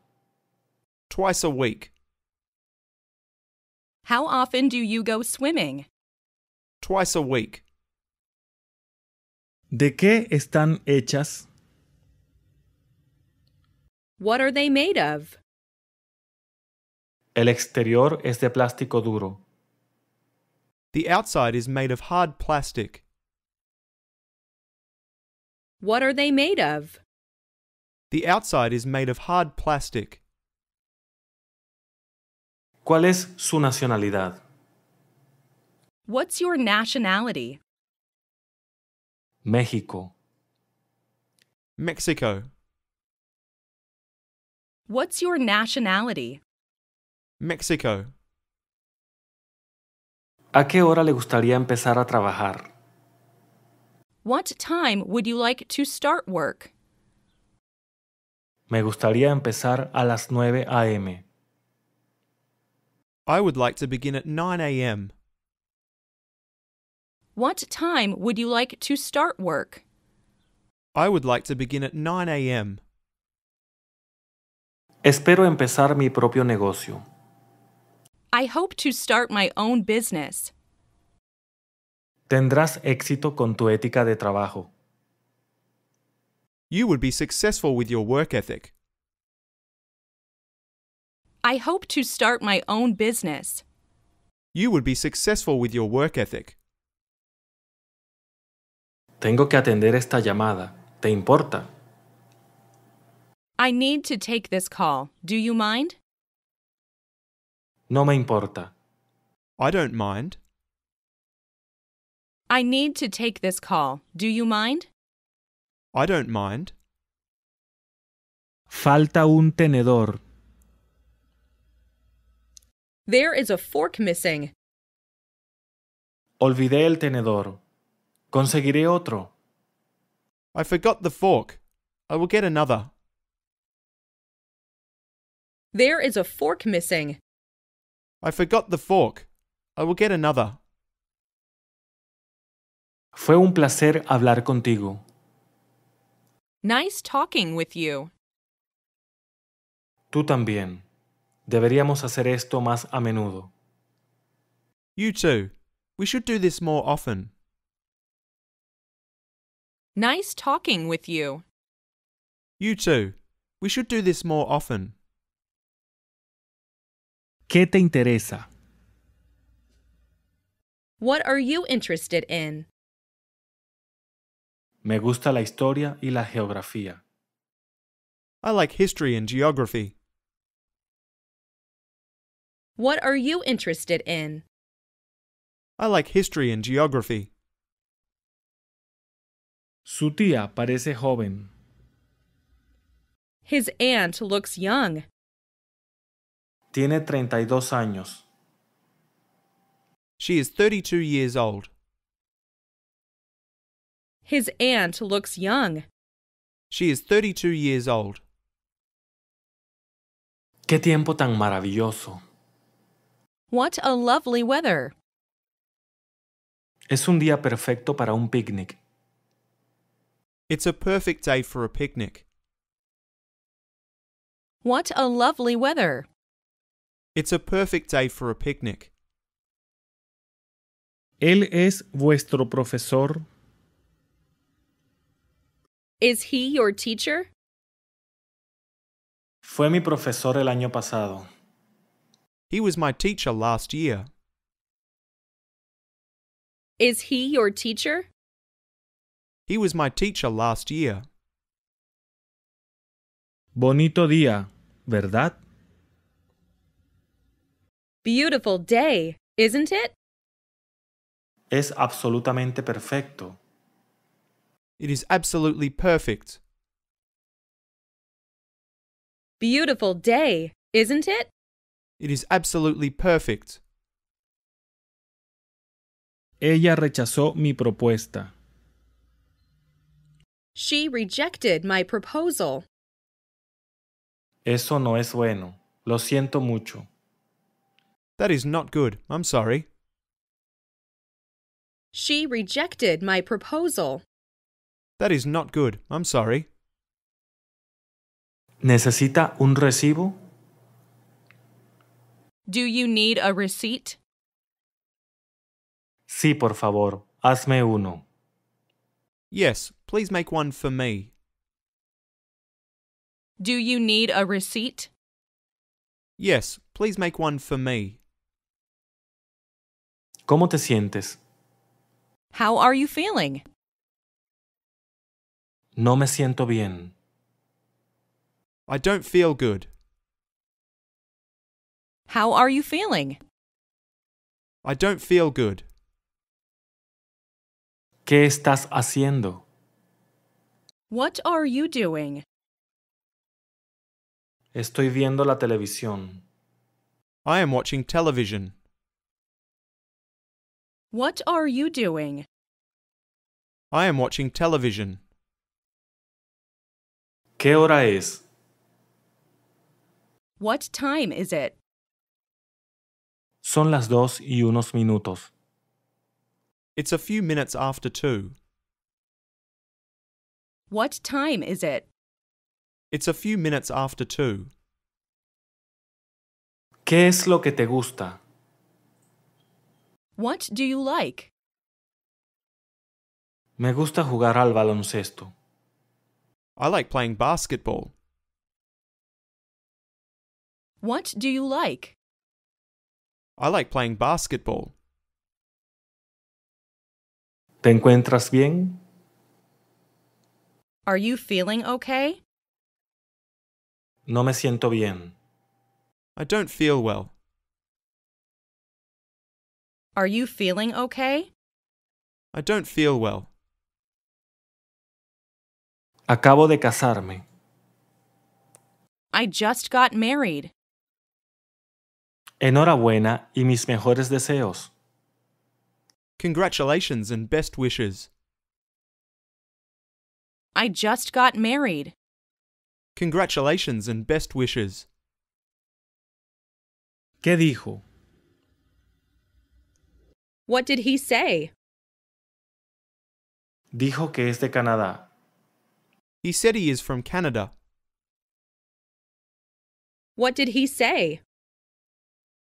Twice a week. How often do you go swimming? Twice a week. ¿De qué están hechas? What are they made of? El exterior es de plástico duro. The outside is made of hard plastic. What are they made of? The outside is made of hard plastic. ¿Cuál es su nacionalidad? What's your nationality? México. Mexico. What's your nationality? Mexico. ¿A qué hora le gustaría empezar a trabajar? What time would you like to start work? Me gustaría empezar a las 9 a.m. I would like to begin at 9 a.m. What time would you like to start work? I would like to begin at 9 a.m. Espero empezar mi propio negocio. I hope to start my own business. Tendrás éxito con tu ética de trabajo. You would be successful with your work ethic. I hope to start my own business. You would be successful with your work ethic. Tengo que atender esta llamada. ¿Te importa? I need to take this call. Do you mind? No me importa. I don't mind. I need to take this call. Do you mind? I don't mind. Falta un tenedor. There is a fork missing. Olvidé el tenedor. Conseguiré otro. I forgot the fork. I will get another. There is a fork missing. I forgot the fork. I will get another. Fue un placer hablar contigo. Nice talking with you. Tú también. Deberíamos hacer esto más a menudo. You too. We should do this more often. Nice talking with you. You too. We should do this more often. ¿Qué te interesa? What are you interested in? Me gusta la historia y la geografía. I like history and geography. What are you interested in? I like history and geography. Su tía parece joven. His aunt looks young. Tiene 32 años. She is 32 years old. His aunt looks young. She is 32 years old. Qué tiempo tan maravilloso. What a lovely weather! Es un día perfecto para un picnic. It's a perfect day for a picnic. What a lovely weather! It's a perfect day for a picnic. Él es vuestro profesor. Is he your teacher? Fue mi profesor el año pasado. He was my teacher last year. Is he your teacher? He was my teacher last year. Bonito día, ¿verdad? Beautiful day, isn't it? Es absolutamente perfecto. It is absolutely perfect. Beautiful day, isn't it? It is absolutely perfect. Ella rechazó mi propuesta. She rejected my proposal. Eso no es bueno. Lo siento mucho. That is not good. I'm sorry. She rejected my proposal. That is not good. I'm sorry. ¿Necesita un recibo? Do you need a receipt? Sí, por favor, hazme uno. Yes, please make one for me. Do you need a receipt? Yes, please make one for me. ¿Cómo te sientes? How are you feeling? No me siento bien. I don't feel good. How are you feeling? I don't feel good. ¿Qué estás haciendo? What are you doing? Estoy viendo la televisión. I am watching television. What are you doing? I am watching television. ¿Qué hora es? What time is it? Son las dos y unos minutos. It's a few minutes after two. What time is it? It's a few minutes after two. ¿Qué es lo que te gusta? What do you like? Me gusta jugar al baloncesto. I like playing basketball. What do you like? I like playing basketball. ¿Te encuentras bien? Are you feeling okay? No me siento bien. I don't feel well. Are you feeling okay? I don't feel well. Acabo de casarme. I just got married. Enhorabuena y mis mejores deseos. Congratulations and best wishes. I just got married. Congratulations and best wishes. ¿Qué dijo? What did he say? Dijo que es de Canadá. He said he is from Canada. What did he say?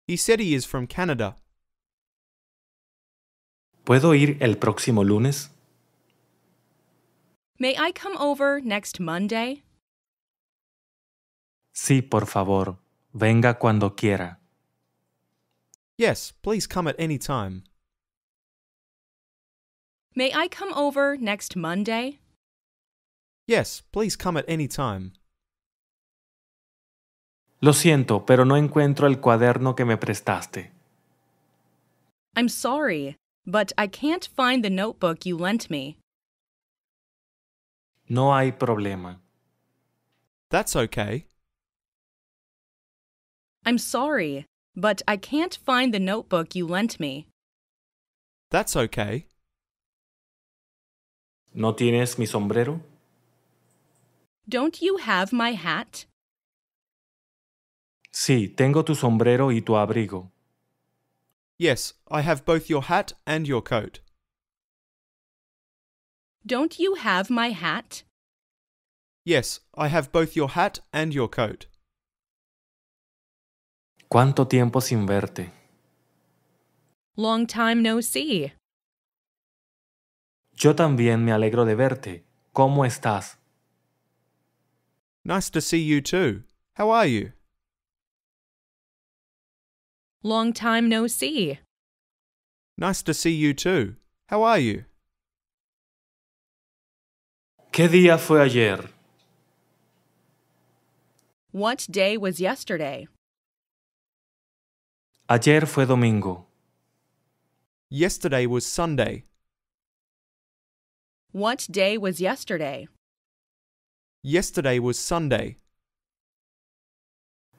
He said he is from Canada. ¿Puedo ir el próximo lunes? May I come over next Monday? Sí, por favor. Venga cuando quiera. Yes, please come at any time. May I come over next Monday? Yes, please come at any time. Lo siento, pero no encuentro el cuaderno que me prestaste. I'm sorry, but I can't find the notebook you lent me. No hay problema. That's okay. I'm sorry, but I can't find the notebook you lent me. That's okay. ¿No tienes mi sombrero? Don't you have my hat? Sí, tengo tu sombrero y tu abrigo. Yes, I have both your hat and your coat. Don't you have my hat? Yes, I have both your hat and your coat. ¿Cuánto tiempo sin verte? Long time no see. Yo también me alegro de verte. ¿Cómo estás? Nice to see you too. How are you? Long time no see. Nice to see you too. How are you? ¿Qué día fue ayer? What day was yesterday? Ayer fue domingo. Yesterday was Sunday. What day was yesterday? Yesterday was Sunday.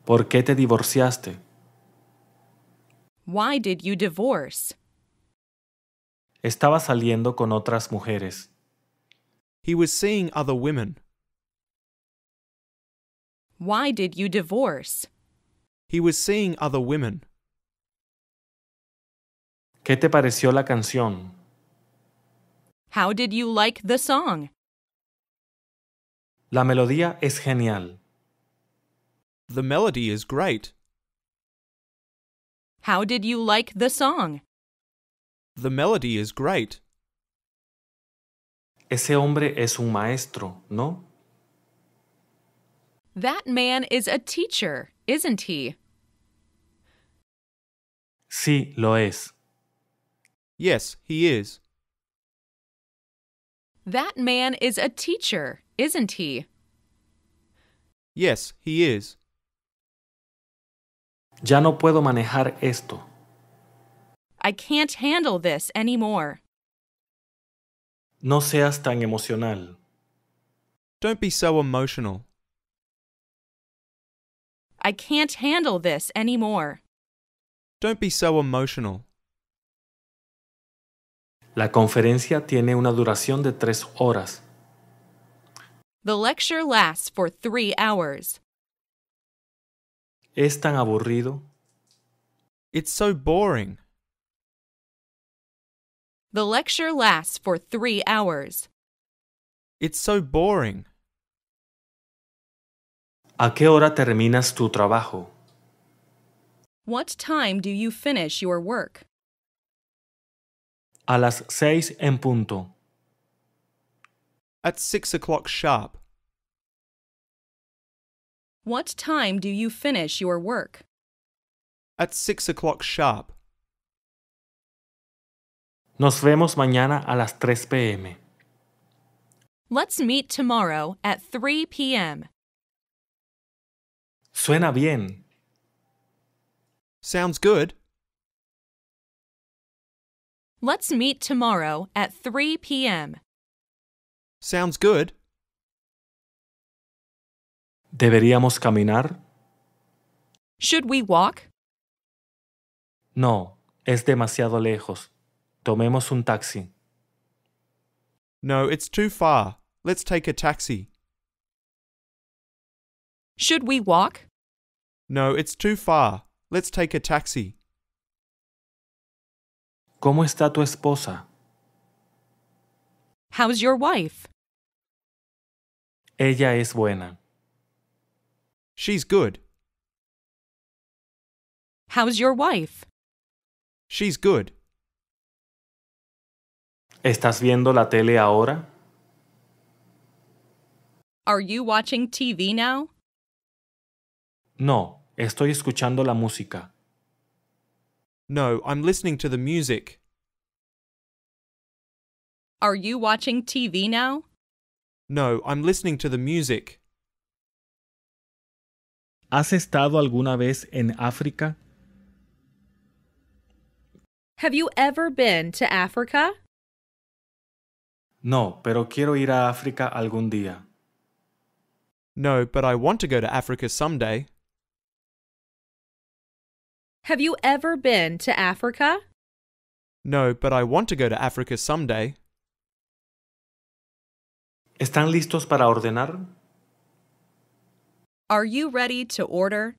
¿Por qué te divorciaste? Why did you divorce? Estaba saliendo con otras mujeres. He was seeing other women. Why did you divorce? He was seeing other women. ¿Qué te pareció la canción? How did you like the song? La melodía es genial. The melody is great. How did you like the song? The melody is great. Ese hombre es un maestro, ¿no? That man is a teacher, isn't he? Sí, lo es. Yes, he is. That man is a teacher, isn't he? Yes, he is. Ya no puedo manejar esto. I can't handle this anymore. No seas tan emocional. Don't be so emotional. I can't handle this anymore. Don't be so emotional. La conferencia tiene una duración de tres horas. The lecture lasts for three hours. Es tan aburrido. It's so boring. The lecture lasts for three hours. It's so boring. ¿A qué hora terminas tu trabajo? What time do you finish your work? A las seis en punto. At six o'clock sharp. What time do you finish your work? At six o'clock sharp. Nos vemos mañana a las 3 p.m. Let's meet tomorrow at 3 p.m. Suena bien. Sounds good. Let's meet tomorrow at 3 p.m. Sounds good. ¿Deberíamos caminar? Should we walk? No, es demasiado lejos. Tomemos un taxi. No, it's too far. Let's take a taxi. Should we walk? No, it's too far. Let's take a taxi. ¿Cómo está tu esposa? How's your wife? Ella es buena. She's good. How's your wife? She's good. ¿Estás viendo la tele ahora? Are you watching TV now? No, estoy escuchando la música. No, I'm listening to the music. Are you watching TV now? No, I'm listening to the music. ¿Has estado alguna vez en África? Have you ever been to Africa? No, pero quiero ir a África algún día. No, but I want to go to Africa someday. Have you ever been to Africa? No, but I want to go to Africa someday. ¿Están listos para ordenar? Are you ready to order?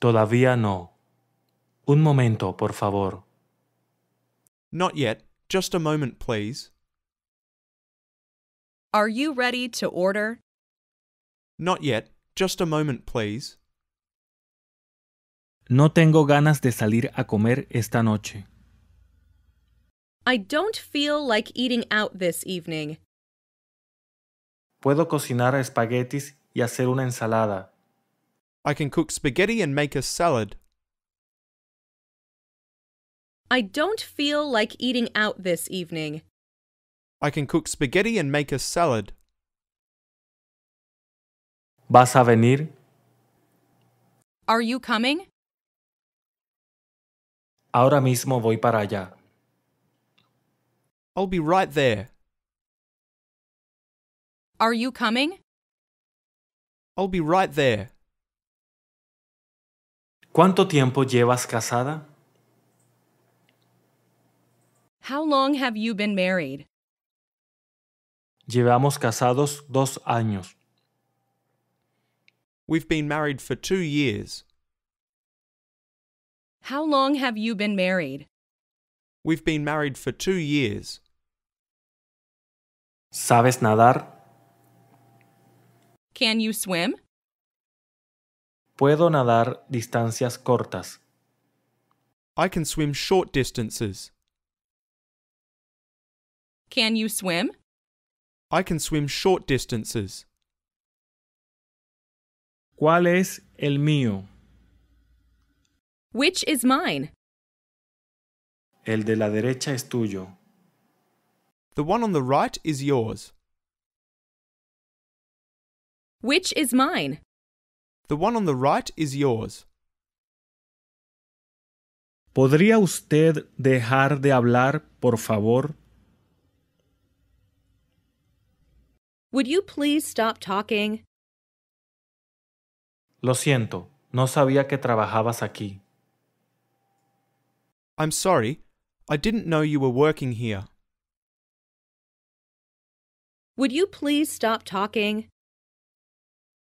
Todavía no. Un momento, por favor. Not yet. Just a moment, please. Are you ready to order? Not yet. Just a moment, please. No tengo ganas de salir a comer esta noche. I don't feel like eating out this evening. Puedo cocinar espaguetis y hacer una ensalada. I can cook spaghetti and make a salad. I don't feel like eating out this evening. I can cook spaghetti and make a salad. ¿Vas a venir? Are you coming? Ahora mismo voy para allá. I'll be right there. Are you coming? I'll be right there. ¿Cuánto tiempo llevas casada? How long have you been married? Llevamos casados dos años. We've been married for two years. How long have you been married? We've been married for two years. ¿Sabes nadar? Can you swim? Puedo nadar distancias cortas. I can swim short distances. Can you swim? I can swim short distances. ¿Cuál es el mío? Which is mine? El de la derecha es tuyo. The one on the right is yours. Which is mine? The one on the right is yours. ¿Podría usted dejar de hablar, por favor? Would you please stop talking? Lo siento, no sabía que trabajabas aquí. I'm sorry, I didn't know you were working here. Would you please stop talking?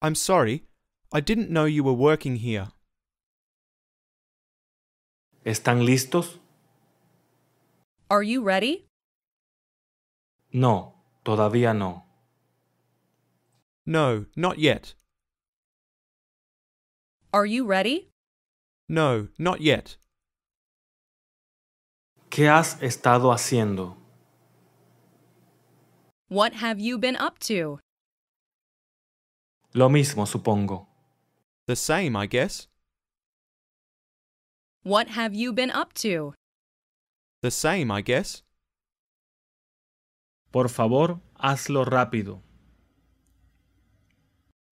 I'm sorry. I didn't know you were working here. ¿Están listos? Are you ready? No, todavía no. No, not yet. Are you ready? No, not yet. ¿Qué has estado haciendo? What have you been up to? Lo mismo, supongo. The same, I guess. What have you been up to? The same, I guess. Por favor, hazlo rápido.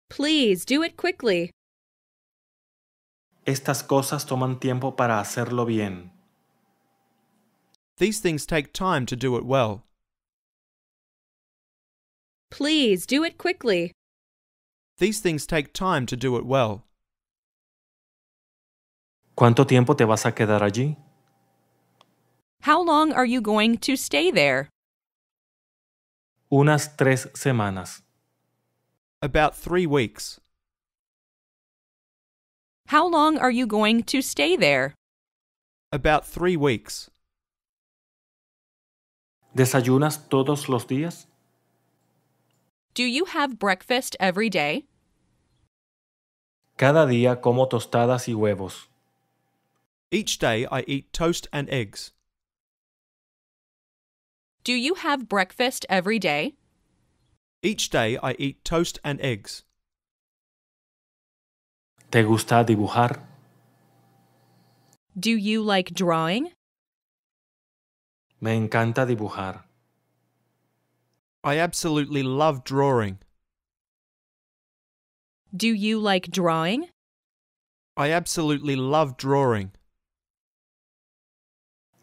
Please do it quickly. Estas cosas toman tiempo para hacerlo bien. These things take time to do it well. Please do it quickly. These things take time to do it well. ¿Cuánto tiempo te vas a quedar allí? How long are you going to stay there? Unas tres semanas. About three weeks. How long are you going to stay there? About three weeks. ¿Desayunas todos los días? Do you have breakfast every day? Cada día como tostadas y huevos. Each day I eat toast and eggs. Do you have breakfast every day? Each day I eat toast and eggs. ¿Te gusta dibujar? Do you like drawing? Me encanta dibujar. I absolutely love drawing. Do you like drawing? I absolutely love drawing.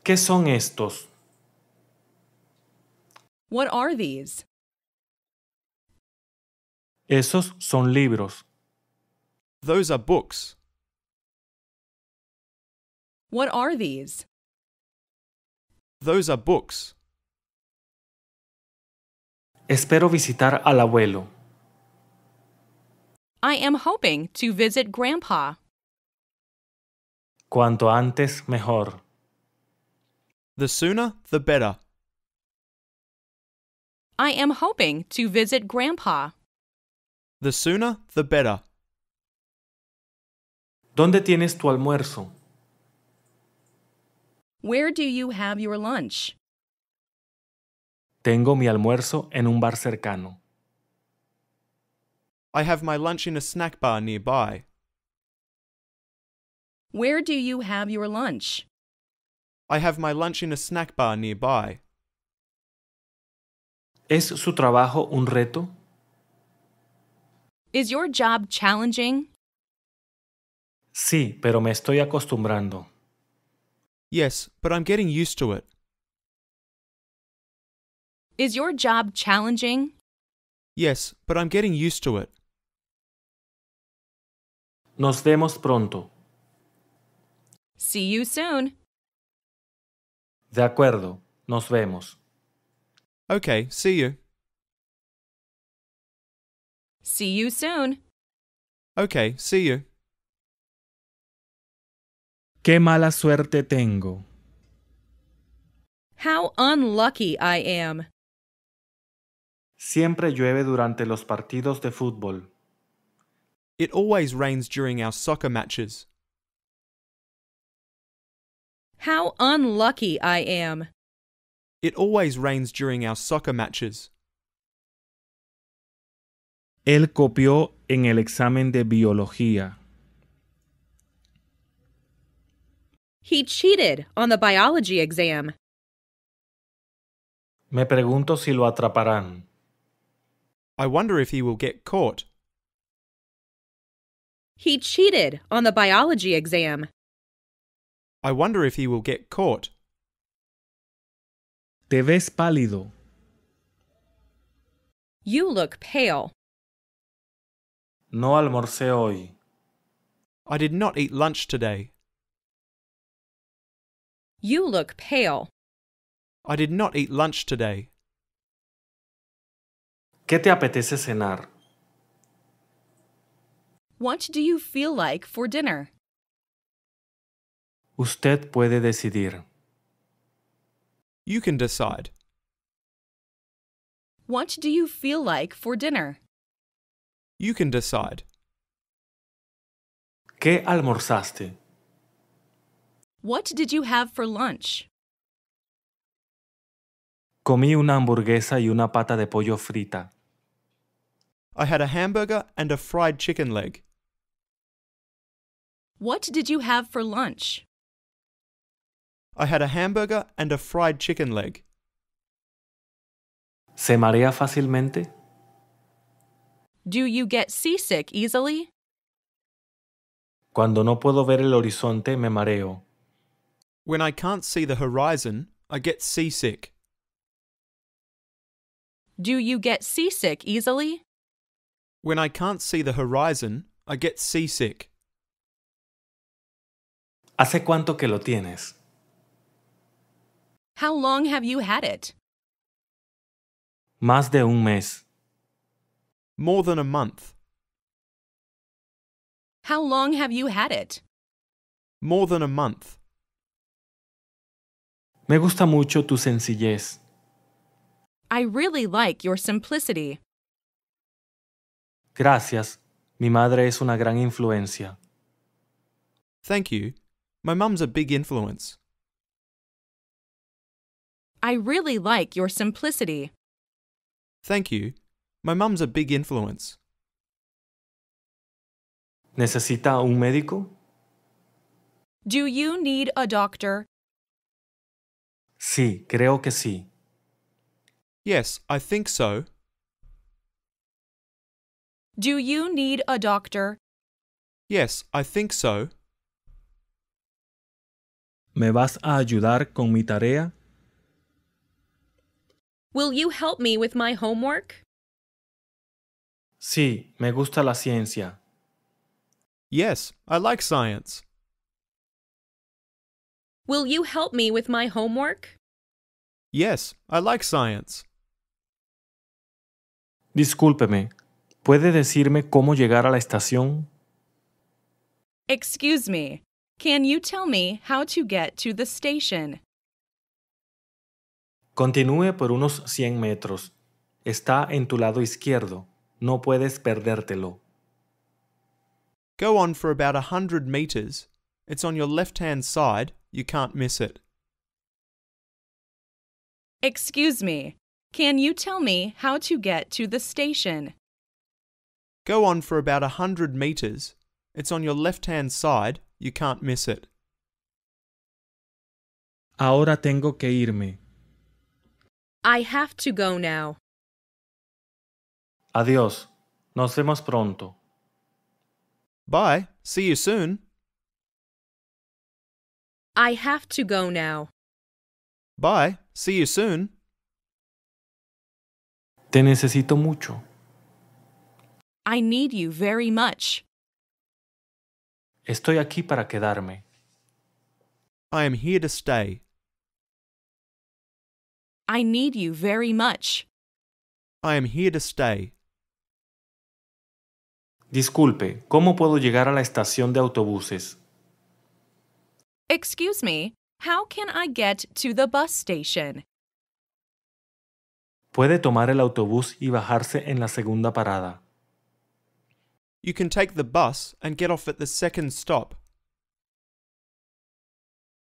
¿Qué son estos? What are these? Esos son libros. Those are books. What are these? Those are books. Espero visitar al abuelo. I am hoping to visit Grandpa. Cuanto antes, mejor. The sooner, the better. I am hoping to visit Grandpa. The sooner, the better. ¿Dónde tienes tu almuerzo? Where do you have your lunch? Tengo mi almuerzo en un bar cercano. I have my lunch in a snack bar nearby. Where do you have your lunch? I have my lunch in a snack bar nearby. ¿Es su trabajo un reto? Is your job challenging? Sí, pero me estoy acostumbrando. Yes, but I'm getting used to it. Is your job challenging? Yes, but I'm getting used to it. Nos vemos pronto. See you soon. De acuerdo, nos vemos. Okay, see you. See you soon. Okay, see you. Qué mala suerte tengo. How unlucky I am. Siempre llueve durante los partidos de fútbol. It always rains during our soccer matches. How unlucky I am. It always rains during our soccer matches. Él copió en el examen de biología. He cheated on the biology exam. Me pregunto si lo atraparán. I wonder if he will get caught. He cheated on the biology exam. I wonder if he will get caught. Te ves pálido. You look pale. No almorcé hoy. I did not eat lunch today. You look pale. I did not eat lunch today. ¿Qué te apetece cenar? What do you feel like for dinner? Usted puede decidir. You can decide. What do you feel like for dinner? You can decide. ¿Qué almorzaste? What did you have for lunch? Comí una hamburguesa y una pata de pollo frita. I had a hamburger and a fried chicken leg. What did you have for lunch? I had a hamburger and a fried chicken leg. ¿Se marea fácilmente? Do you get seasick easily? Cuando no puedo ver el horizonte, me mareo. When I can't see the horizon, I get seasick. Do you get seasick easily? When I can't see the horizon, I get seasick. ¿Hace cuánto que lo tienes? How long have you had it? Más de un mes. More than a month. How long have you had it? More than a month. Me gusta mucho tu sencillez. I really like your simplicity. Gracias. Mi madre es una gran influencia. Thank you. My mum's a big influence. I really like your simplicity. Thank you. My mum's a big influence. ¿Necesita un médico? Do you need a doctor? Sí, creo que sí. Yes, I think so. Do you need a doctor? Yes, I think so. ¿Me vas a ayudar con mi tarea? Will you help me with my homework? Sí, me gusta la ciencia. Yes, I like science. Will you help me with my homework? Yes, I like science. Discúlpeme, ¿puede decirme cómo llegar a la estación? Excuse me, can you tell me how to get to the station? Continúe por unos 100 metros. Está en tu lado izquierdo. No puedes perdértelo. Go on for about 100 meters. It's on your left-hand side. You can't miss it. Excuse me. Can you tell me how to get to the station? Go on for about a hundred metres. It's on your left hand side, you can't miss it. Ahora tengo que irme. I have to go now. Adiós. Nos vemos pronto. Bye. See you soon. I have to go now. Bye. See you soon. Te necesito mucho. I need you very much. Estoy aquí para quedarme. I am here to stay. I need you very much. I am here to stay. Disculpe, ¿cómo puedo llegar a la estación de autobuses? Excuse me, how can I get to the bus station? Puede tomar el autobús y bajarse en la segunda parada. You can take the bus and get off at the second stop.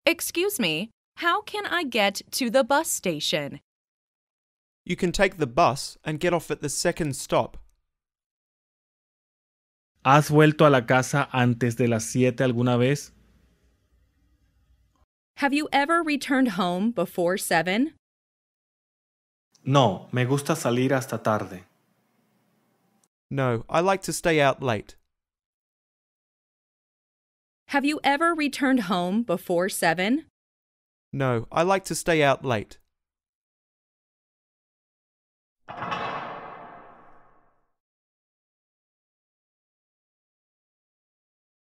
Excuse me, how can I get to the bus station? You can take the bus and get off at the second stop. ¿Has vuelto a la casa antes de las 7 alguna vez? Have you ever returned home before 7? No, me gusta salir hasta tarde. No, I like to stay out late. Have you ever returned home before 7? No, I like to stay out late.